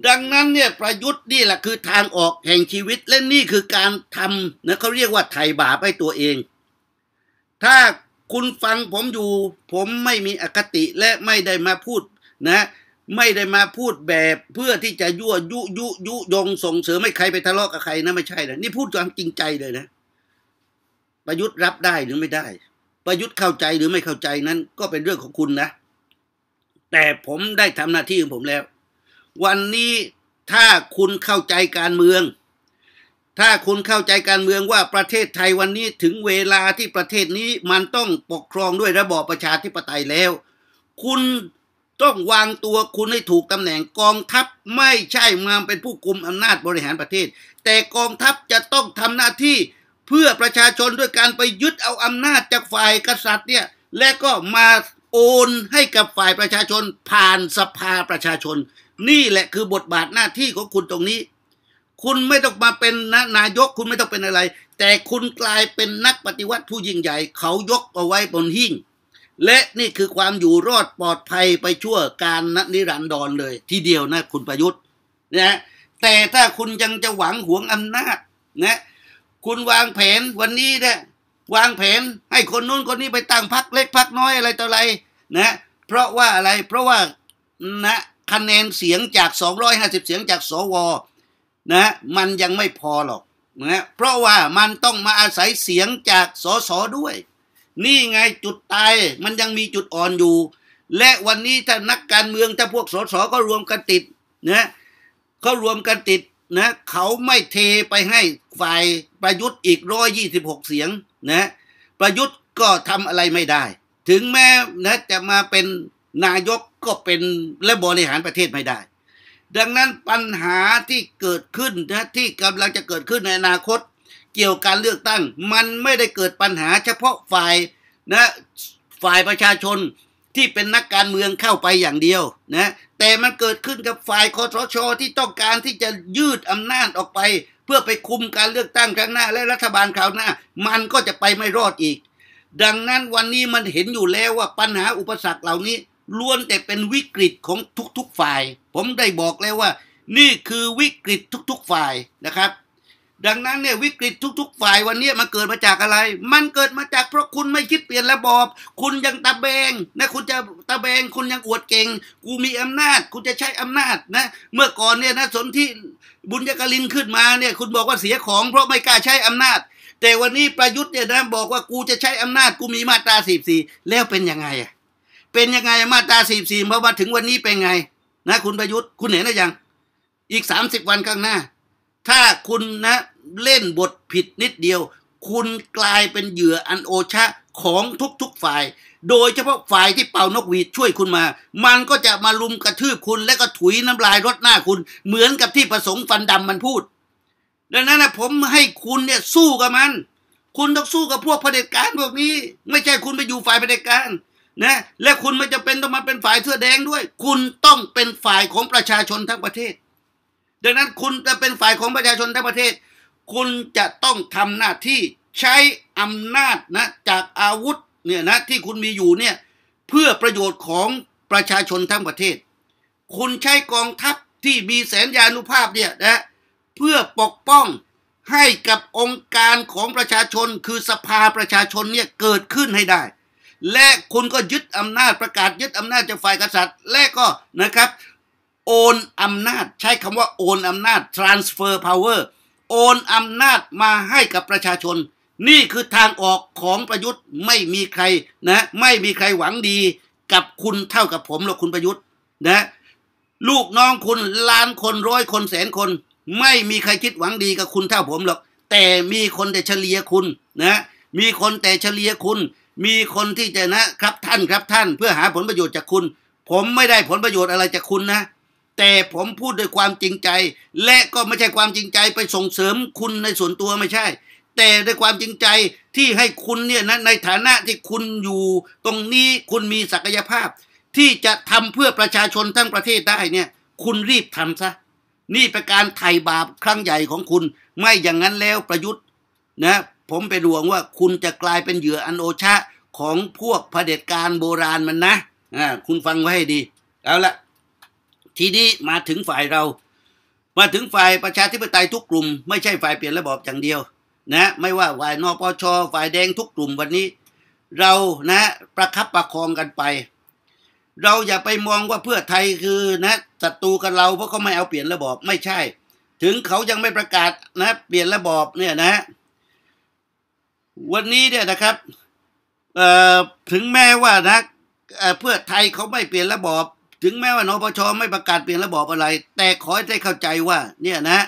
ดังนั้นเนี่ย ประยุทธ์นี่แหละ คือทางออกแห่งชีวิตและนี่คือการทำนะเขาเรียกว่าไถ่บาปให้ตัวเอง ถ้าคุณฟังผมอยู่ ผมไม่มีอคติและไม่ได้มาพูดนะไม่ได้มาพูดแบบ เพื่อที่จะยั่วยุยุยุยงส่งเสริมให้ใครไปทะเลาะกับใครนะไม่ใช่นะนี่พูดความจริงใจเลยนะ ประยุทธ์รับได้หรือไม่ได้ประยุทธ์เข้าใจหรือไม่เข้าใจนั้น ก็เป็นเรื่องของคุณนะ แต่ผมได้ทำหน้าที่ของผมแล้ว วันนี้ถ้าคุณเข้าใจการเมือง ถ้าคุณเข้าใจการเมืองว่าประเทศไทยวันนี้ถึงเวลาที่ประเทศนี้มันต้องปกครองด้วยระบอบประชาธิปไตยแล้ว คุณต้องวางตัวคุณให้ถูกตำแหน่งกองทัพไม่ใช่มาเป็นผู้กุมอำนาจบริหารประเทศ แต่กองทัพจะต้องทำหน้าที่เพื่อประชาชนด้วยการไปยึดเอาอำนาจจากฝ่ายกษัตริย์เนี่ย และก็มาโอนให้กับฝ่ายประชาชน ผ่านสภาประชาชน นี่แหละคือบทบาทหน้าที่ของคุณตรงนี้ คุณไม่ต้องมาเป็นนะนายกคุณไม่ต้องเป็นอะไร แต่คุณกลายเป็นนักปฏิวัติผู้ยิ่งใหญ่ เขายกเอาไว้บนหิ้งและนี่คือความอยู่รอดปลอดภัยไปชั่วการนิรันดรเลย ทีเดียวนะคุณประยุทธ์นะแต่ถ้าคุณยังจะหวังหวงอำนาจนะคุณวางแผนวันนี้เนะี่ยวางแผนให้คนนู้นคนนี้ไปตั้งพักเล็กพักน้อยอะไรต่ออะไรนะเพราะว่าอะไรเพราะว่านะคะแนนเสียงจาก250เสียงจากสวนะ มันยังไม่พอหรอกนะเพราะว่ามันต้องมาอาศัยเสียงจากสสด้วย นี่ไงจุดตายมันยังมีจุดอ่อนอยู่ และวันนี้ถ้านักการเมืองถ้าพวกสสก็รวมกันติดนะเขารวมกันติดนะเขาไม่เทไปให้ฝ่ายประยุทธ์อีกร้อยยี่สิบหกเสียงนะประยุทธ์ก็ทำอะไรไม่ได้ ถึงแม้นะจะมาเป็นนายกก็เป็นและบริหารประเทศไม่ได้ ดังนั้นปัญหาที่เกิดขึ้นนะที่กำลังจะเกิดขึ้นในอนาคตเกี่ยวการเลือกตั้ง มันไม่ได้เกิดปัญหาเฉพาะฝ่ายนะฝ่ายประชาชนที่เป็นนักการเมืองเข้าไปอย่างเดียวนะแต่มันเกิดขึ้นกับฝ่ายคอสชที่ต้องการที่จะยืดอำนาจออกไปเพื่อไปคุมการเลือกตั้งครั้งหน้าและรัฐบาลคราวหน้า มันก็จะไปไม่รอดอีก ดังนั้นวันนี้มันเห็นอยู่แล้วว่าปัญหาอุปสรรคเหล่านี้ล้วนแต่เป็นวิกฤตของทุก ๆฝ่าย ผมได้บอกแล้วว่า นี่คือวิกฤตทุกๆฝ่ายนะครับดังนั้นเนี่ยวิกฤตทุกๆ ฝ่ายวันนี้มาเกิดมาจากอะไร มันเกิดมาจากเพราะคุณไม่คิดเปลี่ยนระบอบ คุณยังตะแบง นะคุณจะตะแบง คุณยังอวดเก่ง กูมีอำนาจ คุณจะใช้อำนาจนะ เมื่อก่อนเนี่ยนะสนที่บุญยกลินขึ้นมาเนี่ย คุณบอกว่าเสียของเพราะไม่กล้าใช้อำนาจ แต่วันนี้ประยุทธ์เนี่ยนะบอกว่ากูจะใช้อำนาจ กูมีมาตราสีสี่แล้วเป็นยังไงอะเป็นยังไงมาตราสีสี่มาถึงวันนี้เป็นไงนะคุณประยุทธ์ คุณเห็นหรือยัง อีกสามสิบวันข้างหน้าถ้าคุณนะเล่นบทผิดนิดเดียว คุณกลายเป็นเหยื่ออันโอชะของทุก ๆ ฝ่าย โดยเฉพาะฝ่ายที่เป่านกหวีดช่วยคุณมา มันก็จะมาลุมกระทืบคุณและก็ถุยน้ำลายรดหน้าคุณ เหมือนกับที่ประสงค์ฟันดำมันพูด ดังนั้นนะผมให้คุณเนี่ยสู้กับมัน คุณต้องสู้กับพวกเผด็จการพวกนี้ ไม่ใช่คุณไปอยู่ฝ่ายเผด็จการนะ และคุณไม่จะเป็นต้องมาเป็นฝ่ายเสื้อแดงด้วย คุณต้องเป็นฝ่ายของประชาชนทั้งประเทศดังนั้นคุณจะเป็นฝ่ายของประชาชนทั้งประเทศ คุณจะต้องทำหน้าที่ใช้อำนาจนะจากอาวุธเนี่ยนะที่คุณมีอยู่เนี่ยเพื่อประโยชน์ของประชาชนทั้งประเทศ คุณใช้กองทัพที่มีแสนยานุภาพเนี่ยนะเพื่อปกป้องให้กับองค์การของประชาชนคือสภาประชาชนเนี่ยเกิดขึ้นให้ได้ และคุณก็ยึดอำนาจประกาศยึดอำนาจจากฝ่ายกษัตริย์และก็นะครับโอนอำนาจใช้คำว่าโอนอำนาจ transfer power โอนอำนาจมาให้กับประชาชน นี่คือทางออกของประยุทธ์ไม่มีใครนะไม่มีใครหวังดีกับคุณเท่ากับผมหรอกคุณประยุทธ์นะลูกน้องคุณล้านคนร้อยคนแสนคน ไม่มีใครคิดหวังดีกับคุณเท่าผมหรอก แต่มีคนแต่เฉลี่ยคุณนะมีคนแต่เฉลี่ยคุณ มีคนที่จะนะครับท่านครับท่านเพื่อหาผลประโยชน์จากคุณ ผมไม่ได้ผลประโยชน์อะไรจากคุณนะแต่ผมพูดด้วยความจริงใจ และก็ไม่ใช่ความจริงใจไปส่งเสริมคุณในส่วนตัวไม่ใช่ แต่ด้วยความจริงใจที่ให้คุณเนี่ยนะในฐานะที่คุณอยู่ตรงนี้คุณมีศักยภาพ ที่จะทำเพื่อประชาชนทั้งประเทศได้เนี่ย คุณรีบทำซะ นี่เป็นการไถ่บาปครั้งใหญ่ของคุณ ไม่อย่างนั้นแล้วประยุทธ์นะผมเป็นหวงว่าคุณจะกลายเป็นเหยื่ออันโอชะของพวกเผด็จการโบราณมันนะอ่าคุณฟังไว้ให้ดีเอาละทีนี้มาถึงฝ่ายเรา มาถึงฝ่ายประชาธิปไตยทุกกลุ่มไม่ใช่ฝ่ายเปลี่ยนระบอบอย่างเดียว นะ ไม่ว่าฝ่ายนปชฝ่ายแดงทุกกลุ่มวันนี้ เรานะประคับประคองกันไป เราอย่าไปมองว่าเพื่อไทยคือนะศัตรูกับเราเพราะเขาไม่เอาเปลี่ยนระบอบ ไม่ใช่ ถึงเขายังไม่ประกาศนะเปลี่ยนระบอบเนี่ยนะ วันนี้เนี่ยนะครับถึงแม้ว่านะเพื่อไทยเขาไม่เปลี่ยนระบอบถึงแม้ว่านปชไม่ประกาศเปลี่ยนระบอบอะไร แต่ขอให้ได้เข้าใจว่าเนี่ยนะ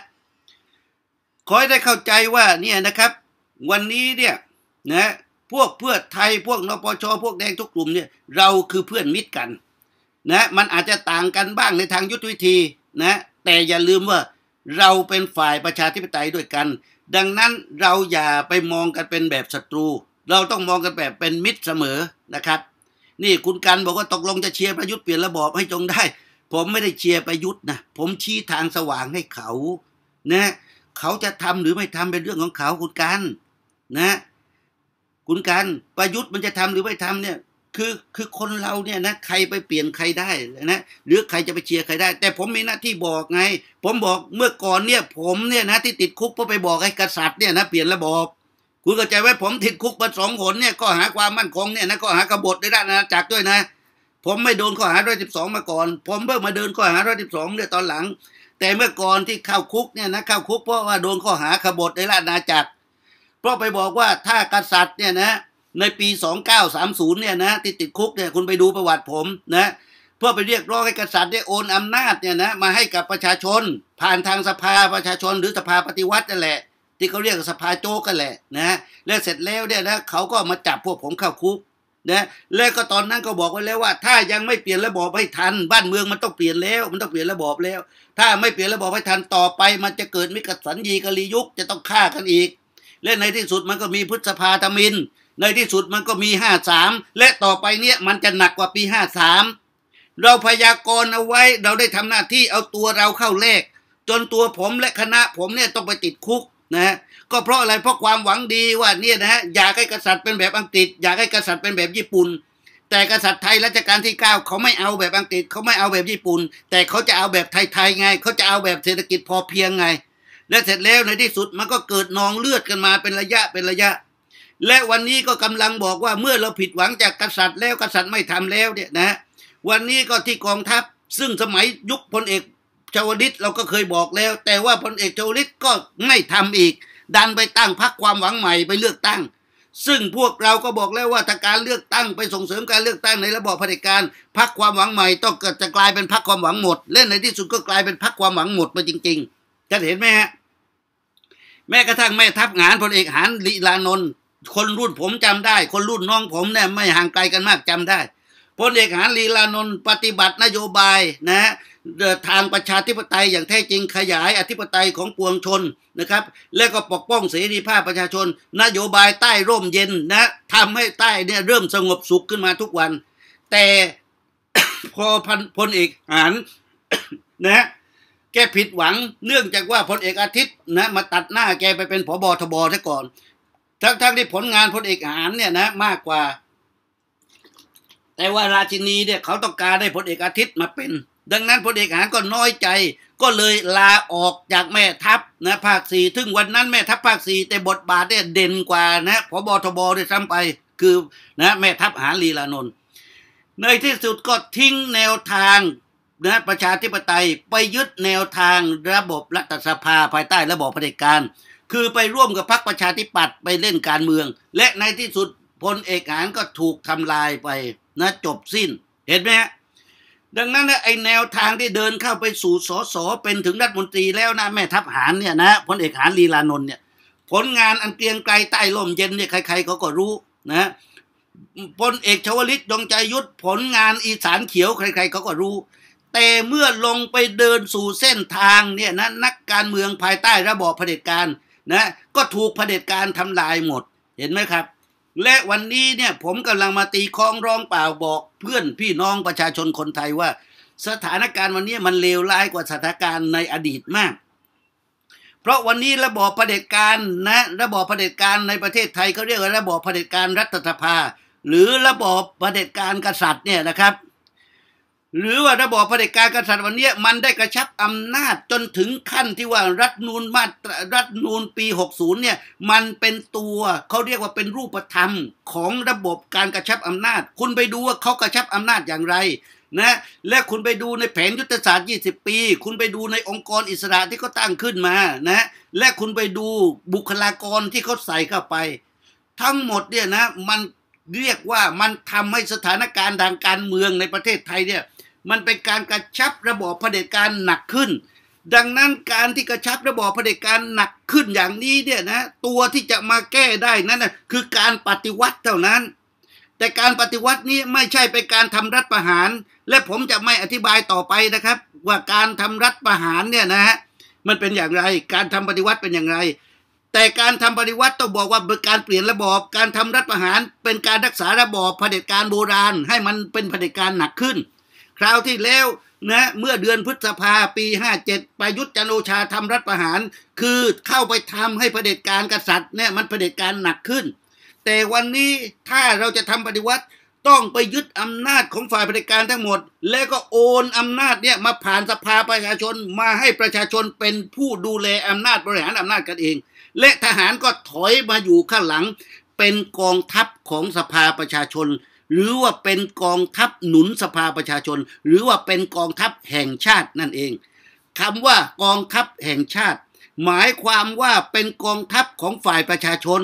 ขอให้ได้เข้าใจว่าเนี่ยนะครับ วันนี้เนี่ยนะพวกเพื่อไทยพวกนปชพวกแดงทุกกลุ่มเนี่ยเราคือเพื่อนมิตรกันนะมันอาจจะต่างกันบ้างในทางยุทธวิธีนะ แต่อย่าลืมว่าเราเป็นฝ่ายประชาธิปไตยด้วยกัน ดังนั้นเราอย่าไปมองกันเป็นแบบศัตรู เราต้องมองกันแบบเป็นมิตรเสมอนะครับนี่คุณกันบอกว่าตกลงจะเชียร์ประยุทธ์เปลี่ยนระบอบให้จงได้ ผมไม่ได้เชียร์ประยุทธ์นะผมชี้ทางสว่างให้เขานะเขาจะทำหรือไม่ทำเป็นเรื่องของเขาคุณกันนะคุณกันประยุทธ์มันจะทำหรือไม่ทำเนี่ยคือคือคนเราเนี่ยนะ ใครไปเปลี่ยนใครได้นะหรือใครจะไปเชียร์ใครได้ แต่ผมมีหน้าที่บอกไงผมบอกเมื่อก่อนเนี่ย ผมเนี่ยนะที่ติดคุกเพราะไปบอกไอ้กษัตริย์เนี่ยนะเปลี่ยนระบอบคุณเข้าใจไว้ผมติดคุกมาสองหนเนี่ยก็หาความมั่นคงเนี่ยนะก็หากบฏในด้านอาณาจักรด้วยนะ ผมไม่โดนข้อหาร้อยสิบสองมาก่อน ผมเพิ่งมาเดินข้อหาร้อยสิบสองเนี่ยตอนหลัง แต่เมื่อก่อนที่เข้าคุกเนี่ยนะเข้าคุกเพราะว่าโดนข้อหาขบฏในราชอาณาจักรเพราะไปบอกว่าถ้ากษัตริย์เนี่ยนะในปีสองเก้าสามศูนย์เนี่ยนะที่ติดคุกเนี่ยคุณไปดูประวัติผมนะเพื่อไปเรียกร้องให้กษัตริย์ได้โอนอำนาจเนี่ยนะมาให้กับประชาชนผ่านทางสภาประชาชนหรือสภาปฏิวัตินั่นแหละที่เขาเรียกสภาโจกันแหละนะแล้วเสร็จแล้วเนี่ยนะเขาก็มาจับพวกผมเข้าคุกนะ แล้วก็ตอนนั้นก็บอกไว้แล้วว่า ถ้ายังไม่เปลี่ยนระบอบให้ทันบ้านเมืองมันต้องเปลี่ยนแล้ว มันต้องเปลี่ยนระบอบแล้ว ถ้าไม่เปลี่ยนระบอบให้ทันต่อไปมันจะเกิดมิกสันยีกะลียุค จะต้องฆ่ากันอีก และในที่สุดมันก็มีพฤษภาธมิน ในที่สุดมันก็มีห้าสามและต่อไปเนี่ยมันจะหนักกว่าปีห้าสามเราพยากรณ์เอาไว้ เราได้ทำหน้าที่เอาตัวเราเข้าแลกจนตัวผมและคณะผมเนี่ยต้องไปติดคุกนะฮะก็เพราะอะไรเพราะความหวังดีว่าเนี่ยนะฮะอยากให้กษัตริย์เป็นแบบอังกฤษอยากให้กษัตริย์เป็นแบบญี่ปุ่นแต่กษัตริย์ไทยรัชกาลที่9เขาไม่เอาแบบอังกฤษเขาไม่เอาแบบญี่ปุ่นแต่เขาจะเอาแบบไทยๆไงเขาจะเอาแบบเศรษฐกิจพอเพียงไง และเสร็จแล้วในที่สุดมันก็เกิดนองเลือดกันมาเป็นระยะเป็นระยะ และวันนี้ก็กำลังบอกว่าเมื่อเราผิดหวังจากกษัตริย์แล้วกษัตริย์ไม่ทำแล้วเนี่ยนะวันนี้ก็ที่กองทัพซึ่งสมัยยุคพลเอกชาวลิตเราก็เคยบอกแล้ว แต่ว่าพลเอกชาวลิตก็ไม่ทำอีก ดันไปตั้งพรรคความหวังใหม่ไปเลือกตั้ง ซึ่งพวกเราก็บอกแล้วว่าถ้าการเลือกตั้งไปส่งเสริมการเลือกตั้งในระบอบเผด็จการพรรคความหวังใหม่ต้องเกิดจะกลายเป็นพรรคความหวังหมดและในที่สุดก็กลายเป็นพรรคความหวังหมดไปจริง ๆ จะเห็นไหมฮะแม้กระทั่งแม่ทัพงานพลเอกหานลีลานนท์คนรุ่นผมจำได้ คนรุ่นน้องผมเนี่ยไม่ห่างไกลกันมากจำได้พลเอกหานลีลานนท์ปฏิบัตินโยบายนะทางประชาธิปไตยอย่างแท้จริงขยายอธิปไตยของปวงชนนะครับ และก็ปกป้องเสรีภาพประชาชน นโยบายใต้ร่มเย็นนะทำให้ใต้เนี่ยเริ่มสงบสุขขึ้นมาทุกวัน แต่พอพพลเอกหานนะแกผิดหวังเนื่องจากว่าพลเอกอาทิตย์นะมาตัดหน้าแกไปเป็นผบทบซะก่อน ทั้งๆที่ผลงานพลเอกหานเนี่ยนะมากกว่าแต่ว่าราชินีเนี่ยเขาต้องการได้พลเอกอาทิตย์มาเป็น ดังนั้นพลเอกหานก็น้อยใจก็เลยลาออกจากแม่ทัพนะภาคสี่ถึงวันนั้นแม่ทัพภาคสี่แต่บทบาทเนี่ยเด่นกว่านะพบทบด้วยซ้ำไป คือนะแม่ทัพหาลีลานนท์ในที่สุดก็ทิ้งแนวทางนะประชาธิปไตยไปยึดแนวทางระบบรัฐสภาภายใต้ระบอบเผด็จการคือไปร่วมกับพรรคประชาธิปัตย์ไปเล่นการเมือง และในที่สุดพลเอกหานก็ถูกทำลายไปนะจบสิ้นเห็นไหมฮะดังนั้นนะไอแนวทางที่เดินเข้าไปสู่สสเป็นถึงรัฐมนตรีแล้วนะแม่ทัพหารเนี่ยนะพลเอกหารลีลานนท์เนี่ยผลงานอันเตียงไกลใต้ลมเย็นเนี่ยใครๆเขาก็รู้นะพลเอกชวลิตดวงใจยุทธผลงานอีสานเขียวใครๆเขาก็รู้ แต่เมื่อลงไปเดินสู่เส้นทางเนี่ยนะนักการเมืองภายใต้ระบอบเผด็จการนะก็ถูกเผด็จการทำลายหมด เห็นไหมครับและวันนี้เนี่ยผมกำลังมาตีคองร้องเปล่าบอกเพื่อนพี่น้องประชาชนคนไทยว่าสถานการณ์วันนี้มันเลวร้ายกว่าสถานการณ์ในอดีตมาก เพราะวันนี้ระบอบเผด็จการนะระบอบเผด็จการในประเทศไทยเขาเรียกว่าระบอบเผด็จการรัฐสภาหรือระบอบเผด็จการกษัตริย์เนี่ยนะครับหรือว่าระบอบเผด็จการกษัตริย์วันนี้มันได้กระชับอำนาจ จนถึงขั้นที่ว่ารัฐนูนมาตรรัฐนูนปี 60 เนี่ยมันเป็นตัวเขาเรียกว่าเป็นรูปธรรมของระบบการกระชับอำนาจ คุณไปดูว่าเขากระชับอำนาจอย่างไรนะและคุณไปดูในแผนยุทธศาสตร์ 20 ปี คุณไปดูในองค์กรอิสระที่เขาตั้งขึ้นมานะและคุณไปดูบุคลากรที่เขาใส่เข้าไป ทั้งหมดเนี่ยนะมันเรียกว่ามันทำให้สถานการณ์ทางการเมืองในประเทศไทยเนี่ยมันเป็นการกระชับระบอบเผด็จการหนักขึ้น ดังนั้นการที่กระชับระบอบเผด็จการหนักขึ้นอย่างนี้เนี่ยนะ ตัวที่จะมาแก้ได้นั้นนะคือการปฏิวัติเท่านั้น แต่การปฏิวัตินี้ไม่ใช่เป็นการทำรัฐประหาร และผมจะไม่อธิบายต่อไปนะครับ ว่าการทำรัฐประหารเนี่ยนะฮะ มันเป็นอย่างไรการทำปฏิวัติเป็นอย่างไร แต่การทำปฏิวัติต้องบอกว่าเป็นการเปลี่ยนระบอบการทำรัฐประหาร เป็นการรักษาระบอบเผด็จการโบราณ ให้มันเป็นเผด็จการหนักขึ้นคราวที่แล้วนะเมื่อเดือนพฤษภาปี 57ประยุทธ์จันโอชาทำรัฐประหาร คือเข้าไปทำให้เผด็จการกษัตริย์เนี่ยมันเผด็จการหนักขึ้น แต่วันนี้ถ้าเราจะทำปฏิวัติต้องไปยึดอำนาจของฝ่ายเผด็จการทั้งหมด แล้วก็โอนอำนาจเนี่ยมาผ่านสภาประชาชนมาให้ประชาชนเป็นผู้ดูแลอำนาจบริหารอำนาจกันเอง และทหารก็ถอยมาอยู่ข้างหลัง เป็นกองทัพของสภาประชาชนหรือว่าเป็นกองทัพหนุนสภาประชาชน หรือว่าเป็นกองทัพแห่งชาตินั่นเองคำว่ากองทัพแห่งชาติ หมายความว่าเป็นกองทัพของฝ่ายประชาชน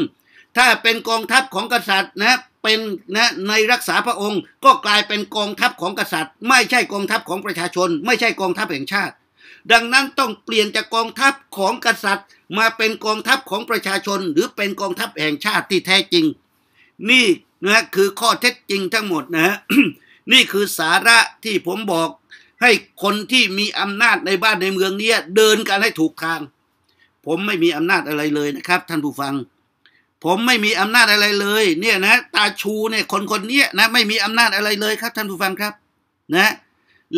ถ้าเป็นกองทัพของกษัตริย์นะเป็นนะในรักษาพระองค์ ก็กลายเป็นกองทัพของกษัตริย์ ไม่ใช่กองทัพของประชาชน ไม่ใช่กองทัพแห่งชาติ ดังนั้นต้องเปลี่ยนจากกองทัพของกษัตริย์ มาเป็นกองทัพของประชาชน หรือเป็นกองทัพแห่งชาติที่แท้จริง นี่นะคือข้อเท็จจริงทั้งหมดนะนี่คือสาระที่ผมบอกให้คนที่มีอำนาจในบ้านในเมืองเนี้ยเดินกันให้ถูกทาง ผมไม่มีอำนาจอะไรเลยนะครับ ท่านผู้ฟัง ผมไม่มีอำนาจอะไรเลย เนี่ยนะ ตาชูเนี่ยคนคนนี้นะไม่มีอำนาจอะไรเลยครับ ท่านผู้ฟังครับนะ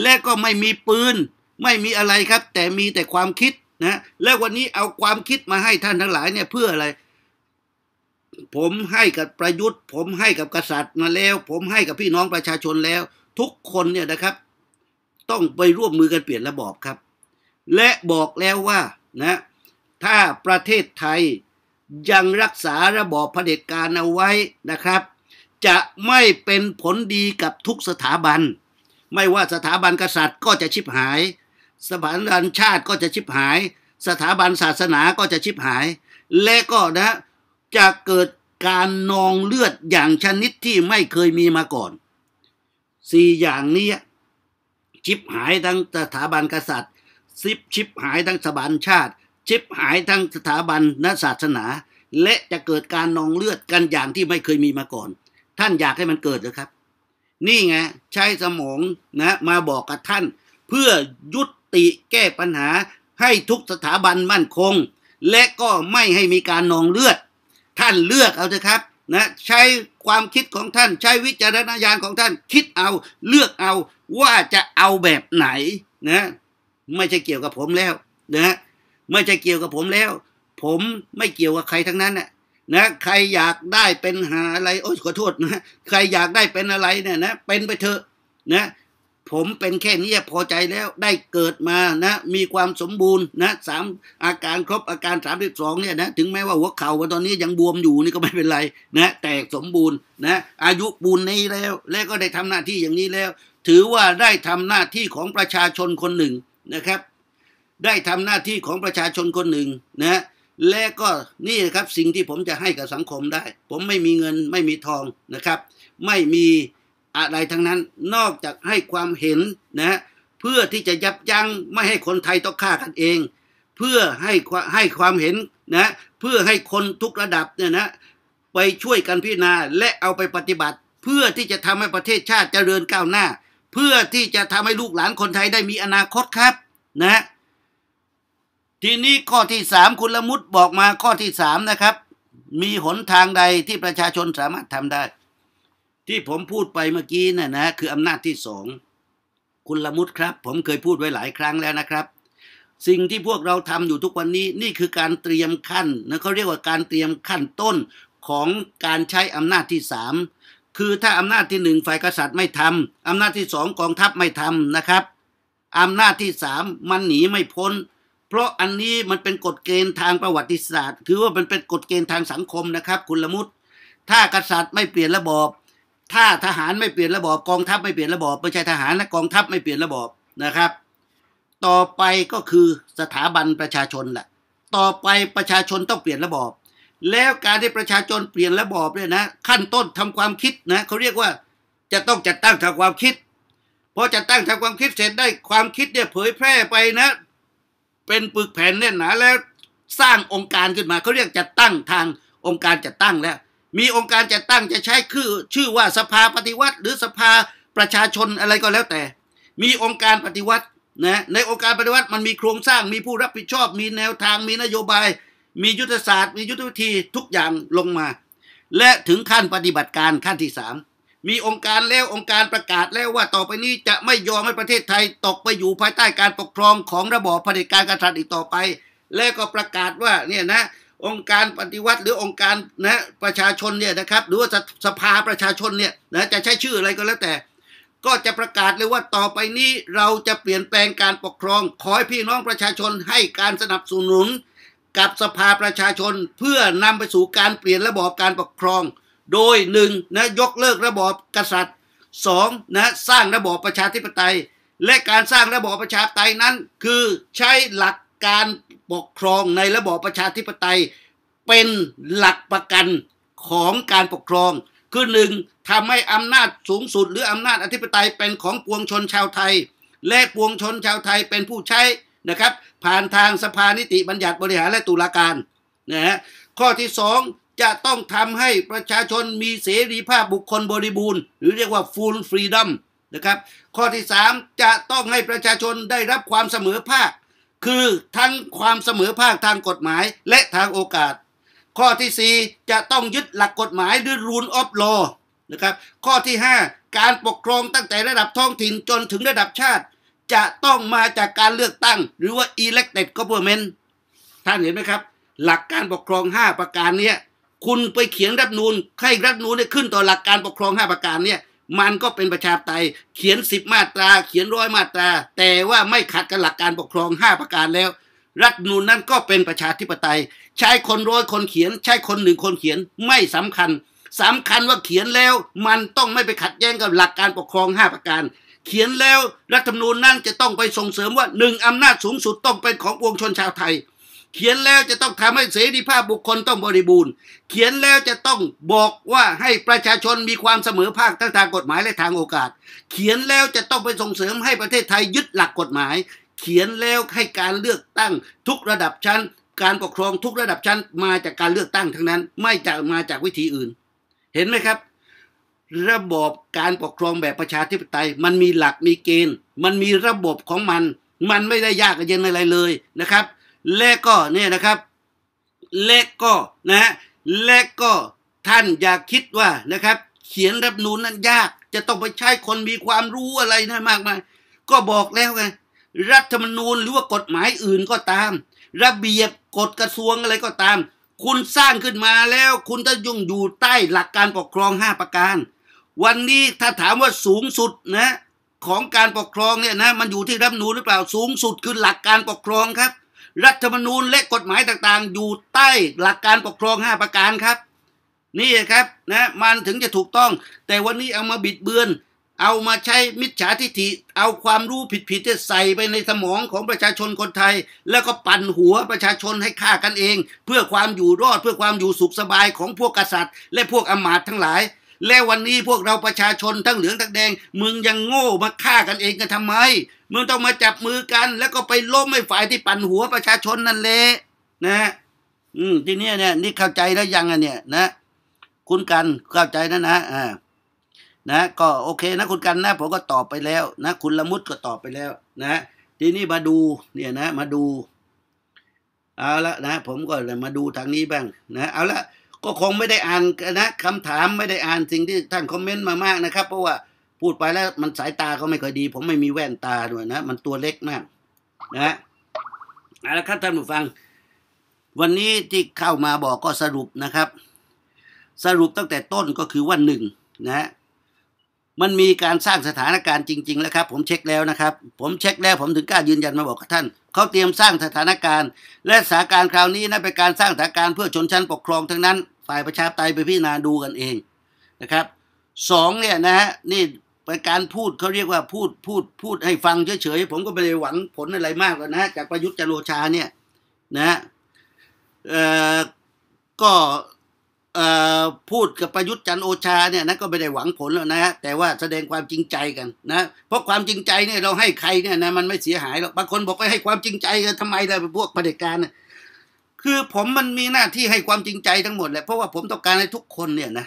และก็ไม่มีปืนไม่มีอะไรครับ แต่มีแต่ความคิดนะและวันนี้เอาความคิดมาให้ท่านทั้งหลายเนี่ยเพื่ออะไรผมให้กับประยุทธ์ ผมให้กับกษัตริย์มาแล้ว ผมให้กับพี่น้องประชาชนแล้ว ทุกคนเนี่ยนะครับ ต้องไปร่วมมือกันเปลี่ยนระบอบครับ และบอกแล้วว่านะ ถ้าประเทศไทยยังรักษาระบอบเผด็จการเอาไว้นะครับ จะไม่เป็นผลดีกับทุกสถาบัน ไม่ว่าสถาบันกษัตริย์ก็จะชิบหายสถาบันชาติก็จะชิบหาย สถาบันศาสนาก็จะชิบหาย และก็นะจะเกิดการนองเลือดอย่างชนิดที่ไม่เคยมีมาก่อน สี่อย่างนี้ ชิบหายทั้งสถาบันกษัตริย์ซิบชิบหายทั้งสถาบันชาติชิบหายทั้งสถาบันนศาสนา และจะเกิดการนองเลือดกันอย่างที่ไม่เคยมีมาก่อน ท่านอยากให้มันเกิดหรือครับ นี่ไงใช้สมองนะมาบอกกับท่าน เพื่อยุติแก้ปัญหาให้ทุกสถาบันมั่นคง และก็ไม่ให้มีการนองเลือดท่านเลือกเอาเถอะครับนะใช้ความคิดของท่าน ใช้วิจารณญาณของท่าน คิดเอาเลือกเอาว่าจะเอาแบบไหนนะ ไม่ใช่เกี่ยวกับผมแล้วนะไม่ใช่เกี่ยวกับผมแล้ว ผมไม่เกี่ยวกับใครทั้งนั้นนะนะใครอยากได้เป็นหาอะไร โอ้ขอโทษนะใครอยากได้เป็นอะไรเนี่ยนะเป็นไปเถอะนะผมเป็นแค่นี้พอใจแล้ว ได้เกิดมานะมีความสมบูรณ์นะสามอาการครบอาการสามสิบสองเนี่ยนะถึงแม้ว่าหัวเข่าตอนนี้ยังบวมอยู่นี่ก็ไม่เป็นไรนะแต่สมบูรณ์นะอายุปูนนี้แล้ว และก็ได้ทำหน้าที่อย่างนี้แล้ว ถือว่าได้ทำหน้าที่ของประชาชนคนหนึ่งนะครับ ได้ทำหน้าที่ของประชาชนคนหนึ่งนะและก็นี่นะครับสิ่งที่ผมจะให้กับสังคมได้ ผมไม่มีเงินไม่มีทองนะครับ ไม่มีอะไรทั้งนั้นนอกจากให้ความเห็นนะเพื่อที่จะยับยั้งไม่ให้คนไทยต้องฆ่ากันเอง เพื่อให้ให้ความเห็นนะเพื่อให้คนทุกระดับเนี่ยนะไปช่วยกันพิจารณาและเอาไปปฏิบัติ เพื่อที่จะทำให้ประเทศชาติเจริญก้าวหน้า เพื่อที่จะทำให้ลูกหลานคนไทยได้มีอนาคตครับนะทีนี้ข้อที่สามคุณละมุดบอกมาข้อที่สามนะครับมีหนทางใดที่ประชาชนสามารถทำได้ที่ผมพูดไปเมื่อกี้น่ะนะคืออำนาจที่สองคุณละมุดครับ ผมเคยพูดไว้หลายครั้งแล้วนะครับ สิ่งที่พวกเราทำอยู่ทุกวันนี้นี่คือการเตรียมขั้นนะเขาเรียกว่าการเตรียมขั้นต้นของการใช้อำนาจที่สามคือถ้าอำนาจที่หนึ่งฝ่ายกษัตริย์ไม่ทำอำนาจที่สองกองทัพไม่ทำนะครับอำนาจที่สามมันหนีไม่พ้น เพราะอันนี้มันเป็นกฎเกณฑ์ทางประวัติศาสตร์ คือว่ามันเป็นกฎเกณฑ์ทางสังคมนะครับ คุณละมุดถ้ากษัตริย์ไม่เปลี่ยนระบอบถ้าทหารไม่เปลี่ยนระบอบกองทัพไม่เปลี่ยนระบอบไม่ใช่ทหารนะกองทัพไม่เปลี่ยนระบอบนะครับ ต่อไปก็คือสถาบันประชาชนแหละต่อไปประชาชนต้องเปลี่ยนระบอบ แล้วการที่ประชาชนเปลี่ยนระบอบเนี่ยนะขั้นต้นทำความคิดนะเขาเรียกว่า จะต้องจัดตั้งทางความคิดพอจัดตั้งทางความคิดเสร็จได้ความคิดเนี่ยเผยแพร่ไปนะ เป็นปึกแผ่นเนี่ยหนาแล้ว สร้างองค์การขึ้นมาเขาเรียกจัดตั้งทางองค์การจัดตั้งแล้วมีองค์การจัดตั้งจะใช้คือชื่อว่าสภาปฏิวัติหรือสภาประชาชนอะไรก็แล้วแต่ มีองค์การปฏิวัตินะในองค์การปฏิวัติมันมีโครงสร้างมีผู้รับผิดชอบ มีแนวทางมีนโยบาย มียุทธศาสตร์มียุทธวิธีทุกอย่างลงมา และถึงขั้นปฏิบัติการขั้นที่สามมีองค์การแล้วองค์การประกาศแล้วว่าต่อไปนี้จะไม่ยอมให้ประเทศไทย ตกไปอยู่ภายใต้การปกครองของระบอบเผด็จการกษัตริย์อีกต่อไป และก็ประกาศว่าเนี่ยนะองค์การปฏิวัติหรือองค์การนะประชาชนเนี่ยนะครับ หรือว่าสภาประชาชนเนี่ยนะจะใช้ชื่ออะไรก็แล้วแต่ ก็จะประกาศเลยว่าต่อไปนี้เราจะเปลี่ยนแปลงการปกครอง ขอให้พี่น้องประชาชนให้การสนับสนุน กับสภาประชาชนเพื่อนำไปสู่การเปลี่ยนระบอบการปกครอง โดยหนึ่งนะยกเลิกระบอบกษัตริย์สองนะสร้างระบอบประชาธิปไตย และการสร้างระบอบประชาธิปไตยนั้นคือใช้หลักการปกครองในระบอบประชาธิปไตยเป็นหลักประกันของการปกครอง คือหนึ่งทำให้อำนาจสูงสุด หรืออำนาจอธิปไตยเป็นของปวงชนชาวไทย และปวงชนชาวไทยเป็นผู้ใช้นะครับผ่านทางสภานิติบัญญัติบริหารและตุลาการนะฮะข้อที่สองจะต้องทำให้ประชาชนมีเสรีภาพบุคคลบริบูรณ์ หรือเรียกว่า full freedom นะครับข้อที่ 3 จะต้องให้ประชาชนได้รับความเสมอภาคคือทั้งความเสมอภาคทางกฎหมายและทางโอกาส ข้อที่ 4 จะต้องยึดหลักกฎหมายหรือรูนออฟลอนะครับข้อที่ 5 การปกครองตั้งแต่ระดับท้องถิ่นจนถึงระดับชาติ จะต้องมาจากการเลือกตั้งหรือว่า elected government ท่านเห็นไหมครับ หลักการปกครอง 5 ประการเนี้ยคุณไปเขียนรัฐนูนให้รัฐนูนเนี่ยขึ้นต่อหลักการปกครอง 5 ประการเนี้ยมันก็เป็นประชาธิปไตยเขียนสิบมาตราเขียนร้อยมาตรา แต่ว่าไม่ขัดกับหลักการปกครองห้าประการแล้ว รัฐนูนนั้นก็เป็นประชาธิปไตย ใช้คนร้อยคนเขียน ใช้คนหนึ่งคนเขียนไม่สำคัญ สำคัญว่าเขียนแล้วมันต้องไม่ไปขัดแย้งกับหลักการปกครองห้าประการ เขียนแล้วรัฐธรรมนูญนั่นจะต้องไปส่งเสริมว่าหนึ่งอำนาจสูงสุดต้องเป็นของปวงชนชาวไทยเขียนแล้วจะต้องทำให้เสรีภาพบุคคลต้องบริบูรณ์ เขียนแล้วจะต้องบอกว่าให้ประชาชนมีความเสมอภาคทั้งทางกฎหมายและทางโอกาส เขียนแล้วจะต้องไปส่งเสริมให้ประเทศไทยยึดหลักกฎหมาย เขียนแล้วให้การเลือกตั้งทุกระดับชั้น การปกครองทุกระดับชั้น มาจากการเลือกตั้งทั้งนั้นไม่จะมาจากวิธีอื่น เห็นไหมครับ ระบบการปกครองแบบประชาธิปไตยมันมีหลักมีเกณฑ์ มันมีระบบของมัน มันไม่ได้ยากเย็นอะไรเลยนะครับและก็เนี่ยนะครับและก็นะและก็ท่านอย่าคิดว่านะครับ เขียนรับนูนนั้นยากจะต้องไปใช้คนมีความรู้อะไรนะมากมาย ก็บอกแล้วไงรัฐธรรมนูญหรือว่ากฎหมายอื่นก็ตาม ระเบียบกฎกระทรวงอะไรก็ตาม คุณสร้างขึ้นมาแล้ว คุณจะยุ่งอยู่ใต้หลักการปกครองห้าประการ วันนี้ถ้าถามว่าสูงสุดนะ ของการปกครองเนี่ยนะมันอยู่ที่รัฐนูนหรือเปล่าสูงสุดคือหลักการปกครองครับรัฐธรรมนูญและกฎหมายต่างๆอยู่ใต้หลักการปกครอง 5 ประการครับ นี่ครับนะมันถึงจะถูกต้อง แต่วันนี้เอามาบิดเบือน เอามาใช้มิจฉาทิฐิ เอาความรู้ผิดๆจะใส่ไปในสมองของประชาชนคนไทย แล้วก็ปั่นหัวประชาชนให้ฆ่ากันเอง เพื่อความอยู่รอดเพื่อความอยู่สุขสบายของพวกกษัตริย์ และพวกอมาตย์ทั้งหลายและวันนี้พวกเราประชาชนทั้งเหลืองทั้งแดงมึงยังโง่มาฆ่ากันเองกันทำไมมึงต้องมาจับมือกันแล้วก็ไปล้มไม่ฝ่ายที่ปั่นหัวประชาชนนั่นแหละนะ อืมทีนี้เนี่ยนี่เข้าใจแล้วยังอ่ะเนี่ยนะคุณกันเข้าใจนะนะอ่านะก็โอเคนะคุณกันนะผมก็ตอบไปแล้วนะคุณละมุดก็ตอบไปแล้วนะทีนี้มาดู เนี่ยนะมาดู เอาละนะผมก็มาดูทางนี้บ้างนะเอาละก็คงไม่ได้อ่านนะคำถามไม่ได้อ่านสิ่งที่ท่านคอมเมนต์มามากนะครับ เพราะว่าพูดไปแล้วมันสายตาเขาไม่ค่อยดีผมไม่มีแว่นตาด้วยนะมันตัวเล็กมากนะเอาละครับท่านผู้ฟัง วันนี้ที่เข้ามาบอกก็สรุปนะครับ สรุปตั้งแต่ต้นก็คือว่าหนึ่งนะมันมีการสร้างสถานการณ์จริง ๆ แล้วครับ ผมเช็คแล้วนะครับ ผมเช็คแล้วผมถึงกล้ายืนยันมาบอกกับท่านเขาเตรียมสร้างสถานการณ์ และสถานการณ์คราวนี้นะเป็นการสร้างสถานการณ์เพื่อชนชั้น ปกครอง ทั้งนั้นฝ่ายประชาธิปไตยไปพิจารณาดูกันเองนะครับสองเนี่ยนะฮะนี่เป็นการพูดเขาเรียกว่า พูดพูดพูดให้ฟังเฉยๆผมก็ไม่ได้หวังผลอะไรมากนะนะจากประยุทธ์จันโอชาเนี่ยนะฮะก็พูดกับประยุทธ์จันโอชาเนี่ยนะก็ไม่ได้หวังผลแล้วนะฮะแต่ว่าแสดงความจริงใจกันนะเพราะความจริงใจเนี่ยเราให้ใครเนี่ยนะมันไม่เสียหายหรอกบางคนบอกว่าให้ความจริงใจกันทำไมล่ะพวกประเด็จการเนี่ยคือผมมันมีหน้าที่ให้ความจริงใจทั้งหมดแหละเพราะว่าผมต้องการให้ทุกคนเนี่ยนะ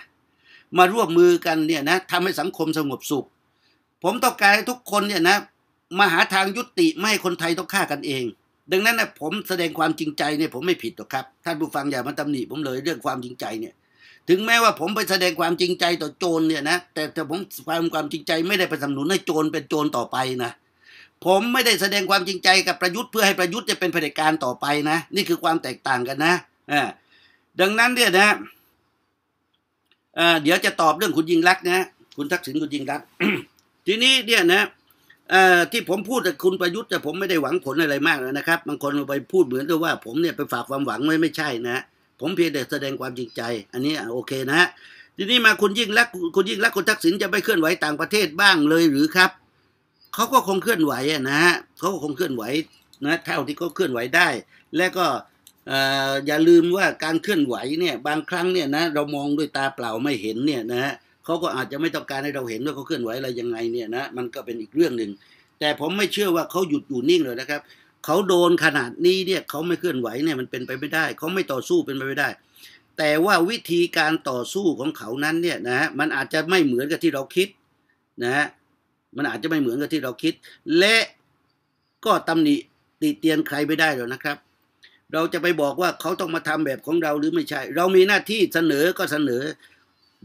มาร่วมมือกันเนี่ยนะทำให้สังคมสงบสุข ผมต้องการให้ทุกคนเนี่ยนะมาหาทางยุติไม่ให้คนไทยต้องฆ่ากันเอง ดังนั้นนะผมแสดงความจริงใจเนี่ยผมไม่ผิดหรอกครับท่านผู้ฟังอย่ามาตำหนิผมเลยเรื่องความจริงใจเนี่ย ถึงแม้ว่าผมไปแสดงความจริงใจต่อโจรเนี่ยนะ แต่แต่ผมแสดงความจริงใจไม่ได้ไปสนับสนุนให้โจรเป็นโจรต่อไปนะผมไม่ได้แสดงความจริงใจกับประยุทธ์เพื่อให้ประยุทธ์จะเป็นเผด็จการต่อไปนะ นี่คือความแตกต่างกันนะอ่ดังนั้นเนี่ยนะอ่เดี๋ยวจะตอบเรื่องคุณยิงรักนะคุณทักษิณคุณยิงรักทีนี้เนี่ยนะที่ผมพูดกับคุณประยุทธ์แต่ผมไม่ได้หวังผลอะไรมากนะครับบางคนไปพูดเหมือนกับว่า ผมเนี่ยไปฝากความหวังไว้ไม่ใช่ นะผมเพียงแต่แสดงความจริงใจ อันนี้โอเคนะทีนี้มาคุณยิ่งรัก คุณยิ่งรัก คุณทักษิณจะไม่เคลื่อนไหวต่างประเทศบ้างเลยหรือครับเขาก็คงเคลื่อนไหวนะฮะเขาก็คงเคลื่อนไหวนะเท่าที่เขาเคลื่อนไหวได้ และก็อย่าลืมว่าการเคลื่อนไหวเนี่ย บางครั้งเนี่ยนะเรามองด้วยตาเปล่าไม่เห็นเนี่ยนะฮะเขาก็อาจจะไม่ต้องการให้เราเห็นว่าเขาเคลื่อนไหวอะไรยังไงเนี่ยนะ มันก็เป็นอีกเรื่องหนึ่ง แต่ผมไม่เชื่อว่าเขาหยุดอยู่นิ่งเลยนะครับ เขาโดนขนาดนี้เนี่ยเขาไม่เคลื่อนไหวเนี่ยมันเป็นไปไม่ได้ เขาไม่ต่อสู้เป็นไปไม่ได้ แต่ว่าวิธีการต่อสู้ของเขานั้นเนี่ยนะฮะ มันอาจจะไม่เหมือนกับที่เราคิดนะฮะมันอาจจะไม่เหมือนกับที่เราคิด และก็ตำหนิติเตียนใครไม่ได้หรอกนะครับ เราจะไปบอกว่าเขาต้องมาทำแบบของเราหรือไม่ใช่ เรามีหน้าที่เสนอก็เสนอ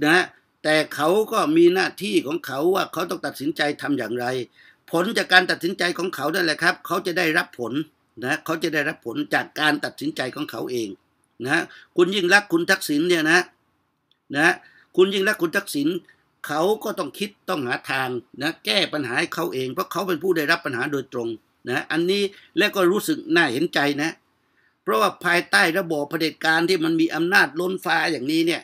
นะแต่เขาก็มีหน้าที่ของเขาว่าเขาต้องตัดสินใจทำอย่างไร ผลจากการตัดสินใจของเขาได้เแหละครับ เขาจะได้รับผลนะเขาจะได้รับผลจากการตัดสินใจของเขาเองนะ คุณยิ่งรักคุณทักษิณเนี่ยนะนะคุณยิ่งรักคุณทักษิณเขาก็ต้องคิดต้องหาทางนะแก้ปัญหาให้เขาเองเพราะเขาเป็นผู้ได้รับปัญหาโดยตรงนะอันนี้และก็รู้สึกน่าเห็นใจนะ เพราะว่าภายใต้ระบอบเผด็จการ ที่มันมีอำนาจล้นฟ้าอย่างนี้เนี่ย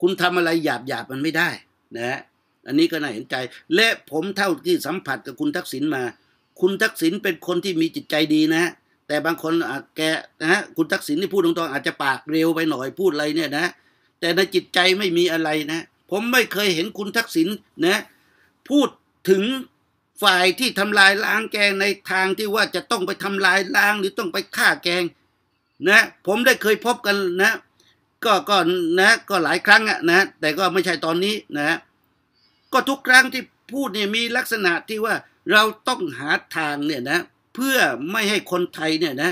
คุณทำอะไร หยาบหยาบมันไม่ได้นะ อันนี้ก็น่าเห็นใจ และผมเท่าที่สัมผัสกับคุณทักษิณมา คุณทักษิณเป็นคนที่มีจิตใจดีนะแต่บางคนอาจแกนะฮะคุณทักษิณที่พูดตรงๆอาจจะปากเร็วไปหน่อยพูดอะไรเนี่ยนะแต่ในจิตใจไม่มีอะไรนะผมไม่เคยเห็นคุณทักษิณนะ พูดถึงฝ่ายที่ทำลายล้างแกงในทางที่ว่าจะต้องไปทำลายล้างหรือต้องไปฆ่าแกง นะ ผมได้เคยพบกันนะ ก็ก็นะก็หลายครั้งอะนะแต่ก็ไม่ใช่ตอนนี้นะ ก็ทุกครั้งที่พูดเนี่ยมีลักษณะที่ว่าเราต้องหาทางเนี่ยนะ เพื่อไม่ให้คนไทยเนี่ยนะ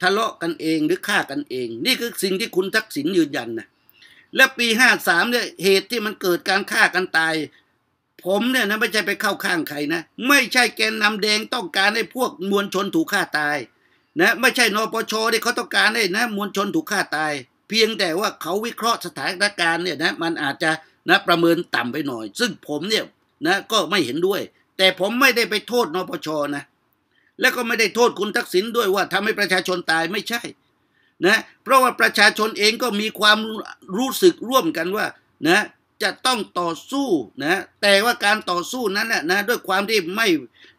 ทะเลาะกันเองหรือฆ่ากันเอง นี่คือสิ่งที่คุณทักษิณยืนยันนะและปีห้าสามเนี่ยเหตุที่มันเกิดการฆ่ากันตาย ผมเนี่ยนะไม่ใช่ไปเข้าข้างใครนะ ไม่ใช่แกนนำแดงต้องการให้พวกมวลชนถูกฆ่าตายนะไม่ใช่นปชที่เขาต้องการให้นะ มวลชนถูกฆ่าตาย เพียงแต่ว่าเขาวิเคราะห์สถานการณ์เนี่ยนะมันอาจจะนะประเมินต่ำไปหน่อย ซึ่งผมเนี่ยนะก็ไม่เห็นด้วย แต่ผมไม่ได้ไปโทษนปชนะและก็ไม่ได้โทษคุณทักษิณด้วยว่าทำให้ประชาชนตายไม่ใช่นะเพราะว่าประชาชนเองก็มีความรู้สึกร่วมกันว่า นะ จะต้องต่อสู้นะแต่ว่าการต่อสู้นั้นนะนะ ด้วยความที่ไม่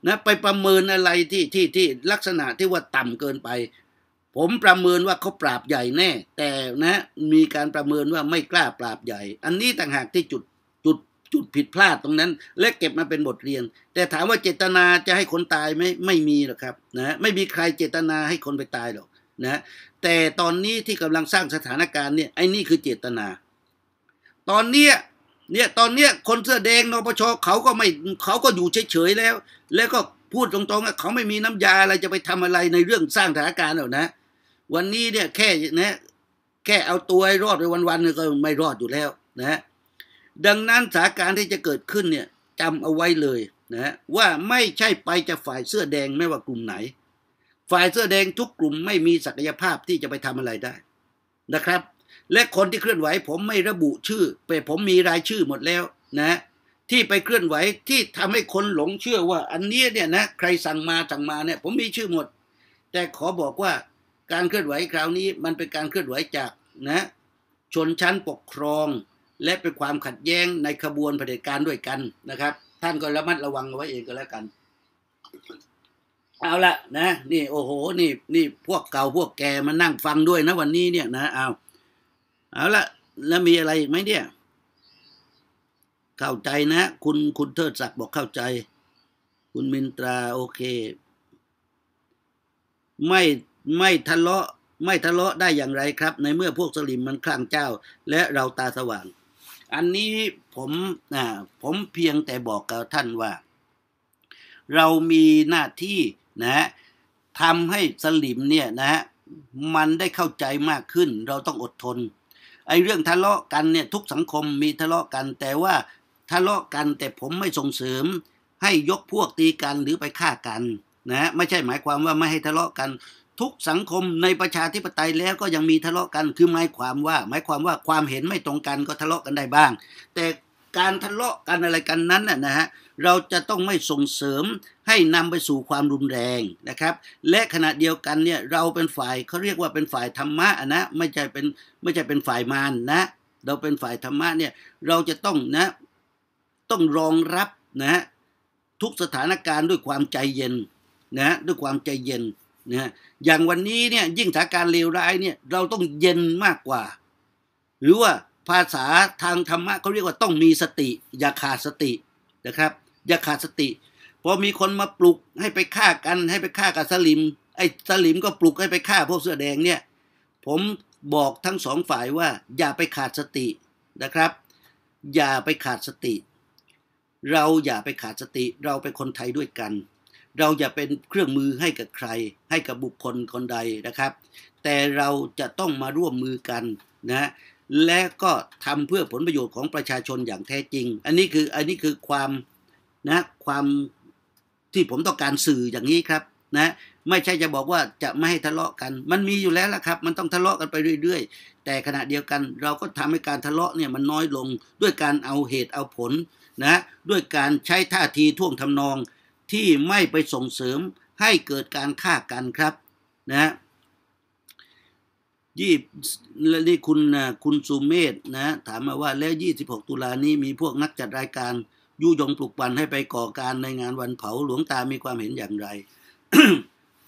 นะไปประเมินอะไรที่ที่ที่ลักษณะที่ว่าต่ำเกินไป ผมประเมินว่าเขาปราบใหญ่แน่แต่นะมีการประเมินว่าไม่กล้าปราบใหญ่ อันนี้ต่างหากที่จุดจุดจุดผิดพลาดตรงนั้น และเก็บมาเป็นบทเรียน แต่ถามว่าเจตนาจะให้คนตายไหมไม่มีหรอกครับนะไม่มีใครเจตนาให้คนไปตายหรอกนะแต่ตอนนี้ที่กำลังสร้างสถานการณ์เนี่ยไอ้นี่คือเจตนา ตอนเนี้ยเนี่ยตอนเนี้ยคนเสื้อแดงนปชเขาก็ไม่เขาก็อยู่เฉยๆแล้ว แล้วก็พูดตรงๆเขาไม่มีน้ำยาอะไรจะไปทำอะไรในเรื่องสร้างสถานการณ์หรอกนะวันนี้เนี่ยแค่นะแค่เอาตัวให้รอดไปวันๆก็ไม่รอดอยู่แล้วนะดังนั้นสถานการณ์ที่จะเกิดขึ้นเนี่ยจำเอาไว้เลยนะว่าไม่ใช่ไปจะฝ่ายเสื้อแดงไม่ว่ากลุ่มไหนฝ่ายเสื้อแดงทุกกลุ่มไม่มีศักยภาพที่จะไปทำอะไรได้นะครับ และคนที่เคลื่อนไหวผมไม่ระบุชื่อ ไปผมมีรายชื่อหมดแล้วนะ ที่ไปเคลื่อนไหวที่ทำให้คนหลงเชื่อว่า อันนี้เนี่ยนะใครสั่งมาสั่งมาเนี่ยผมมีชื่อหมด แต่ขอบอกว่าการเคลื่อนไหวคราวนี้มันเป็นการเคลื่อนไหวจากนะ ชนชั้นปกครอง และเป็นความขัดแย้งในขบวนเผด็จการด้วยกันนะครับ ท่านก็ระมัดระวังเอาไว้เองก็แล้วกันเอาละนะนี่โอ้โห นี่นี่พวกเก่าพวกแกมานั่งฟังด้วยนะวันนี้เนี่ยนะเอาเอาละแล้วมีอะไรอีกไหมเนี่ย เข้าใจนะ คุณคุณเทิดศักดิ์บอกเข้าใจ คุณมินตราโอเค ไม่ไม่ทะเลาะ ไม่ทะเลาะได้อย่างไรครับ ในเมื่อพวกสลิมมันคลั่งเจ้า และเราตาสว่างอันนี้ผม อ่าผมเพียงแต่บอกกับท่านว่า เรามีหน้าที่นะฮะทำให้สลิมเนี่ยนะฮะมันได้เข้าใจมากขึ้นเราต้องอดทนไอ้เรื่องทะเลาะกันเนี่ยทุกสังคมมีทะเลาะกัน แต่ว่าทะเลาะกันแต่ผมไม่ส่งเสริม ให้ยกพวกตีกันหรือไปฆ่ากันนะไม่ใช่หมายความว่าไม่ให้ทะเลาะกันทุกสังคมในประชาธิปไตยแล้วก็ยังมีทะเลาะกัน คือหมายความว่า หมายความว่าความเห็นไม่ตรงกันก็ทะเลาะกันได้บ้าง แต่การทะเลาะกันอะไรกันนั้นนะฮะเราจะต้องไม่ส่งเสริมให้นำไปสู่ความรุนแรงนะครับ และขณะเดียวกันเนี่ยเราเป็นฝ่ายเขาเรียกว่าเป็นฝ่ายธรรมะนะไม่ใช่เป็นไม่ใช่เป็นฝ่ายมารนนะ เราเป็นฝ่ายธรรมะเนี่ยเราจะต้องนะต้องรองรับนะทุกสถานการณ์ด้วยความใจเย็นนะด้วยความใจเย็นนะอย่างวันนี้เนี่ยยิ่งสถานการณ์เลวร้ายเนี่ยเราต้องเย็นมากกว่า หรือว่าภาษาทางธรรมะเขาเรียกว่าต้องมีสติ อย่าขาดสตินะครับอย่าขาดสติพอมีคนมาปลุกให้ไปฆ่ากัน ให้ไปฆ่ากับสลิม ไอ้สลิมก็ปลุกให้ไปฆ่าพวกเสื้อแดงเนี่ยผมบอกทั้งสองฝ่ายว่าอย่าไปขาดสตินะครับ อย่าไปขาดสติ เราอย่าไปขาดสติเราเป็นคนไทยด้วยกัน เราอย่าเป็นเครื่องมือให้กับใคร ให้กับบุคคลคนใดนะครับ แต่เราจะต้องมาร่วมมือกันนะและก็ทำเพื่อผลประโยชน์ของประชาชนอย่างแท้จริง อันนี้คืออันนี้คือความนะความที่ผมต้องการสื่ออย่างนี้ครับนะไม่ใช่จะบอกว่าจะไม่ให้ทะเลาะกัน มันมีอยู่แล้วละครับ มันต้องทะเลาะกันไปเรื่อยๆ แต่ขณะเดียวกัน เราก็ทำให้การทะเลาะเนี่ยมันน้อยลงด้วยการเอาเหตุเอาผลนะด้วยการใช้ท่าทีท่วงทำนองที่ไม่ไปส่งเสริมให้เกิดการฆ่ากันครับนะยี่และนี่คุณคุณสุเมศนะถามมาว่าแล้ว 26 ตุลานี้มีพวกนักจัดรายการยุยงปลุกปั่นให้ไปก่อการในงานวันเผาหลวงตา มีความเห็นอย่างไร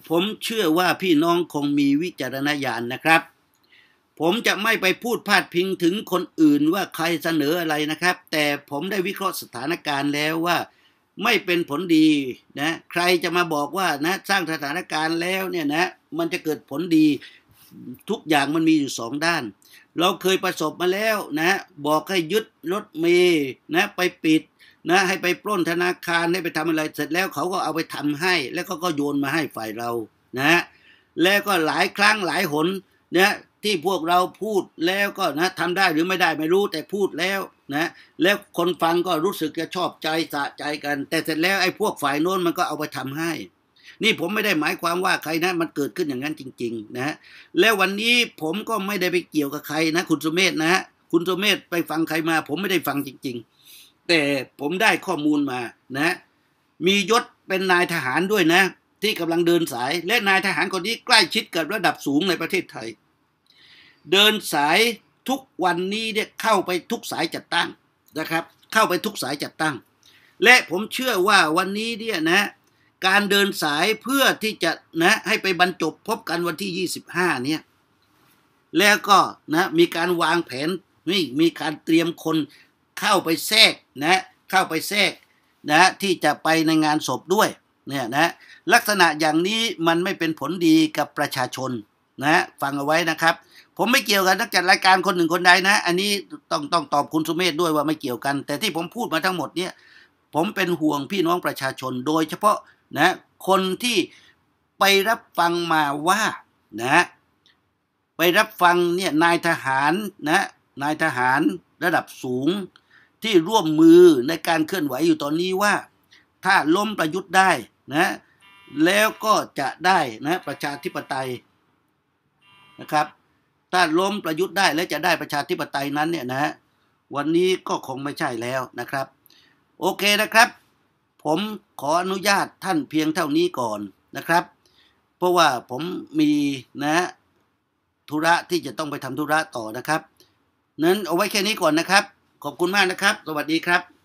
ผมเชื่อว่าพี่น้องคงมีวิจารณญาณนะครับ ผมจะไม่ไปพูดพาดพิงถึงคนอื่นว่าใครเสนออะไรนะครับ แต่ผมได้วิเคราะห์สถานการณ์แล้วว่า ไม่เป็นผลดีนะ ใครจะมาบอกว่านะสร้างสถานการณ์แล้วเนี่ยนะ มันจะเกิดผลดีทุกอย่างมันมีอยู่สองด้าน เราเคยประสบมาแล้วนะ บอกให้ยึดรถเมย์นะไปปิดนะให้ไปปล้นธนาคารให้ไปทำอะไรเสร็จแล้วเขาก็เอาไปทำให้ แล้วก็ก็โยนมาให้ฝ่ายเรานะแล้วก็หลายครั้งหลายหนเนะที่พวกเราพูดแล้วก็นะทำได้หรือไม่ได้ไม่รู้แต่พูดแล้วนะแล้วคนฟังก็รู้สึกจะชอบใจสะใจกัน แต่เสร็จแล้วไอ้พวกฝ่ายโน้นมันก็เอาไปทำให้ นี่ผมไม่ได้หมายความว่าใครนะ มันเกิดขึ้นอย่างนั้นจริงๆนะแล้ววันนี้ผมก็ไม่ได้ไปเกี่ยวกับใครนะ คุณสุเมธนะคุณสุเมธไปฟังใครมา ผมไม่ได้ฟังจริง ๆแต่ผมได้ข้อมูลมานะ มียศเป็นนายทหารด้วยนะ ที่กำลังเดินสายและนายทหารคนนี้ใกล้ชิดกับระดับสูงในประเทศไทย เดินสายทุกวันนี้เนี่ยเข้าไปทุกสายจัดตั้งนะครับ เข้าไปทุกสายจัดตั้ง และผมเชื่อว่าวันนี้เนี่ยนะการเดินสายเพื่อที่จะนะให้ไปบรรจบพบกันวันที่ 25เนี่ยแล้วก็นะมีการวางแผนนี่มีการเตรียมคนเข้าไปแทรกนะเข้าไปแทรกนะที่จะไปในงานศพด้วย เนี่ยนะ ลักษณะอย่างนี้มันไม่เป็นผลดีกับประชาชน นะ ฟังเอาไว้นะครับ ผมไม่เกี่ยวกันนักจัดรายการคนหนึ่งคนใดนะ อันนี้ต้องต้องตอบคุณสุเมธด้วยว่าไม่เกี่ยวกัน แต่ที่ผมพูดมาทั้งหมดเนี่ยผมเป็นห่วงพี่น้องประชาชนโดยเฉพาะนะคนที่ไปรับฟังมาว่านะไปรับฟังเนี่ยนายทหารนะนายทหารระดับสูงที่ร่วมมือในการเคลื่อนไหวอยู่ตอนนี้ว่า ถ้าล้มประยุทธ์ได้นะ แล้วก็จะได้นะประชาธิปไตยนะครับ ถ้าล้มประยุทธ์ได้ และจะได้ประชาธิปไตยนั้นเนี่ยนะวันนี้ก็คงไม่ใช่แล้วนะครับ โอเคนะครับ ผมขออนุญาตท่านเพียงเท่านี้ก่อนนะครับ เพราะว่าผมมีนะธุระที่จะต้องไปทำธุระต่อนะครับนั้นเอาไว้แค่นี้ก่อนนะครับขอบคุณมากนะครับ สวัสดีครับ